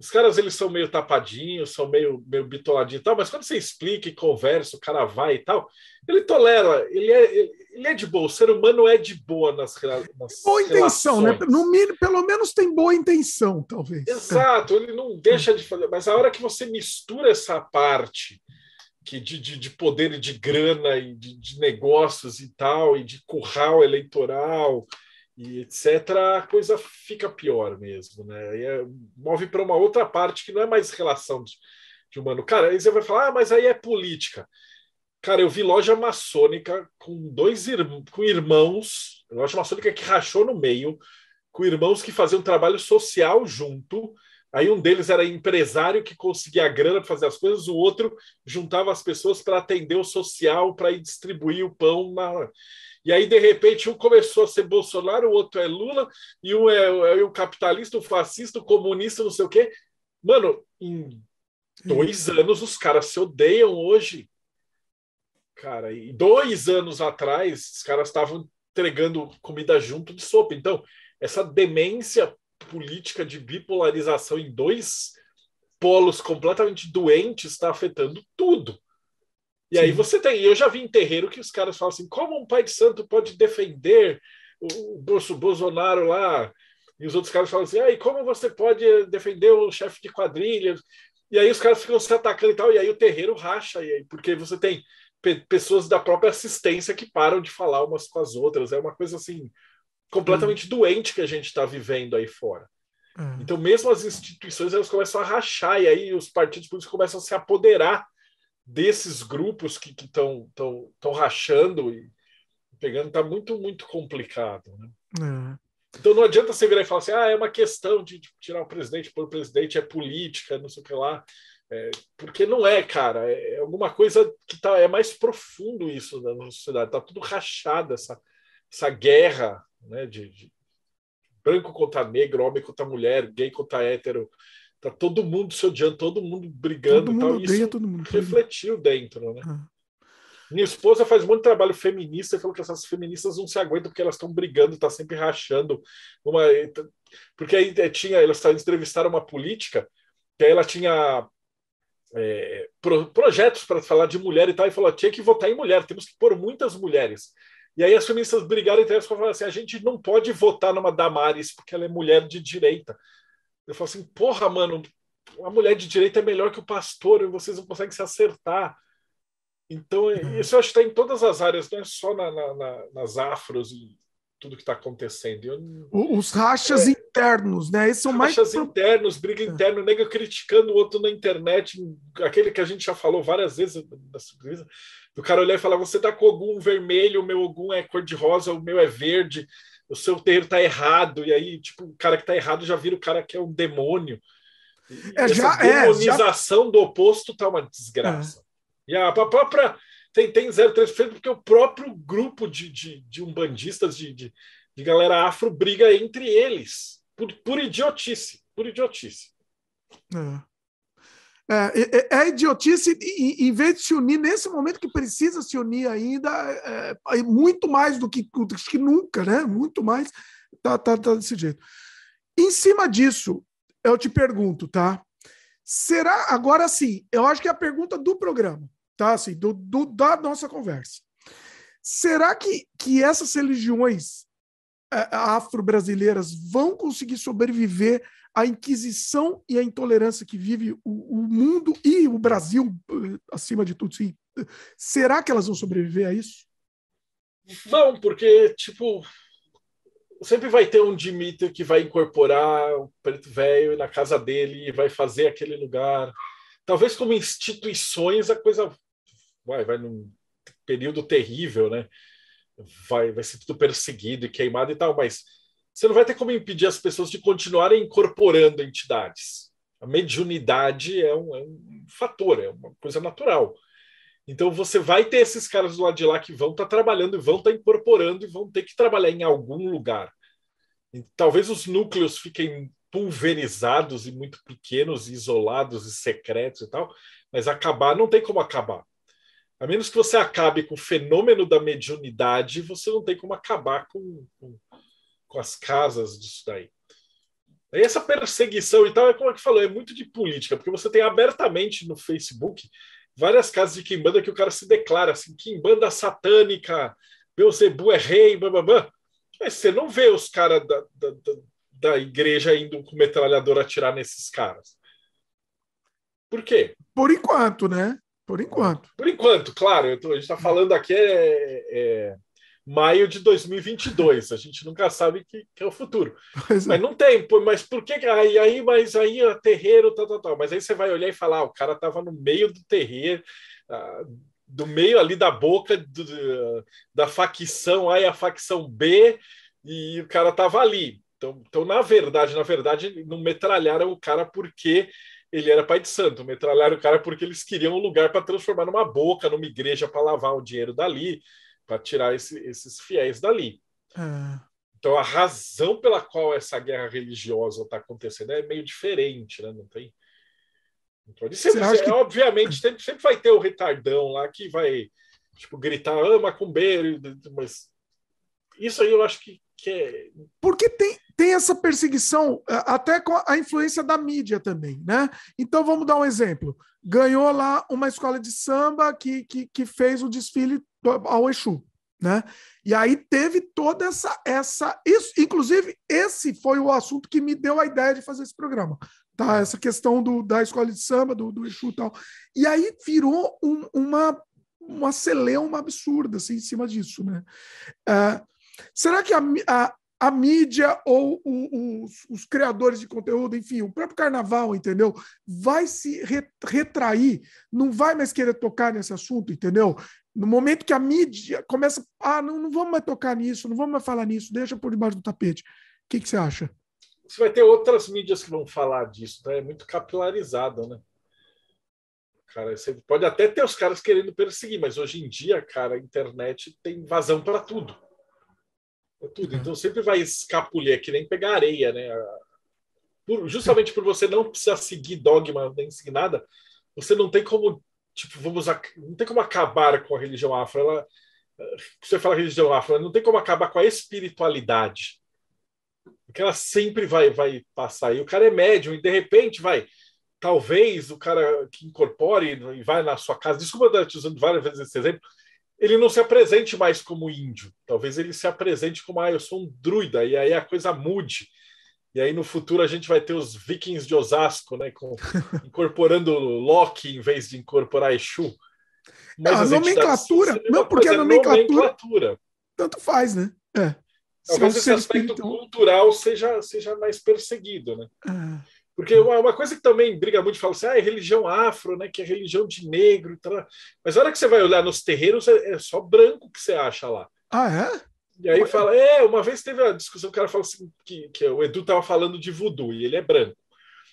os caras eles são meio tapadinhos, são meio, meio bitoladinhos e tal, mas quando você explica e conversa, o cara vai e tal, ele tolera, ele é, ele é de boa, o ser humano é de boa nas, nas Boa intenção, né? relações. né? No mínimo, pelo menos tem boa intenção, talvez. Exato, ele não deixa de fazer, mas a hora que você mistura essa parte que de, de, de poder e de grana e de, de negócios e tal, e de curral eleitoral e etc., a coisa fica pior mesmo, né? E é, move para uma outra parte que não é mais relação de, de humano. Cara, aí você vai falar, ah, mas aí é política. Cara, eu vi loja maçônica com dois ir, com irmãos, loja maçônica que rachou no meio, com irmãos que faziam trabalho social junto. Aí um deles era empresário que conseguia a grana para fazer as coisas, o outro juntava as pessoas para atender o social, para ir distribuir o pão na e aí, de repente, um começou a ser Bolsonaro, o outro é Lula, e um é, é o capitalista, o fascista, o comunista, não sei o quê. Mano, em dois anos os caras se odeiam hoje. Cara, e dois anos atrás os caras estavam entregando comida junto de sopa. Então, essa demência política de bipolarização em dois polos completamente doentes está afetando tudo. E aí você tem, eu já vi em terreiro que os caras falam assim: como um pai de santo pode defender o, o Bolsonaro lá? E os outros caras falam assim: ah, e como você pode defender o chefe de quadrilha? E aí os caras ficam se atacando e tal, e aí o terreiro racha, e aí, porque você tem pe pessoas da própria assistência que param de falar umas com as outras. É uma coisa assim completamente hum. doente que a gente está vivendo aí fora. Hum. Então, mesmo as instituições elas começam a rachar, e aí os partidos políticos começam a se apoderar desses grupos que estão tão, tão rachando e pegando está muito, muito complicado. Né? É. Então não adianta você virar e falar assim, ah, é uma questão de, tirar o presidente, pôr o presidente, é política, não sei o que lá. É, porque não é, cara, é, é alguma coisa que tá, é mais profundo isso na nossa sociedade, tá tudo rachado, essa, essa guerra né, de, de branco contra negro, homem contra mulher, gay contra hétero, Tá todo mundo se odiando, todo mundo brigando. Todo mundo odeia, todo mundo. Refletiu dentro, né? Ah. Minha esposa faz muito trabalho feminista e falou que essas feministas não se aguentam porque elas estão brigando, tá sempre rachando. Uma... Então, porque aí eh, tinha, elas entrevistaram uma política, que aí ela tinha é, pro, projetos para falar de mulher e tal, e falou: tinha que votar em mulher, temos que pôr muitas mulheres. E aí as feministas brigaram entre elas e falaram assim: a gente não pode votar numa Damares porque ela é mulher de direita. Eu falo assim, porra, mano, a mulher de direita é melhor que o pastor e vocês não conseguem se acertar. Então, uhum. isso eu acho que está em todas as áreas, não é só na, na, na, nas afros e tudo que está acontecendo. Eu, Os rachas é, internos, né? Esses são é rachas mais. Rachas internos, briga é. interna, nega criticando o outro na internet, aquele que a gente já falou várias vezes na surpresa, do cara olhar e falar: você está com algum vermelho, o meu algum é cor-de-rosa, o meu é verde o seu terreiro tá errado, e aí, tipo, o cara que tá errado já vira o cara que é um demônio. E é, é, já, demonização é, já... do oposto tá uma desgraça. É. E a, própria. Tem, tem 0,3% porque o próprio grupo de, de, de umbandistas, de, de, de galera afro, briga entre eles. Por, por idiotice. Por idiotice. É. É, é, é, é idiotice, e, em vez de se unir nesse momento que precisa se unir ainda, é, é muito mais do que, do que nunca, né? Muito mais, tá, tá, tá desse jeito. Em cima disso, eu te pergunto, tá? Será, agora sim, eu acho que é a pergunta do programa, tá? Assim, do, do da nossa conversa. Será que, que essas religiões é, afro-brasileiras vão conseguir sobreviver à inquisição e à intolerância que vive o, o mundo e o Brasil, eh, acima de tudo. Sim. Será que elas vão sobreviver a isso? Não, porque, tipo, sempre vai ter um Dimitri que vai incorporar o preto velho na casa dele e vai fazer aquele lugar. Talvez como instituições a coisa vai, vai num período terrível, né? vai, vai ser tudo perseguido e queimado e tal, mas você não vai ter como impedir as pessoas de continuarem incorporando entidades. A mediunidade é um, é um fator, é uma coisa natural. Então você vai ter esses caras do lado de lá que vão estar tá trabalhando e vão estar tá incorporando e vão ter que trabalhar em algum lugar. E, talvez os núcleos fiquem pulverizados e muito pequenos, isolados e secretos e tal, mas acabar não tem como acabar. A menos que você acabe com o fenômeno da mediunidade, você não tem como acabar com, com, com as casas disso daí. Aí essa perseguição e tal é como é que falou, é muito de política, porque você tem abertamente no Facebook várias casas de quimbanda que o cara se declara assim, quimbanda satânica, Beuzebu é rei, blá. Mas você não vê os caras da, da, da, igreja indo com metralhador atirar nesses caras. Por quê? Por enquanto, né? Por enquanto. Por enquanto, claro. Tô, a gente está falando aqui é, é, é maio de 2022. A gente nunca sabe que, que é o futuro. Pois é. mas é. não tem. Mas por que aí, aí mas aí terreiro, tal, tal, tal. Mas aí você vai olhar e falar, ah, o cara estava no meio do terreiro. Ah, do meio ali da boca do, da facção A e a facção B, e o cara tava ali. Então, então, na verdade, na verdade, não metralharam o cara porque ele era pai de santo, metralharam o cara porque eles queriam um lugar para transformar numa boca, numa igreja para lavar o dinheiro dali, para tirar esse, esses fiéis dali. Ah. Então a razão pela qual essa guerra religiosa está acontecendo é meio diferente, né? Não tem. Não é, que... Obviamente sempre, sempre vai ter o retardão lá que vai tipo gritar ah, macumbeiro, mas isso aí eu acho que que... Porque tem, tem essa perseguição, até com a influência da mídia também, né? Então vamos dar um exemplo. Ganhou lá uma escola de samba que, que, que fez o desfile ao Exu, né? E aí teve toda essa essa isso, inclusive esse foi o assunto que me deu a ideia de fazer esse programa, tá? Essa questão do, da escola de samba do, do Exu e tal. E aí virou um, uma uma celeuma absurda assim, em cima disso, né? Uh, Será que a, a, a mídia ou o, os, os, criadores de conteúdo, enfim, o próprio carnaval, entendeu? Vai se re, retrair, não vai mais querer tocar nesse assunto, entendeu? No momento que a mídia começa, ah, não, não vamos mais tocar nisso, não vamos mais falar nisso, deixa por debaixo do tapete. O que, que você acha? Você vai ter outras mídias que vão falar disso, né? É muito capilarizada, né? Cara, você pode até ter os caras querendo perseguir, mas hoje em dia, cara, a internet tem vazão para tudo. É tudo. Então sempre vai escapulir, é que nem pegar areia, né? Por, justamente por você não precisar seguir dogma, nem seguir nada, você não tem como, tipo, vamos, não tem como acabar com a religião afro. Ela, você fala religião afro, não tem como acabar com a espiritualidade. Porque ela sempre vai, vai passar. E o cara é médium, e de repente vai. Talvez o cara que incorpore e vai na sua casa. Desculpa eu estar te usando várias vezes esse exemplo, ele não se apresente mais como índio. Talvez ele se apresente como, ah, eu sou um druida, e aí a coisa mude. E aí no futuro a gente vai ter os vikings de Osasco, né? Com, incorporando Loki em vez de incorporar Exu. Mas ah, a, a nomenclatura, não, porque a é nomenclatura, nomenclatura, Tanto faz, né? É. Talvez esse aspecto então. cultural seja, seja mais perseguido, né? Ah. Porque uma, uma coisa que também briga muito, fala assim, ah, é religião afro, né, que é religião de negro. Tal. Tá mas a hora que você vai olhar nos terreiros, é, é só branco que você acha lá. Ah, é? E aí fala, é, uma vez teve a discussão, o cara falou assim, que, que o Edu tava falando de voodoo, e ele é branco.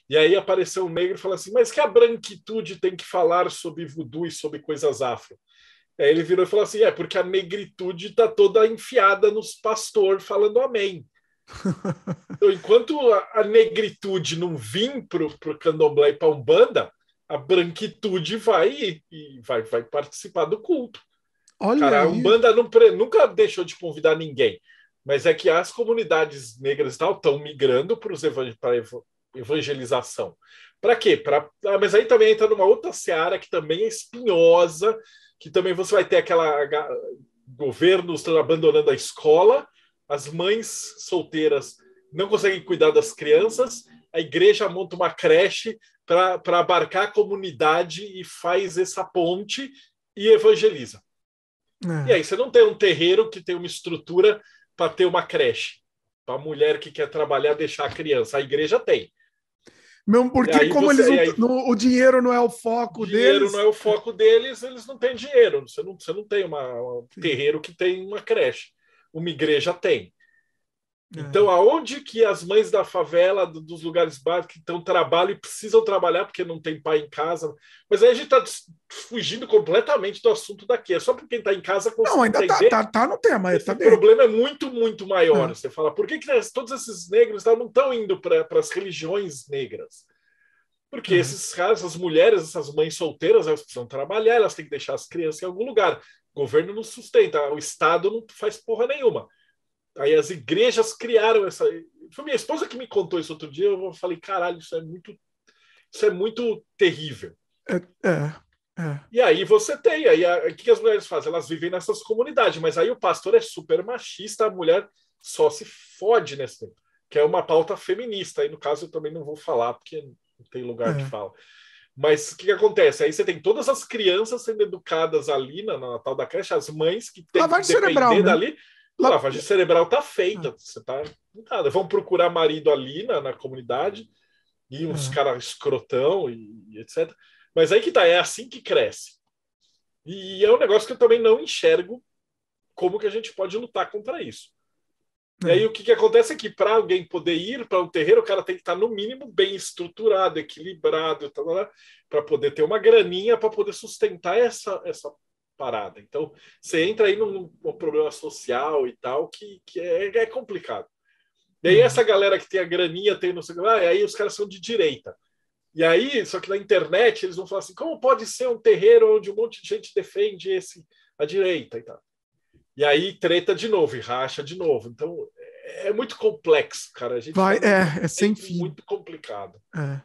E aí apareceu um negro e falou assim, mas que a branquitude tem que falar sobre voodoo e sobre coisas afro? Aí ele virou e falou assim, é, porque a negritude tá toda enfiada nos pastor falando amém. Então, enquanto a, a, negritude não vir pro, pro candomblé e a Umbanda, a branquitude vai e vai, vai participar do culto. Olha Cara, aí. a Umbanda não, nunca deixou de convidar ninguém, mas é que as comunidades negras tal estão migrando para evang evangelização. Para quê? Pra, ah, mas aí também entra numa outra seara que também é espinhosa, que também você vai ter aquela ah, governos abandonando a escola as mães solteiras não conseguem cuidar das crianças, a igreja monta uma creche para abarcar a comunidade e faz essa ponte e evangeliza. É. E aí, você não tem um terreiro que tem uma estrutura para ter uma creche, para a mulher que quer trabalhar deixar a criança. A igreja tem. Mesmo porque, como você, eles aí, não, o dinheiro não é o foco deles. dinheiro não é o foco deles, eles não têm dinheiro. Você não, você não tem uma, um terreiro que tem uma creche uma igreja tem. É. Então, aonde que as mães da favela, dos lugares básicos, que estão trabalho e precisam trabalhar porque não tem pai em casa? Mas aí a gente está fugindo completamente do assunto daqui. É só porque quem está em casa conseguir Não, ainda está tá, tá no tema. o tá problema bem. é muito, muito maior. É. Você fala, por que, que todos esses negros tá, não estão indo para as religiões negras? Porque uhum. esses caras, essas mulheres, essas mães solteiras, elas precisam trabalhar, elas têm que deixar as crianças em algum lugar. O governo não sustenta, o Estado não faz porra nenhuma. Aí as igrejas criaram essa. Foi minha esposa que me contou isso outro dia. Eu falei, caralho, isso é muito, isso é muito terrível. É, é, é. E aí você tem, aí o que as mulheres fazem? Elas vivem nessas comunidades, mas aí o pastor é super machista, a mulher só se fode nesse tempo. Que é uma pauta feminista. E no caso eu também não vou falar, porque não tem lugar é. de fala. Mas o que, que, acontece? Aí você tem todas as crianças sendo educadas ali na, na tal da creche, as mães que têm que depender né? dali. Né? Lavagem cerebral tá feita, é. você tá. Nada. Vão procurar marido ali na, na comunidade, e uns é. caras escrotão e, e, etc. Mas aí que tá, é assim que cresce. E é um negócio que eu também não enxergo como que a gente pode lutar contra isso. E aí é. o que, que acontece é que para alguém poder ir para um terreiro, o cara tem que estar tá, no mínimo bem estruturado, equilibrado, tá, tá, para poder ter uma graninha para poder sustentar essa, essa parada. Então você entra aí num, num problema social e tal que, que é, é complicado. E aí uhum. essa galera que tem a graninha, tem não sei o que lá, aí os caras são de direita. E aí, só que na internet eles vão falar assim, como pode ser um terreiro onde um monte de gente defende esse a direita e tal. E aí treta de novo, e racha de novo. Então é muito complexo, cara. A gente Vai, tá é, é sem fim. Muito complicado. É.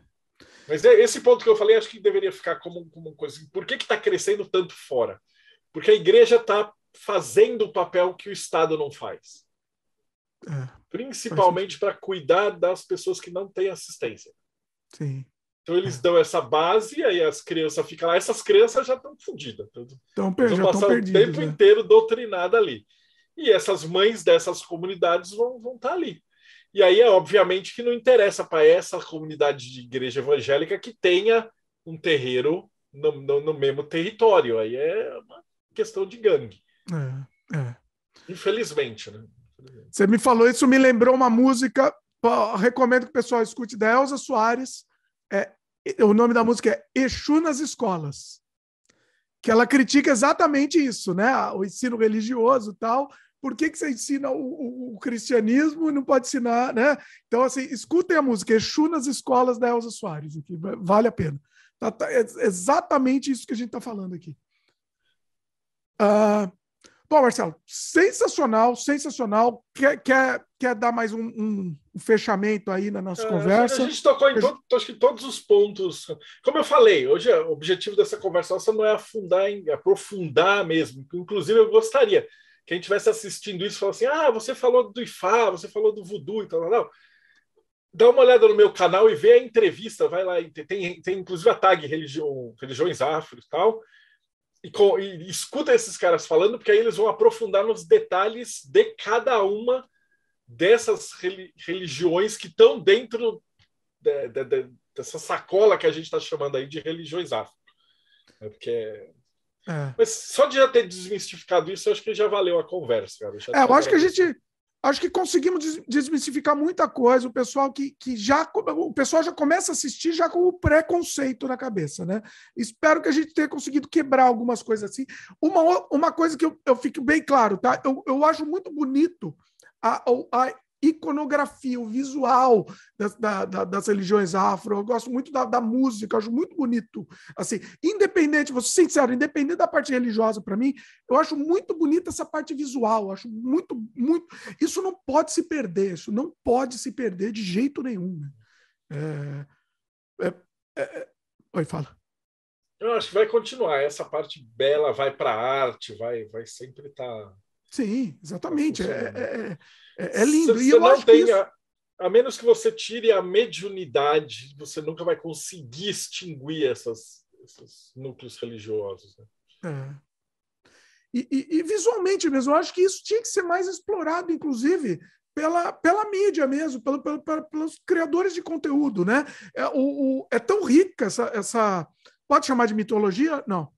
Mas é, esse ponto que eu falei, acho que deveria ficar como, como uma coisa. Assim. Por que está crescendo tanto fora? Porque a igreja está fazendo o papel que o Estado não faz. É, Principalmente para cuidar das pessoas que não têm assistência. Sim. Então eles dão essa base, aí as crianças ficam lá, essas crianças já estão fodidas. Tá? Estão per passar o tempo né? inteiro doutrinada ali. E essas mães dessas comunidades vão estar vão tá ali. E aí é obviamente que não interessa para essa comunidade de igreja evangélica que tenha um terreiro no, no, no mesmo território. Aí é uma questão de gangue. É, é. Infelizmente, né? Você me falou isso, me lembrou uma música. Recomendo que o pessoal escute da Elza Soares é, o nome da música é Exu nas Escolas, que ela critica exatamente isso, né? Ah, o ensino religioso e tal. Por que, que você ensina o, o, o, cristianismo e não pode ensinar, né? Então, assim, escutem a música Exu nas Escolas da Elza Soares, aqui, vale a pena. Tá, tá, é exatamente isso que a gente está falando aqui. Uh, Pô, Marcelo, sensacional, sensacional. Quer, quer, quer dar mais um, um fechamento aí na nossa é, conversa? A gente tocou em todo, acho que todos os pontos. Como eu falei, hoje é, o objetivo dessa conversa nossa não é afundar, em, é aprofundar mesmo. Inclusive, eu gostaria que a gente tivesse assistindo isso e falasse assim: ah, você falou do Ifá, você falou do voodoo e tal, Dá uma olhada no meu canal e vê a entrevista, vai lá, tem, tem inclusive a tag religião, Religiões Afro e tal e, e, escuta esses caras falando, porque aí eles vão aprofundar nos detalhes de cada uma dessas religiões que estão dentro de, de, de, dessa sacola que a gente está chamando aí de religiões afro. Né? É porque é. Mas só de já ter desmistificado isso, eu acho que já valeu a conversa, cara. Eu, é, eu tá acho que a gente, assim acho que conseguimos desmistificar muita coisa. O pessoal que, que já o pessoal já começa a assistir já com o preconceito na cabeça, né? Espero que a gente tenha conseguido quebrar algumas coisas assim. Uma, uma coisa que eu, eu fico bem claro, tá? Eu, eu acho muito bonito a, a, iconografia, o visual das, da, da, das religiões afro. Eu gosto muito da, da música, acho muito bonito. Assim, independente, vou ser sincero, independente da parte religiosa para mim, eu acho muito bonita essa parte visual. Acho muito, muito. Isso não pode se perder, isso não pode se perder de jeito nenhum. Né? É, é, é, é... Oi, fala. Eu acho que vai continuar. Essa parte bela vai para a arte, vai, vai sempre estar. Tá... Sim, exatamente. Tá é, é, lindo. Você, e eu não acho tem que isso... a, a menos que você tire a mediunidade, você nunca vai conseguir extinguir essas, esses núcleos religiosos. Né? É. E, e, e, visualmente mesmo, eu acho que isso tinha que ser mais explorado, inclusive, pela, pela mídia mesmo, pelo, pelo, pelo pelos criadores de conteúdo, né? É, o, o, é tão rica essa, essa... Pode chamar de mitologia? Não.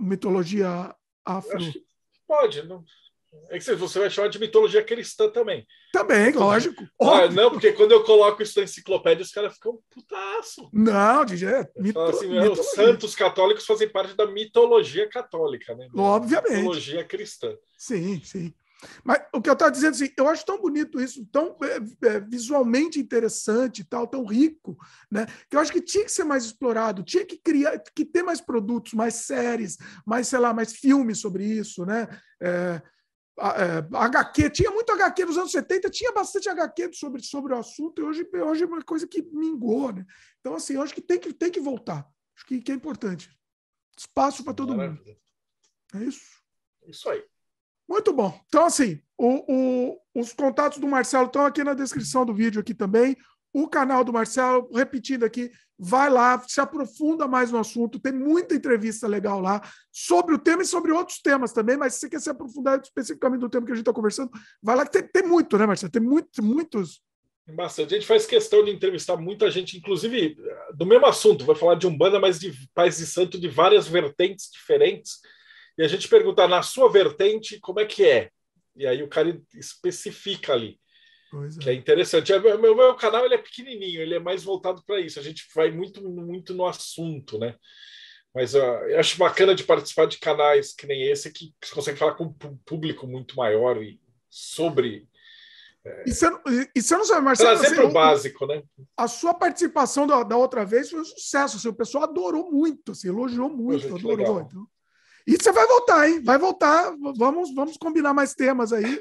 Mitologia afro... Pode, não... É que você vai chamar de mitologia cristã também. Também, lógico. Ah, não, porque quando eu coloco isso na enciclopédia, os caras ficam putaço. Não, DJ, é mito... assim, os santos católicos fazem parte da mitologia católica, né? Obviamente. Mitologia cristã. Sim, sim. Mas o que eu estava dizendo, assim, eu acho tão bonito isso, tão é, é, visualmente interessante tal, tão rico, né? Que eu acho que tinha que ser mais explorado, tinha que criar, que ter mais produtos, mais séries, mais, sei lá, mais filmes sobre isso, né? É, é, HQ, tinha muito HQ nos anos 70, tinha bastante HQ sobre, sobre o assunto, e hoje, hoje é uma coisa que mingou, né? Então, assim, eu acho que tem que, tem que voltar. Acho que, que é importante. Espaço para todo Maravilha. mundo. É isso? Isso aí. Muito bom. Então, assim, o, o, os contatos do Marcelo estão aqui na descrição do vídeo aqui também o canal do Marcelo, repetindo aqui, vai lá, se aprofunda mais no assunto, tem muita entrevista legal lá sobre o tema e sobre outros temas também, mas se você quer se aprofundar especificamente do tema que a gente está conversando, vai lá que tem, tem muito, né, Marcelo? Tem muito, muitos. Bastante. A gente faz questão de entrevistar muita gente, inclusive eh, do mesmo assunto, vai falar de Umbanda, mas de Paz de Santo, de várias vertentes diferentes. E a gente perguntar na sua vertente como é que é. E aí o cara especifica ali. É. Que é interessante. O é, meu, meu, canal ele é pequenininho, ele é mais voltado para isso. A gente vai muito, muito no assunto, né? Mas uh, eu acho bacana de participar de canais que nem esse, que você consegue falar com um público muito maior e sobre. É... E, você, e você não sabe, Marcelo. Trazer assim, para o básico, né? A sua participação da, da, outra vez foi um sucesso. Assim, o pessoal adorou muito, assim, elogiou muito, adorou. Então. E você vai voltar, hein? Vai voltar. Vamos, vamos combinar mais temas aí,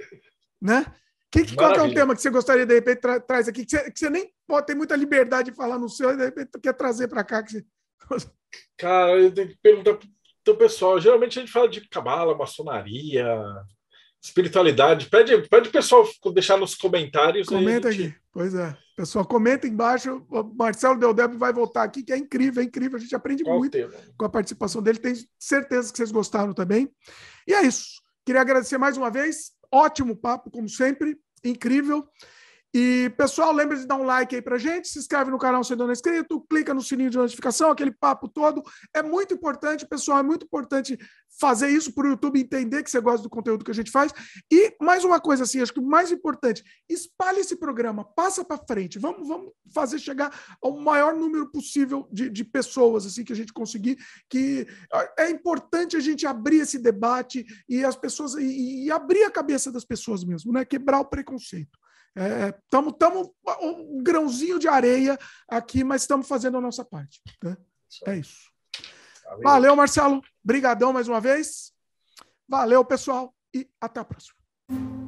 né? Que, que, qual que é o tema que você gostaria, de repente, tra traz aqui? Que você, que você, nem pode ter muita liberdade de falar no seu, e de repente quer trazer para cá. Você... Cara, eu tenho que perguntar para o pessoal. Geralmente a gente fala de cabala, maçonaria, espiritualidade. Pede, pede o pessoal deixar nos comentários. Comenta aí. aqui. Pois é. Pessoal, comenta embaixo. O Marcelo Deldeb vai voltar aqui, que é incrível, é incrível. A gente aprende qual muito com a participação dele. Tenho certeza que vocês gostaram também. E é isso. Queria agradecer mais uma vez Ótimo papo, como sempre, incrível. E, pessoal, lembre-se de dar um like aí pra gente, se inscreve no canal se ainda não é inscrito, clica no sininho de notificação, aquele papo todo. É muito importante, pessoal, é muito importante fazer isso para o YouTube entender que você gosta do conteúdo que a gente faz. E mais uma coisa assim, acho que o mais importante, espalhe esse programa, passa para frente. Vamos, vamos fazer chegar ao maior número possível de, de pessoas assim que a gente conseguir. Que é importante a gente abrir esse debate e as pessoas e, e abrir a cabeça das pessoas mesmo, né? Quebrar o preconceito. Estamos é, tamo, tamo um grãozinho de areia aqui, mas estamos fazendo a nossa parte. Né? É isso. Valeu. Valeu, Marcelo. Brigadão mais uma vez. Valeu, pessoal, e até a próxima.